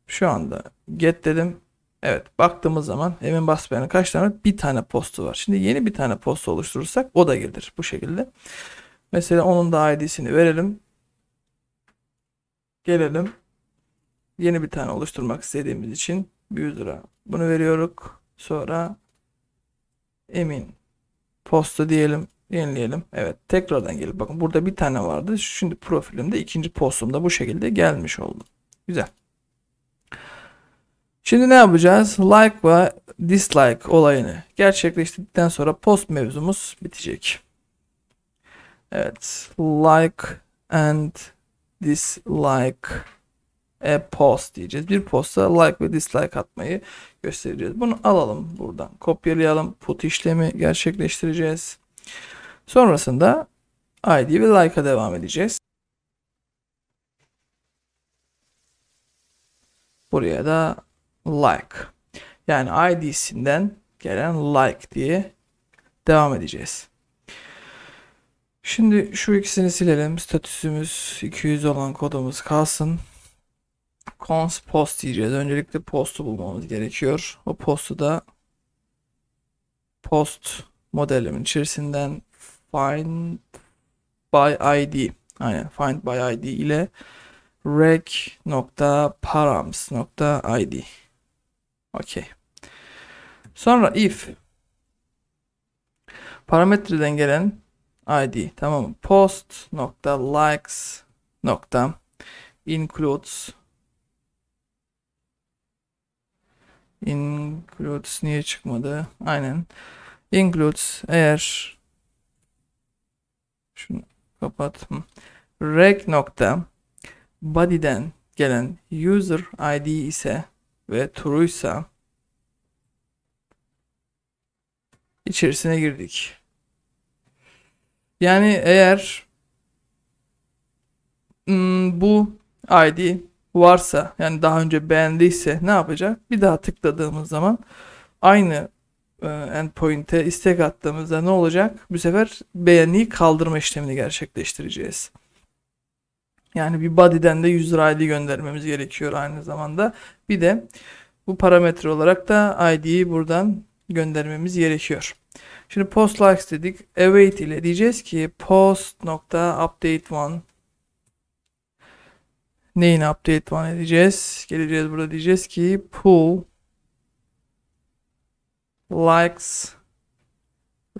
Şu anda get dedim. Evet baktığımız zaman Emin Basbayan'ın kaç tane? Bir tane postu var. Şimdi yeni bir tane postu oluşturursak o da gelir bu şekilde. Mesela onun da ID'sini verelim. Gelelim. Yeni bir tane oluşturmak istediğimiz için 100 lira. Bunu veriyoruz. Sonra Emin postu diyelim. Yenileyelim. Evet tekrardan gelip bakın burada bir tane vardı. Şimdi profilimde ikinci postumda bu şekilde gelmiş oldu. Güzel. Şimdi ne yapacağız? Like ve dislike olayını gerçekleştirdikten sonra post mevzumuz bitecek. Evet. Like and dislike a post diyeceğiz. Bir posta like ve dislike atmayı göstereceğiz. Bunu alalım buradan. Kopyalayalım. Put işlemi gerçekleştireceğiz. Sonrasında ID ve like'a devam edeceğiz. Buraya da like. Yani id'sinden gelen like diye devam edeceğiz. Şimdi şu ikisini silelim. Statüsümüz 200 olan kodumuz kalsın. Cons post diyeceğiz. Öncelikle postu bulmamız gerekiyor. O postu da post modelimin içerisinden find by id aynen find by id ile rec.params.id Okey. Sonra if parametreden gelen id tamam mı? post nokta likes nokta includes includes niye çıkmadı aynen includes eğer şunu kapat. Reg nokta body'den gelen user ID ise ve true'ysa içerisine girdik. Yani eğer bu ID varsa yani daha önce beğendiyse ne yapacak? Bir daha tıkladığımız zaman aynı e, endpoint'e istek attığımızda ne olacak? Bu sefer beğeniyi kaldırma işlemini gerçekleştireceğiz. Yani bir body'den de 100 lira ID göndermemiz gerekiyor aynı zamanda. Bir de bu parametre olarak da ID'yi buradan göndermemiz gerekiyor. Şimdi post likes dedik. Await ile diyeceğiz ki post nokta update one neyin update one edeceğiz? Geleceğiz burada diyeceğiz ki pull likes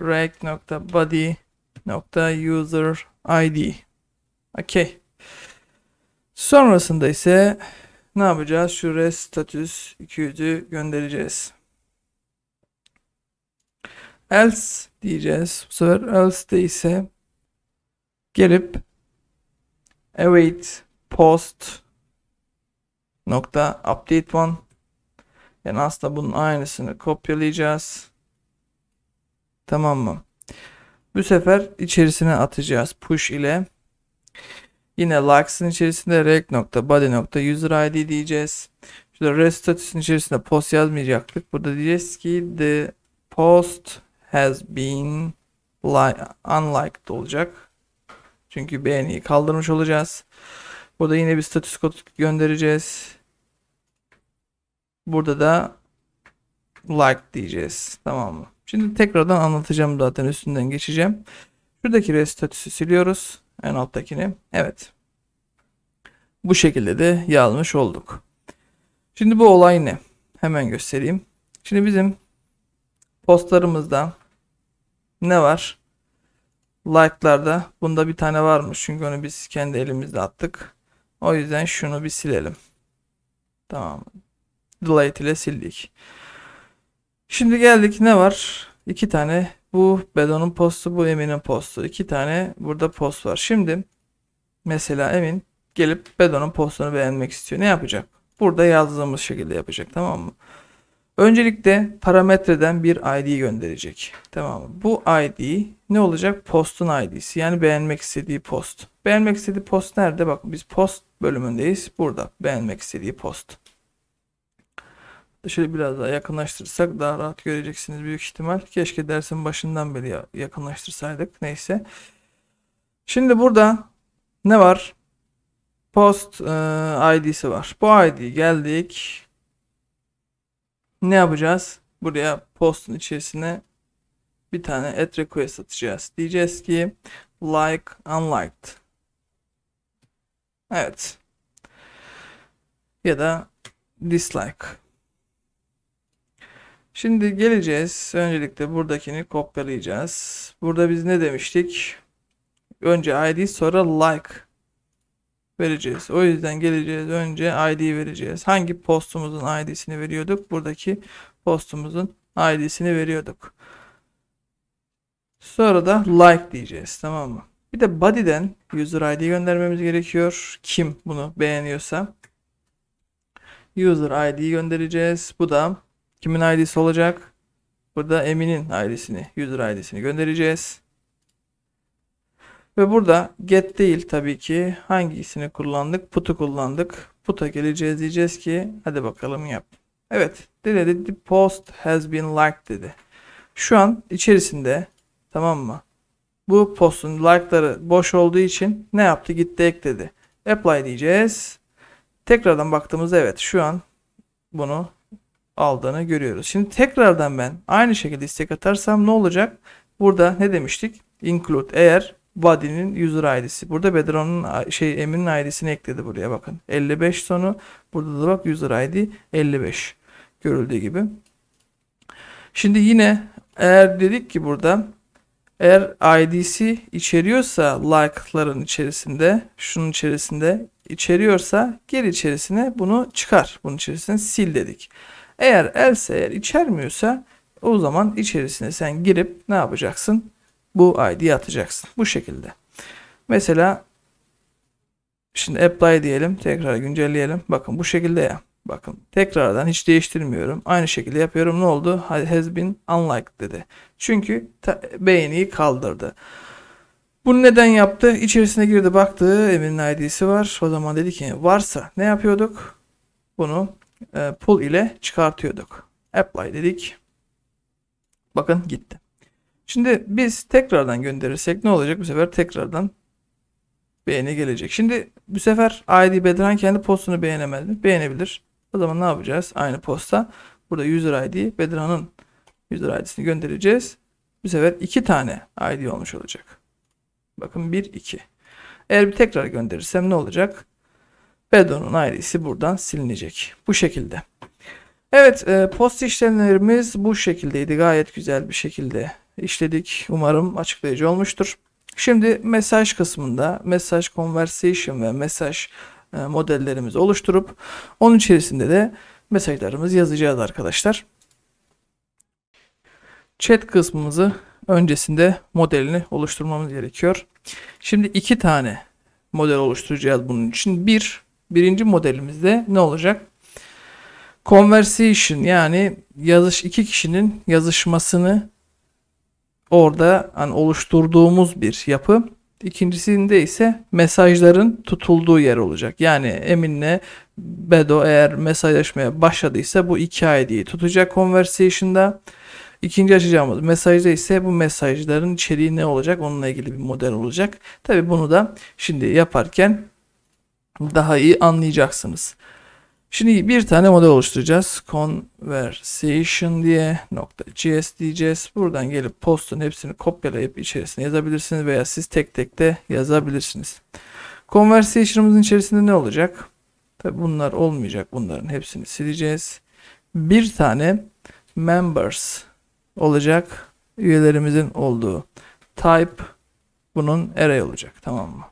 reg.body.user id. Okey. Sonrasında ise ne yapacağız? Şu rest status 200'ü göndereceğiz. Else diyeceğiz. Bu sefer else de ise gelip await post nokta update one yani aslında bunun aynısını kopyalayacağız. Tamam mı? Bu sefer içerisine atacağız push ile. Yine Lux'ın içerisinde reg.body.user id diyeceğz. Şurada rest statüsün içerisinde post yazmayacaktık. Burada diyeceğiz ki the post has been unliked olacak. Çünkü beğeniyi kaldırmış olacağız. Burada yine bir status kod göndereceğiz. Burada da like diyeceğiz. Tamam mı? Şimdi tekrardan anlatacağım zaten üstünden geçeceğim. Şuradaki res statüsü siliyoruz. En alttakini. Evet. Bu şekilde de yazmış olduk. Şimdi bu olay ne? Hemen göstereyim. Şimdi bizim postlarımızda ne var? Like'larda bunda bir tane varmış. Çünkü onu biz kendi elimizle attık. O yüzden şunu bir silelim. Tamam. Delight ile sildik. Şimdi geldik ne var? İki tane bu Bedo'nun postu bu Emin'in postu. İki tane burada post var. Şimdi mesela Emin gelip Bedo'nun postunu beğenmek istiyor. Ne yapacak? Burada yazdığımız şekilde yapacak tamam mı? Öncelikle parametreden bir ID gönderecek. Tamam mı? Bu ID ne olacak? Postun ID'si. Yani beğenmek istediği post. Beğenmek istediği post nerede? Bak biz post bölümündeyiz. Burada beğenmek istediği post. Şöyle biraz daha yakınlaştırırsak daha rahat göreceksiniz büyük ihtimal. Keşke dersin başından beri yakınlaştırsaydık. Neyse. Şimdi burada ne var? Post e, ID'si var. Bu ID geldik. Ne yapacağız? Buraya postun içerisine bir tane add request atacağız. Diyeceğiz ki like unliked. Evet. Ya da dislike. Şimdi geleceğiz. Öncelikle buradakini kopyalayacağız. Burada biz ne demiştik? Önce ID sonra like vereceğiz. O yüzden geleceğiz. Önce ID vereceğiz. Hangi postumuzun ID'sini veriyorduk? Buradaki postumuzun ID'sini veriyorduk. Sonra da like diyeceğiz. Tamam mı? Bir de body'den user ID göndermemiz gerekiyor. Kim bunu beğeniyorsa. User ID göndereceğiz. Bu da Kimin ID'si olacak? Burada Emin'in ID'sini, user ID'sini göndereceğiz. Ve burada get değil tabii ki hangisini kullandık? Put'u kullandık. Put'a geleceğiz diyeceğiz ki hadi bakalım yap. Evet dedi The post has been liked dedi. Şu an içerisinde tamam mı? Bu postun like'ları boş olduğu için ne yaptı? Gitti ekledi. Apply diyeceğiz. Tekrardan baktığımızda evet şu an bunu aldığını görüyoruz. Şimdi tekrardan ben aynı şekilde istek atarsam ne olacak? Burada ne demiştik? Include eğer body'nin user id'si. Burada Bedron'un şey Emin'in id'sini ekledi buraya bakın. 55 sonu. Burada da bak user id 55 görüldüğü gibi. Şimdi yine eğer dedik ki burada eğer id'si içeriyorsa like'ların içerisinde şunun içerisinde içeriyorsa geri içerisine bunu çıkar. Bunun içerisine sil dedik. Eğer else eğer içermiyorsa o zaman içerisine sen girip ne yapacaksın? Bu ID'yi atacaksın. Bu şekilde. Mesela şimdi apply diyelim. Tekrar güncelleyelim. Bakın bu şekilde ya. Bakın tekrardan hiç değiştirmiyorum. Aynı şekilde yapıyorum. Ne oldu? Has been unliked dedi. Çünkü beğeniyi kaldırdı. Bunu neden yaptı? İçerisine girdi baktı. Emin ID'si var. O zaman dedi ki varsa ne yapıyorduk? Bunu e, pull ile çıkartıyorduk. Apply dedik. Bakın gitti. Şimdi biz tekrardan gönderirsek ne olacak? Bu sefer tekrardan beğeni gelecek. Şimdi bu sefer ID Bedran kendi postunu beğenemedi. Beğenebilir. O zaman ne yapacağız? Aynı posta. Burada user ID Bedran'ın user ID'sini göndereceğiz. Bu sefer iki tane ID olmuş olacak. Bakın 1, 2. Eğer bir tekrar gönderirsem ne olacak? Bedon'un ailesi buradan silinecek. Bu şekilde. Evet e, post işlemlerimiz bu şekildeydi. Gayet güzel bir şekilde işledik. Umarım açıklayıcı olmuştur. Şimdi mesaj kısmında mesaj conversation ve mesaj e, modellerimizi oluşturup onun içerisinde de mesajlarımızı yazacağız arkadaşlar. Chat kısmımızı öncesinde modelini oluşturmamız gerekiyor. Şimdi iki tane model oluşturacağız bunun için. Bir Birinci modelimizde ne olacak? Conversation yani yazış iki kişinin yazışmasını orada hani oluşturduğumuz bir yapı. İkincisinde ise mesajların tutulduğu yer olacak. Yani Emin'le Bedo eğer mesajlaşmaya başladıysa bu iki ID'yi tutacak conversation'da. İkinci açacağımız mesajda ise bu mesajların içeriği ne olacak onunla ilgili bir model olacak. Tabi bunu da şimdi yaparken daha iyi anlayacaksınız. Şimdi bir tane model oluşturacağız. Conversation diye nokta .cs diyeceğiz. Buradan gelip postun hepsini kopyalayıp içerisine yazabilirsiniz veya siz tek tek de yazabilirsiniz. Conversation'ımızın içerisinde ne olacak? Tabi bunlar olmayacak. Bunların hepsini sileceğiz. Bir tane members olacak. Üyelerimizin olduğu type bunun array olacak. Tamam mı?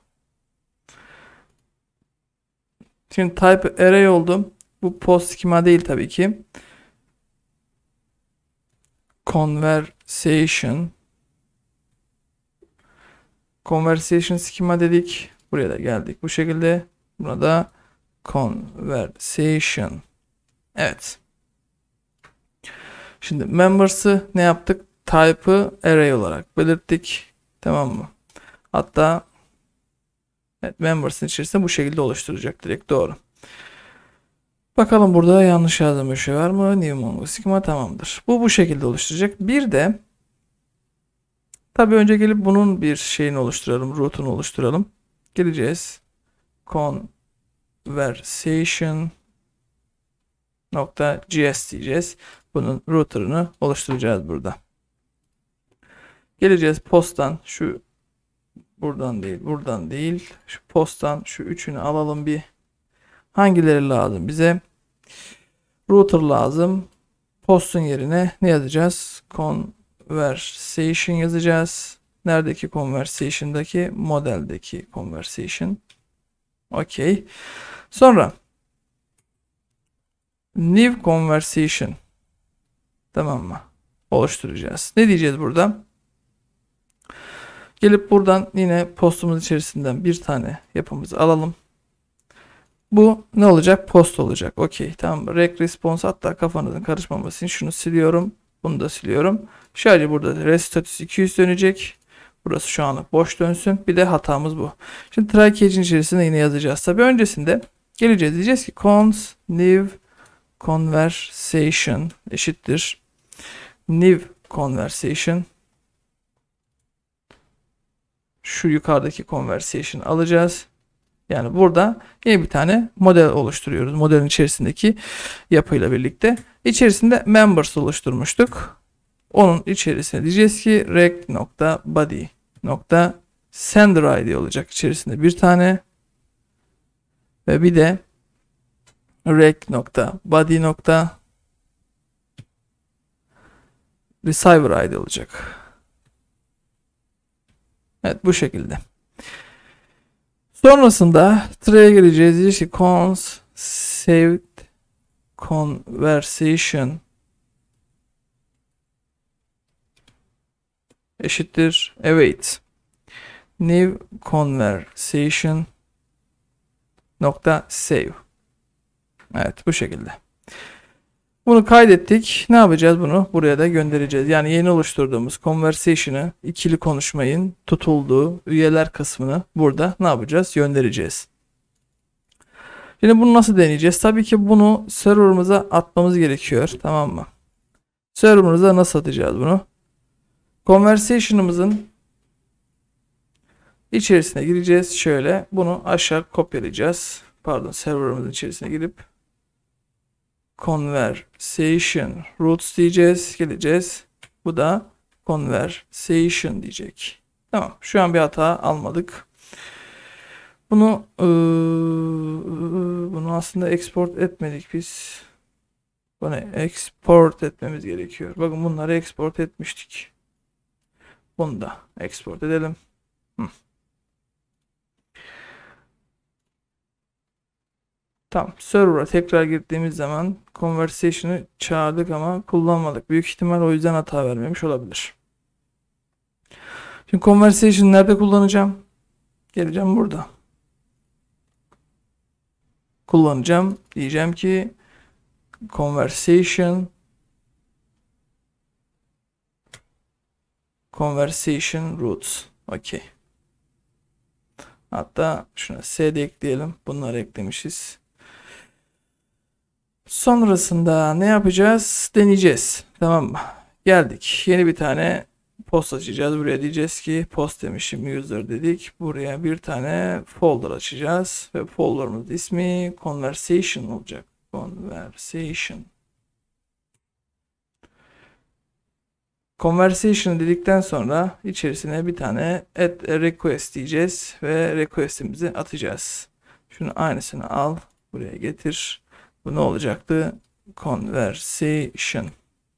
Şimdi type array oldum. Bu post schema değil tabii ki. Conversation. Conversation schema dedik. Buraya da geldik. Bu şekilde buna da conversation. Evet. Şimdi members'ı ne yaptık? Type'ı array olarak belirttik. Tamam mı? Hatta Evet, members'ın içerisinde bu şekilde oluşturacak direkt doğru. Bakalım burada yanlış yazdığım bir şey var mı? New Mongo Sigma tamamdır. Bu bu şekilde oluşturacak. Bir de tabii önce gelip bunun bir şeyini oluşturalım. Root'unu oluşturalım. Geleceğiz. Conversation nokta .gs diyeceğiz. Bunun router'ını oluşturacağız burada. Geleceğiz posttan şu Buradan değil, buradan değil. Şu posttan şu üçünü alalım bir. Hangileri lazım bize? Router lazım. Postun yerine ne yazacağız? Conversation yazacağız. Neredeki conversation'daki? Modeldeki conversation. Okey. Sonra new conversation tamam mı? Oluşturacağız. Ne diyeceğiz burada? Gelip buradan yine postumuz içerisinden bir tane yapımızı alalım. Bu ne olacak? Post olacak. Okey. Tamam. Rec response hatta kafanızın karışmaması için şunu siliyorum. Bunu da siliyorum. Şöyle burada rest status 200 dönecek. Burası şu anlık boş dönsün. Bir de hatamız bu. Şimdi try cage'in içerisinde yine yazacağız. Tabi öncesinde geleceğiz. Diyeceğiz ki cons new conversation eşittir. New conversation şu yukarıdaki conversation alacağız. Yani burada yeni bir tane model oluşturuyoruz. Modelin içerisindeki yapıyla birlikte. İçerisinde members oluşturmuştuk. Onun içerisine diyeceğiz ki rect.body.sender id olacak içerisinde bir tane ve bir de rec.body.receiver id olacak. Evet bu şekilde. Sonrasında sıraya geleceğiz. Diyor ki cons saved conversation eşittir await new conversation nokta save. Evet bu şekilde. Bunu kaydettik. Ne yapacağız bunu? Buraya da göndereceğiz. Yani yeni oluşturduğumuz conversation'ı, ikili konuşmayın tutulduğu üyeler kısmını burada ne yapacağız? Göndereceğiz. Şimdi bunu nasıl deneyeceğiz? Tabii ki bunu server'ımıza atmamız gerekiyor. Tamam mı? Server'ımıza nasıl atacağız bunu? Conversation'ımızın içerisine gireceğiz. Şöyle bunu aşağı kopyalayacağız. Pardon server'ımızın içerisine girip conversation roots diyeceğiz. Geleceğiz. Bu da conversation diyecek. Tamam. Şu an bir hata almadık. Bunu ıı, bunu aslında export etmedik biz. Bunu export etmemiz gerekiyor. Bakın bunları export etmiştik. Bunu da export edelim. Hı. Tamam. Server'a tekrar gittiğimiz zaman conversation'ı çağırdık ama kullanmadık. Büyük ihtimal o yüzden hata vermemiş olabilir. Şimdi conversation nerede kullanacağım? Geleceğim burada. Kullanacağım. Diyeceğim ki conversation conversation roots. Okey. Hatta şuna s de ekleyelim. Bunları eklemişiz. Sonrasında ne yapacağız? Deneyeceğiz. Tamam mı? Geldik. Yeni bir tane post açacağız. Buraya diyeceğiz ki post demişim user dedik. Buraya bir tane folder açacağız. Ve folder'ımız ismi conversation olacak. Conversation. Conversation dedikten sonra içerisine bir tane add request diyeceğiz ve request'imizi atacağız. Şunu aynısını al buraya getir. Bu ne olacaktı? Conversation.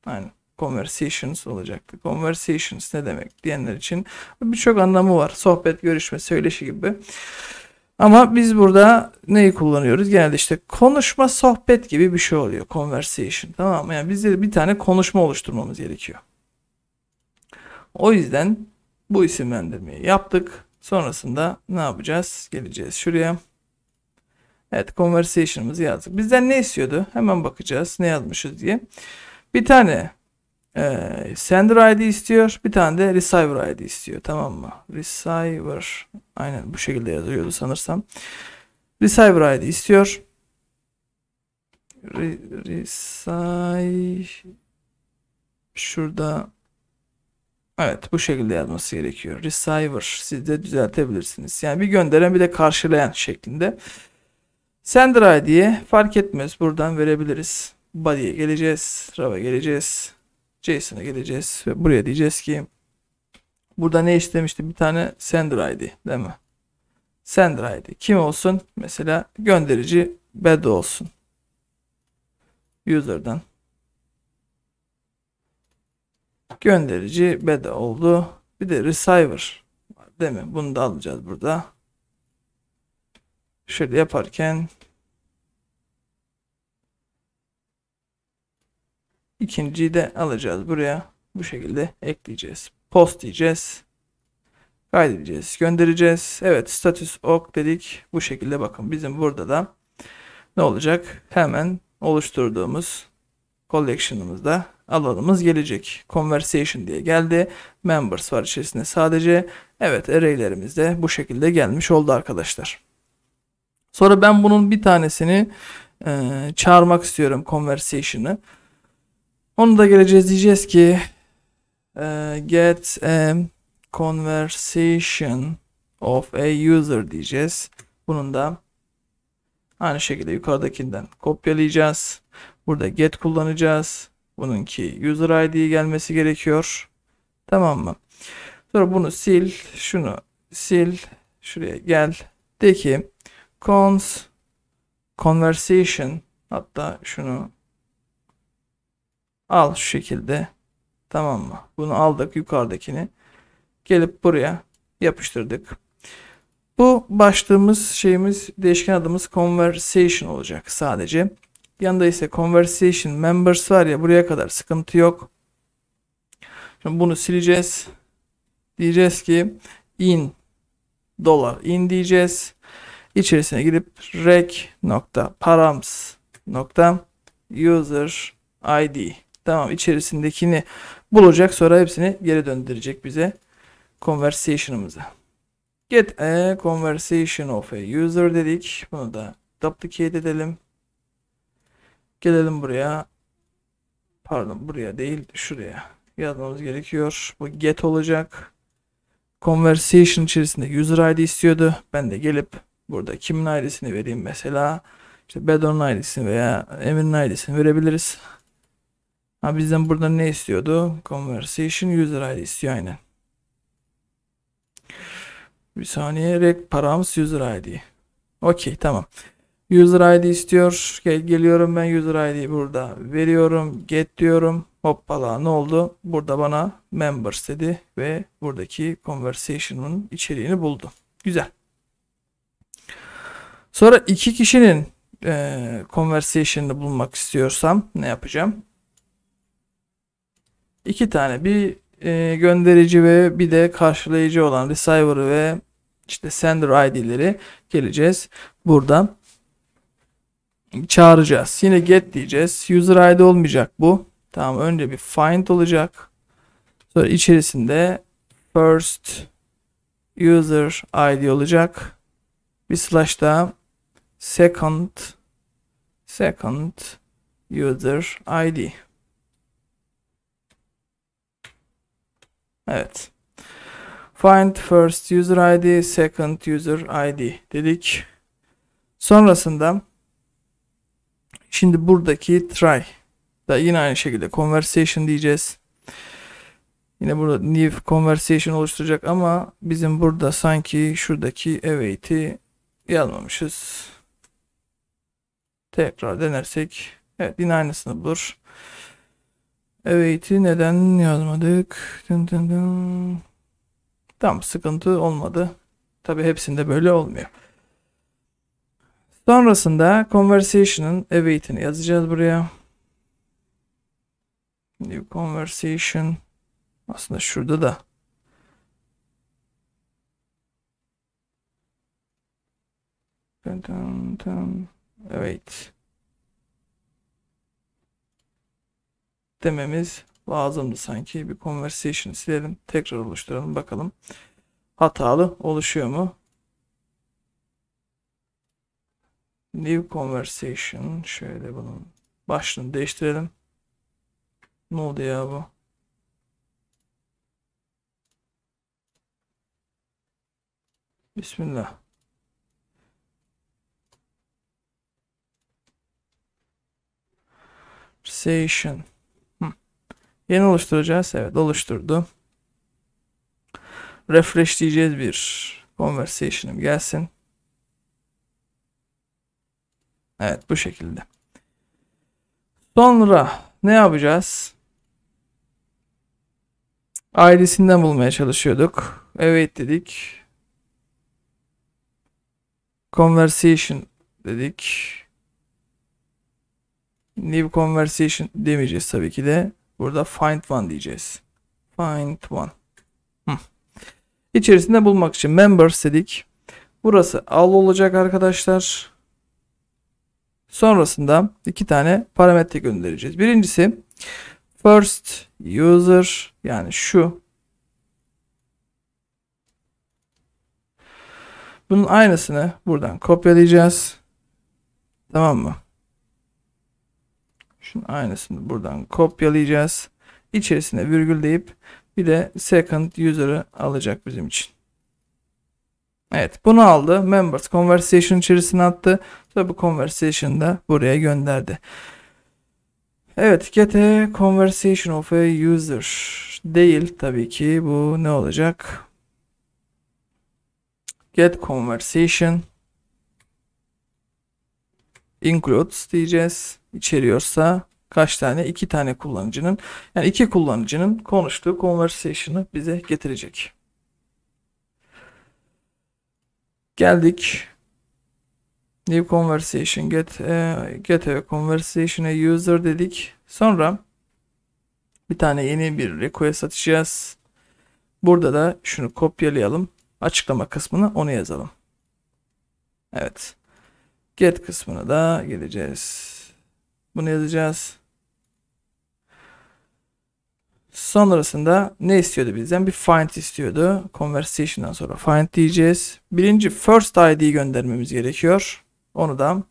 Aynen. Conversations olacaktı. Conversations ne demek diyenler için birçok anlamı var. Sohbet, görüşme, söyleşi gibi. Ama biz burada neyi kullanıyoruz? Genelde işte konuşma, sohbet gibi bir şey oluyor. Conversation. Tamam mı? Yani bizde bir tane konuşma oluşturmamız gerekiyor. O yüzden bu isimlendirmeyi yaptık. Sonrasında ne yapacağız? Geleceğiz şuraya. Evet conversation'ımızı yazdık. Bizden ne istiyordu? Hemen bakacağız ne yazmışız diye. Bir tane e, sender ID istiyor. Bir tane de receiver ID istiyor. Tamam mı? Receiver. Aynen bu şekilde yazıyordu sanırsam. Receiver ID istiyor. Re, receive şurada Evet bu şekilde yazması gerekiyor. Receiver siz de düzeltebilirsiniz. Yani bir gönderen bir de karşılayan şeklinde. Sender ID'ye fark etmez. Buradan verebiliriz. Body'ye geleceğiz. Raw'a geleceğiz. JSON'a geleceğiz. Ve buraya diyeceğiz ki burada ne istemişti? Bir tane sender ID değil mi? Sender ID. Kim olsun? Mesela gönderici bed olsun. User'dan. Gönderici beda oldu. Bir de receiver var değil mi? Bunu da alacağız burada. Şöyle yaparken ikinciyi de alacağız buraya. Bu şekilde ekleyeceğiz. Post diyeceğiz. Kaydedeceğiz. Göndereceğiz. Evet status ok dedik. Bu şekilde bakın bizim burada da ne olacak? Hemen oluşturduğumuz collection'ımızda alanımız gelecek. Conversation diye geldi. Members var içerisinde sadece. Evet array'lerimiz de bu şekilde gelmiş oldu arkadaşlar. Sonra ben bunun bir tanesini e, çağırmak istiyorum conversation'ı. Onu da geleceğiz diyeceğiz ki e, get a conversation of a user diyeceğiz. Bunun da aynı şekilde yukarıdakinden kopyalayacağız. Burada get kullanacağız. Bununki user ID gelmesi gerekiyor. Tamam mı? Sonra bunu sil. Şunu sil. Şuraya gel. De ki Cons conversation hatta şunu al şu şekilde tamam mı? Bunu aldık yukarıdakini. Gelip buraya yapıştırdık. Bu başlığımız şeyimiz değişken adımız conversation olacak sadece. Yanında ise conversation members var ya buraya kadar sıkıntı yok. Şimdi bunu sileceğiz. Diyeceğiz ki in dolar in diyeceğiz içerisine gidip rec.params.user id tamam içerisindekini bulacak sonra hepsini geri döndürecek bize conversation'ımıza. Get a conversation of a user dedik. Bunu da duplicate edelim. Gelelim buraya. Pardon buraya değil şuraya yazmamız gerekiyor. Bu get olacak. Conversation içerisinde user id istiyordu. Ben de gelip Burada kimin ailesini vereyim mesela? İşte Bedon'un ID'sini veya Emir'in ailesini verebiliriz. Ha bizden burada ne istiyordu? Conversation user ID istiyor aynen. Bir saniye rek paramız user ID. Okey tamam. User ID istiyor. Gel, geliyorum ben user ID burada. Veriyorum. Get diyorum. Hoppala ne oldu? Burada bana members dedi ve buradaki conversation'ın içeriğini buldu. Güzel. Sonra iki kişinin e, conversation'ını bulmak istiyorsam ne yapacağım? İki tane bir e, gönderici ve bir de karşılayıcı olan receiver ve işte sender ID'leri geleceğiz. Burada çağıracağız. Yine get diyeceğiz. User ID olmayacak bu. Tamam önce bir find olacak. Sonra içerisinde first user ID olacak. Bir slash daha second second user id Evet. Find first user id, second user id dedik. Sonrasında şimdi buradaki try da yine aynı şekilde conversation diyeceğiz. Yine burada new conversation oluşturacak ama bizim burada sanki şuradaki await'i yazmamışız. Tekrar denersek evet yine aynısını bulur. Evet'i neden yazmadık? Dın dın dın. Tam sıkıntı olmadı. Tabi hepsinde böyle olmuyor. Sonrasında conversation'ın evetini yazacağız buraya. New conversation. Aslında şurada da. Dun dun dun. Evet. Dememiz lazımdı sanki. Bir conversation silelim. Tekrar oluşturalım bakalım. Hatalı oluşuyor mu? New conversation. Şöyle bunun başlığını değiştirelim. Ne oldu ya bu? Bismillah. Conversation. Yeni oluşturacağız. Evet oluşturdu. Refresh diyeceğiz bir. Conversation'ım gelsin. Evet bu şekilde. Sonra ne yapacağız? Ailesinden bulmaya çalışıyorduk. Evet dedik. Conversation dedik. New conversation demeyeceğiz tabii ki de. Burada find one diyeceğiz. Find one. Hı. İçerisinde bulmak için members dedik. Burası all olacak arkadaşlar. Sonrasında iki tane parametre göndereceğiz. Birincisi first user yani şu. Bunun aynısını buradan kopyalayacağız. Tamam mı? Şunun aynısını buradan kopyalayacağız. İçerisine virgül deyip bir de second user'ı alacak bizim için. Evet bunu aldı. Members conversation içerisine attı. Sonra bu conversation da buraya gönderdi. Evet get a conversation of a user değil tabii ki bu ne olacak? Get conversation includes diyeceğiz. İçeriyorsa kaç tane? iki tane kullanıcının yani iki kullanıcının konuştuğu conversation'ı bize getirecek. Geldik. New conversation get e, get a conversation a user dedik. Sonra bir tane yeni bir request atacağız. Burada da şunu kopyalayalım. Açıklama kısmına onu yazalım. Evet. Get kısmına da geleceğiz. Bunu yazacağız. Sonrasında ne istiyordu bizden? Bir find istiyordu. Conversation'dan sonra find diyeceğiz. Birinci first ID göndermemiz gerekiyor. Onu da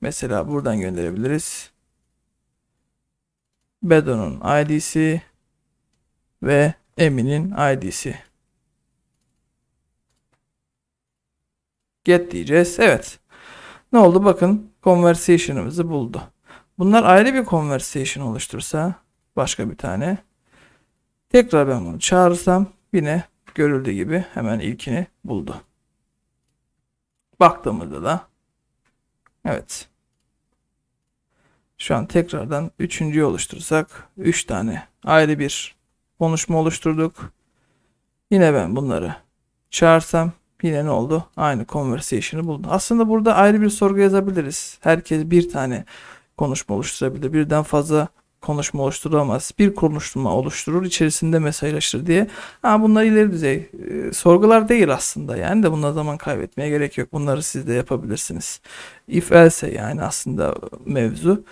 mesela buradan gönderebiliriz. Bedo'nun ID'si ve Emin'in ID'si. Get diyeceğiz. Evet. Ne oldu? Bakın conversation'ımızı buldu. Bunlar ayrı bir conversation oluştursa başka bir tane. Tekrar ben bunu çağırırsam yine görüldüğü gibi hemen ilkini buldu. Baktığımızda da evet. Şu an tekrardan üçüncüyü oluştursak üç tane ayrı bir konuşma oluşturduk. Yine ben bunları çağırsam Yine ne oldu? Aynı conversation'ı buldu. Aslında burada ayrı bir sorgu yazabiliriz. Herkes bir tane konuşma oluşturabilir. Birden fazla konuşma oluşturamaz. Bir konuşma oluşturur, içerisinde mesajlaşır diye. Ha bunlar ileri düzey e, sorgular değil aslında yani de bunlar zaman kaybetmeye gerek yok. Bunları siz de yapabilirsiniz. If else yani aslında mevzu.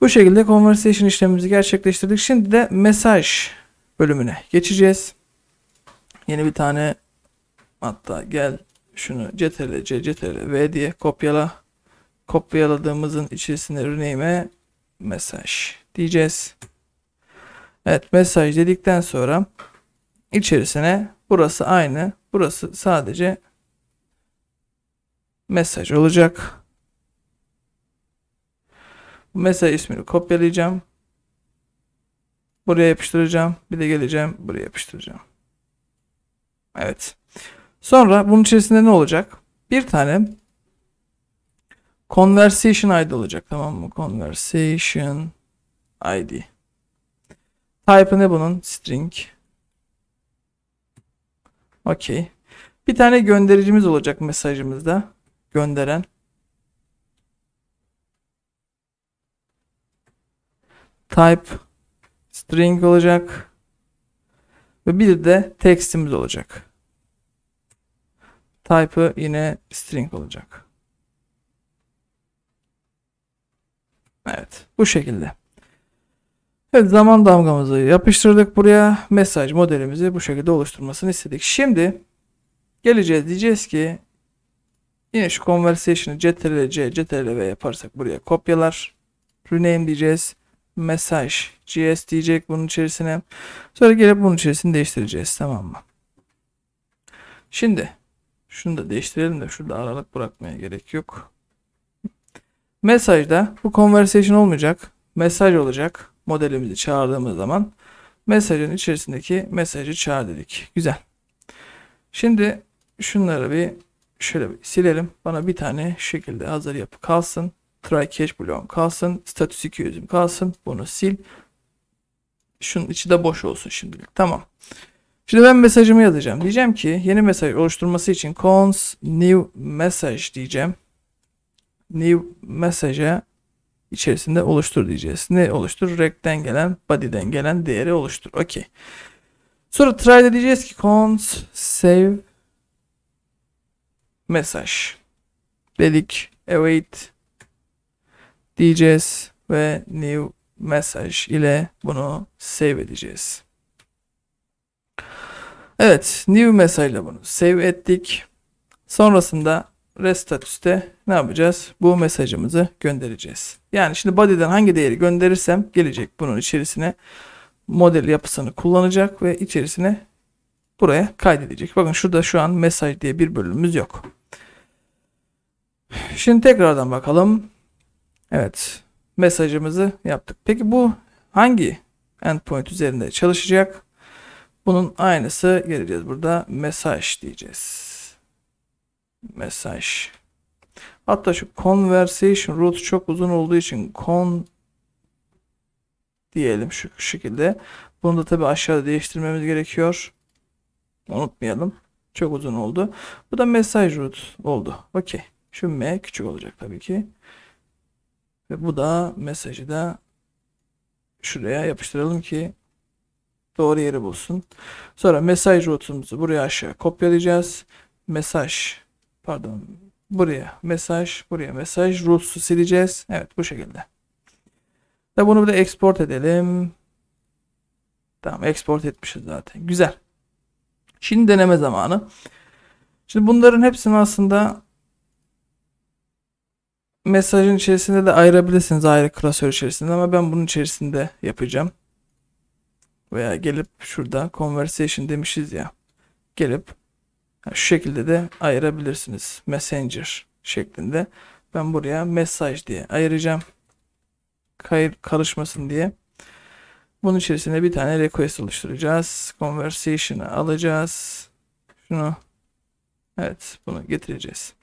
Bu şekilde conversation işlemimizi gerçekleştirdik. Şimdi de mesaj bölümüne geçeceğiz. Yeni bir tane Hatta gel şunu ctrl c ctrl v diye kopyala. Kopyaladığımızın içerisine örneğime mesaj diyeceğiz. Evet mesaj dedikten sonra içerisine burası aynı. Burası sadece mesaj olacak. Bu mesaj ismini kopyalayacağım. Buraya yapıştıracağım. Bir de geleceğim. Buraya yapıştıracağım. Evet. Sonra bunun içerisinde ne olacak? Bir tane conversation ID olacak tamam mı? Conversation ID. Type ne bunun? String. Okey. Bir tane göndericimiz olacak mesajımızda. Gönderen. Type string olacak. Ve bir de text'imiz olacak. Type'ı yine string olacak. Evet bu şekilde. Evet zaman damgamızı yapıştırdık buraya. Mesaj modelimizi bu şekilde oluşturmasını istedik. Şimdi geleceğiz diyeceğiz ki yine şu conversation'ı ctrl c ctrl v yaparsak buraya kopyalar. Rename diyeceğiz. Mesaj gs diyecek bunun içerisine. Sonra gelip bunun içerisini değiştireceğiz tamam mı? Şimdi şunu da değiştirelim de şurada aralık bırakmaya gerek yok. Mesajda bu conversation olmayacak. Mesaj olacak. Modelimizi çağırdığımız zaman mesajın içerisindeki mesajı çağır dedik. Güzel. Şimdi şunları bir şöyle bir silelim. Bana bir tane şekilde hazır yapı kalsın. Try catch bloğum kalsın. Status 200'üm kalsın. Bunu sil. Şunun içi de boş olsun şimdilik. Tamam. Şimdi ben mesajımı yazacağım. Diyeceğim ki yeni mesaj oluşturması için cons new message diyeceğim. New message'e içerisinde oluştur diyeceğiz. Ne oluştur? Rec'ten gelen, body'den gelen değeri oluştur. Okey. Sonra try'de diyeceğiz ki cons save message dedik await diyeceğiz ve new message ile bunu save edeceğiz. Evet new mesajla bunu save ettik. Sonrasında restatüste ne yapacağız? Bu mesajımızı göndereceğiz. Yani şimdi body'den hangi değeri gönderirsem gelecek bunun içerisine model yapısını kullanacak ve içerisine buraya kaydedecek. Bakın şurada şu an mesaj diye bir bölümümüz yok. Şimdi tekrardan bakalım. Evet. Mesajımızı yaptık. Peki bu hangi endpoint üzerinde çalışacak? Bunun aynısı geleceğiz burada mesaj diyeceğiz. Mesaj. Hatta şu conversation root çok uzun olduğu için con diyelim şu şekilde. Bunu da tabi aşağıda değiştirmemiz gerekiyor. Unutmayalım. Çok uzun oldu. Bu da mesaj root oldu. Okey. Şu m küçük olacak tabii ki. Ve bu da mesajı da şuraya yapıştıralım ki Doğru yeri bulsun. Sonra mesaj rootumuzu buraya aşağı kopyalayacağız. Mesaj pardon buraya mesaj buraya mesaj rootsu sileceğiz. Evet bu şekilde. Da bunu bir de export edelim. Tamam export etmişiz zaten. Güzel. Şimdi deneme zamanı. Şimdi bunların hepsini aslında mesajın içerisinde de ayırabilirsiniz ayrı klasör içerisinde ama ben bunun içerisinde yapacağım veya gelip şurada conversation demişiz ya gelip şu şekilde de ayırabilirsiniz. Messenger şeklinde. Ben buraya mesaj diye ayıracağım. Kayır, karışmasın diye. Bunun içerisine bir tane request oluşturacağız. Conversation'ı alacağız. Şunu evet bunu getireceğiz.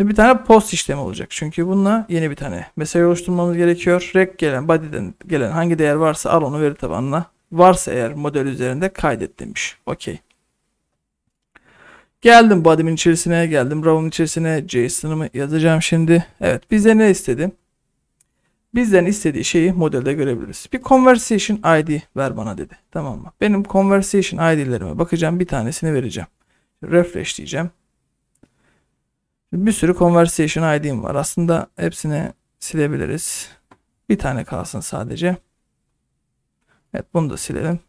bir tane post işlemi olacak. Çünkü bununla yeni bir tane mesaj oluşturmamız gerekiyor. Rek gelen body'den gelen hangi değer varsa al onu veri tabanına varsa eğer model üzerinde kaydet demiş. Okey. Geldim body'min içerisine geldim. Raw'un içerisine JSON'ımı yazacağım şimdi. Evet bize ne istedi? Bizden istediği şeyi modelde görebiliriz. Bir conversation ID ver bana dedi. Tamam mı? Benim conversation ID'lerime bakacağım. Bir tanesini vereceğim. Refresh diyeceğim. Bir sürü conversation ID'm var. Aslında hepsini silebiliriz. Bir tane kalsın sadece. Evet bunu da silelim.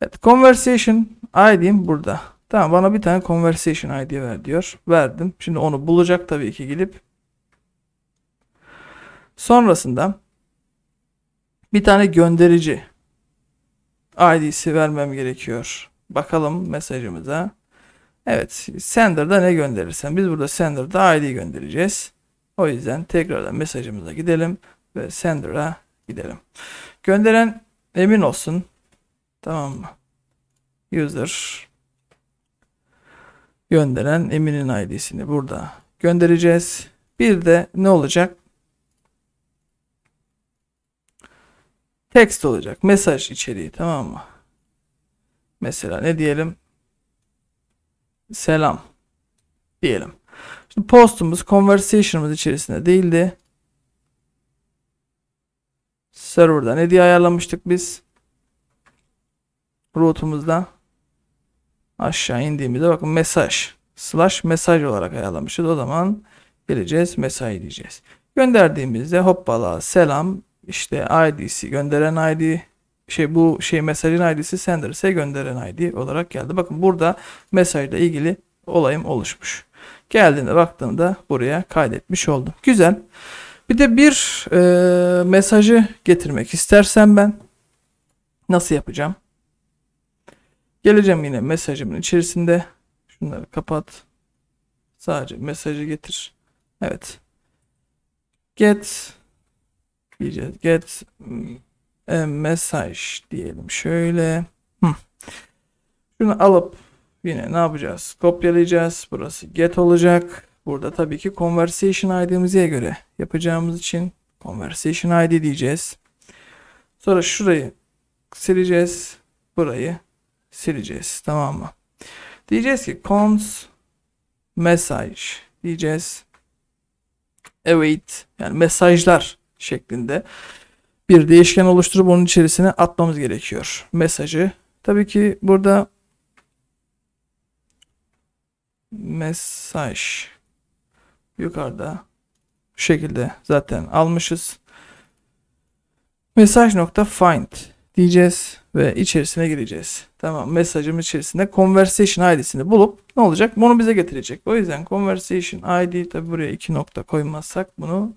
Evet conversation ID'im burada. Tamam bana bir tane conversation ID ver diyor. Verdim. Şimdi onu bulacak tabii ki gelip. Sonrasında bir tane gönderici ID'si vermem gerekiyor. Bakalım mesajımıza. Evet sender'da ne gönderirsen biz burada sender'da ID göndereceğiz. O yüzden tekrardan mesajımıza gidelim ve sender'a gidelim. Gönderen emin olsun. Tamam mı? User gönderen eminin ID'sini burada göndereceğiz. Bir de ne olacak? Text olacak. Mesaj içeriği tamam mı? Mesela ne diyelim? Selam diyelim. Şimdi postumuz conversation'ımız içerisinde değildi. Server'da ne diye ayarlamıştık biz? Route'umuzda aşağı indiğimizde bakın mesaj slash mesaj olarak ayarlamışız. O zaman gireceğiz mesaj diyeceğiz. Gönderdiğimizde hoppala selam işte ID'si gönderen ID şey bu şey mesajın ID'si sender'se gönderen ID olarak geldi. Bakın burada mesajla ilgili olayım oluşmuş. Geldiğinde baktığımda buraya kaydetmiş oldum. Güzel. Bir de bir e, mesajı getirmek istersen ben nasıl yapacağım? Geleceğim yine mesajımın içerisinde. Şunları kapat. Sadece mesajı getir. Evet. Get diyeceğiz. Get e, mesaj diyelim şöyle. Hı. Şunu alıp yine ne yapacağız? Kopyalayacağız. Burası get olacak. Burada tabii ki conversation ID'mize göre yapacağımız için conversation ID diyeceğiz. Sonra şurayı sileceğiz. Burayı sileceğiz. Tamam mı? Diyeceğiz ki cons message diyeceğiz. Await yani mesajlar şeklinde bir değişken oluşturup onun içerisine atmamız gerekiyor mesajı. Tabii ki burada mesaj yukarıda bu şekilde zaten almışız. Mesaj nokta find diyeceğiz ve içerisine gireceğiz. Tamam mesajım içerisinde conversation id'sini bulup ne olacak? Bunu bize getirecek. O yüzden conversation id tabi buraya iki nokta koymazsak bunu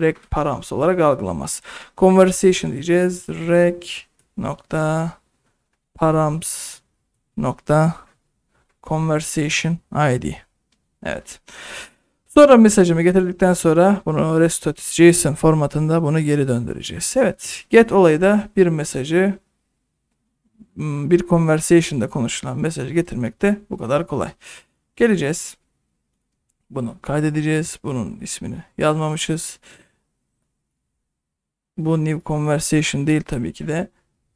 rec params olarak algılamaz. Conversation diyeceğiz. rec nokta params nokta conversation id. Evet. Sonra mesajımı getirdikten sonra bunu restotis JSON formatında bunu geri döndüreceğiz. Evet get olayı da bir mesajı hmm, bir conversation'da konuşulan mesajı getirmekte bu kadar kolay. Geleceğiz. Bunu kaydedeceğiz. Bunun ismini yazmamışız. Bu new conversation değil tabii ki de.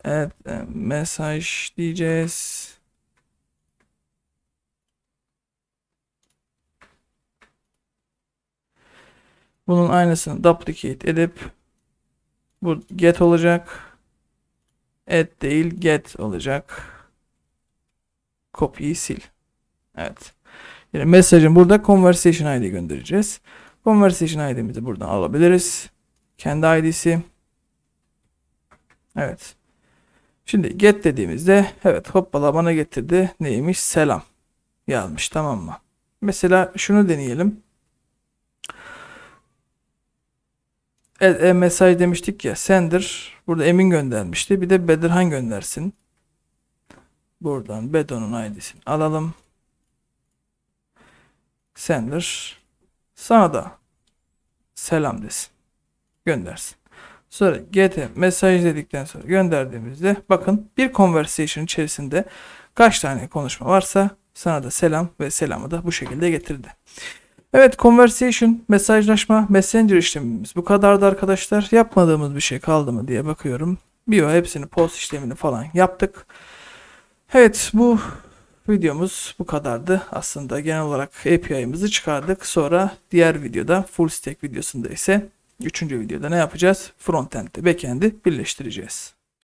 Evet, e, mesaj diyeceğiz. Bunun aynısını duplicate edip bu get olacak. Add değil get olacak. Copy'yi sil. Evet. Yani mesajın burada conversation ID göndereceğiz. Conversation ID'mizi buradan alabiliriz. Kendi ID'si. Evet. Şimdi get dediğimizde evet hoppala bana getirdi. Neymiş? Selam. Yazmış tamam mı? Mesela şunu deneyelim. E, e, mesaj demiştik ya sendir burada Emin göndermişti. Bir de Bedirhan göndersin. Buradan Bedon'un ID'sini alalım. Sendir sana da selam desin. Göndersin. Sonra GT mesaj dedikten sonra gönderdiğimizde bakın bir conversation içerisinde kaç tane konuşma varsa sana da selam ve selamı da bu şekilde getirdi. Evet conversation, mesajlaşma, messenger işlemimiz bu kadardı arkadaşlar. Yapmadığımız bir şey kaldı mı diye bakıyorum. Bio hepsini post işlemini falan yaptık. Evet bu videomuz bu kadardı. Aslında genel olarak API'mizi çıkardık. Sonra diğer videoda full stack videosunda ise 3. videoda ne yapacağız? Frontend Frontend'de backend'i birleştireceğiz.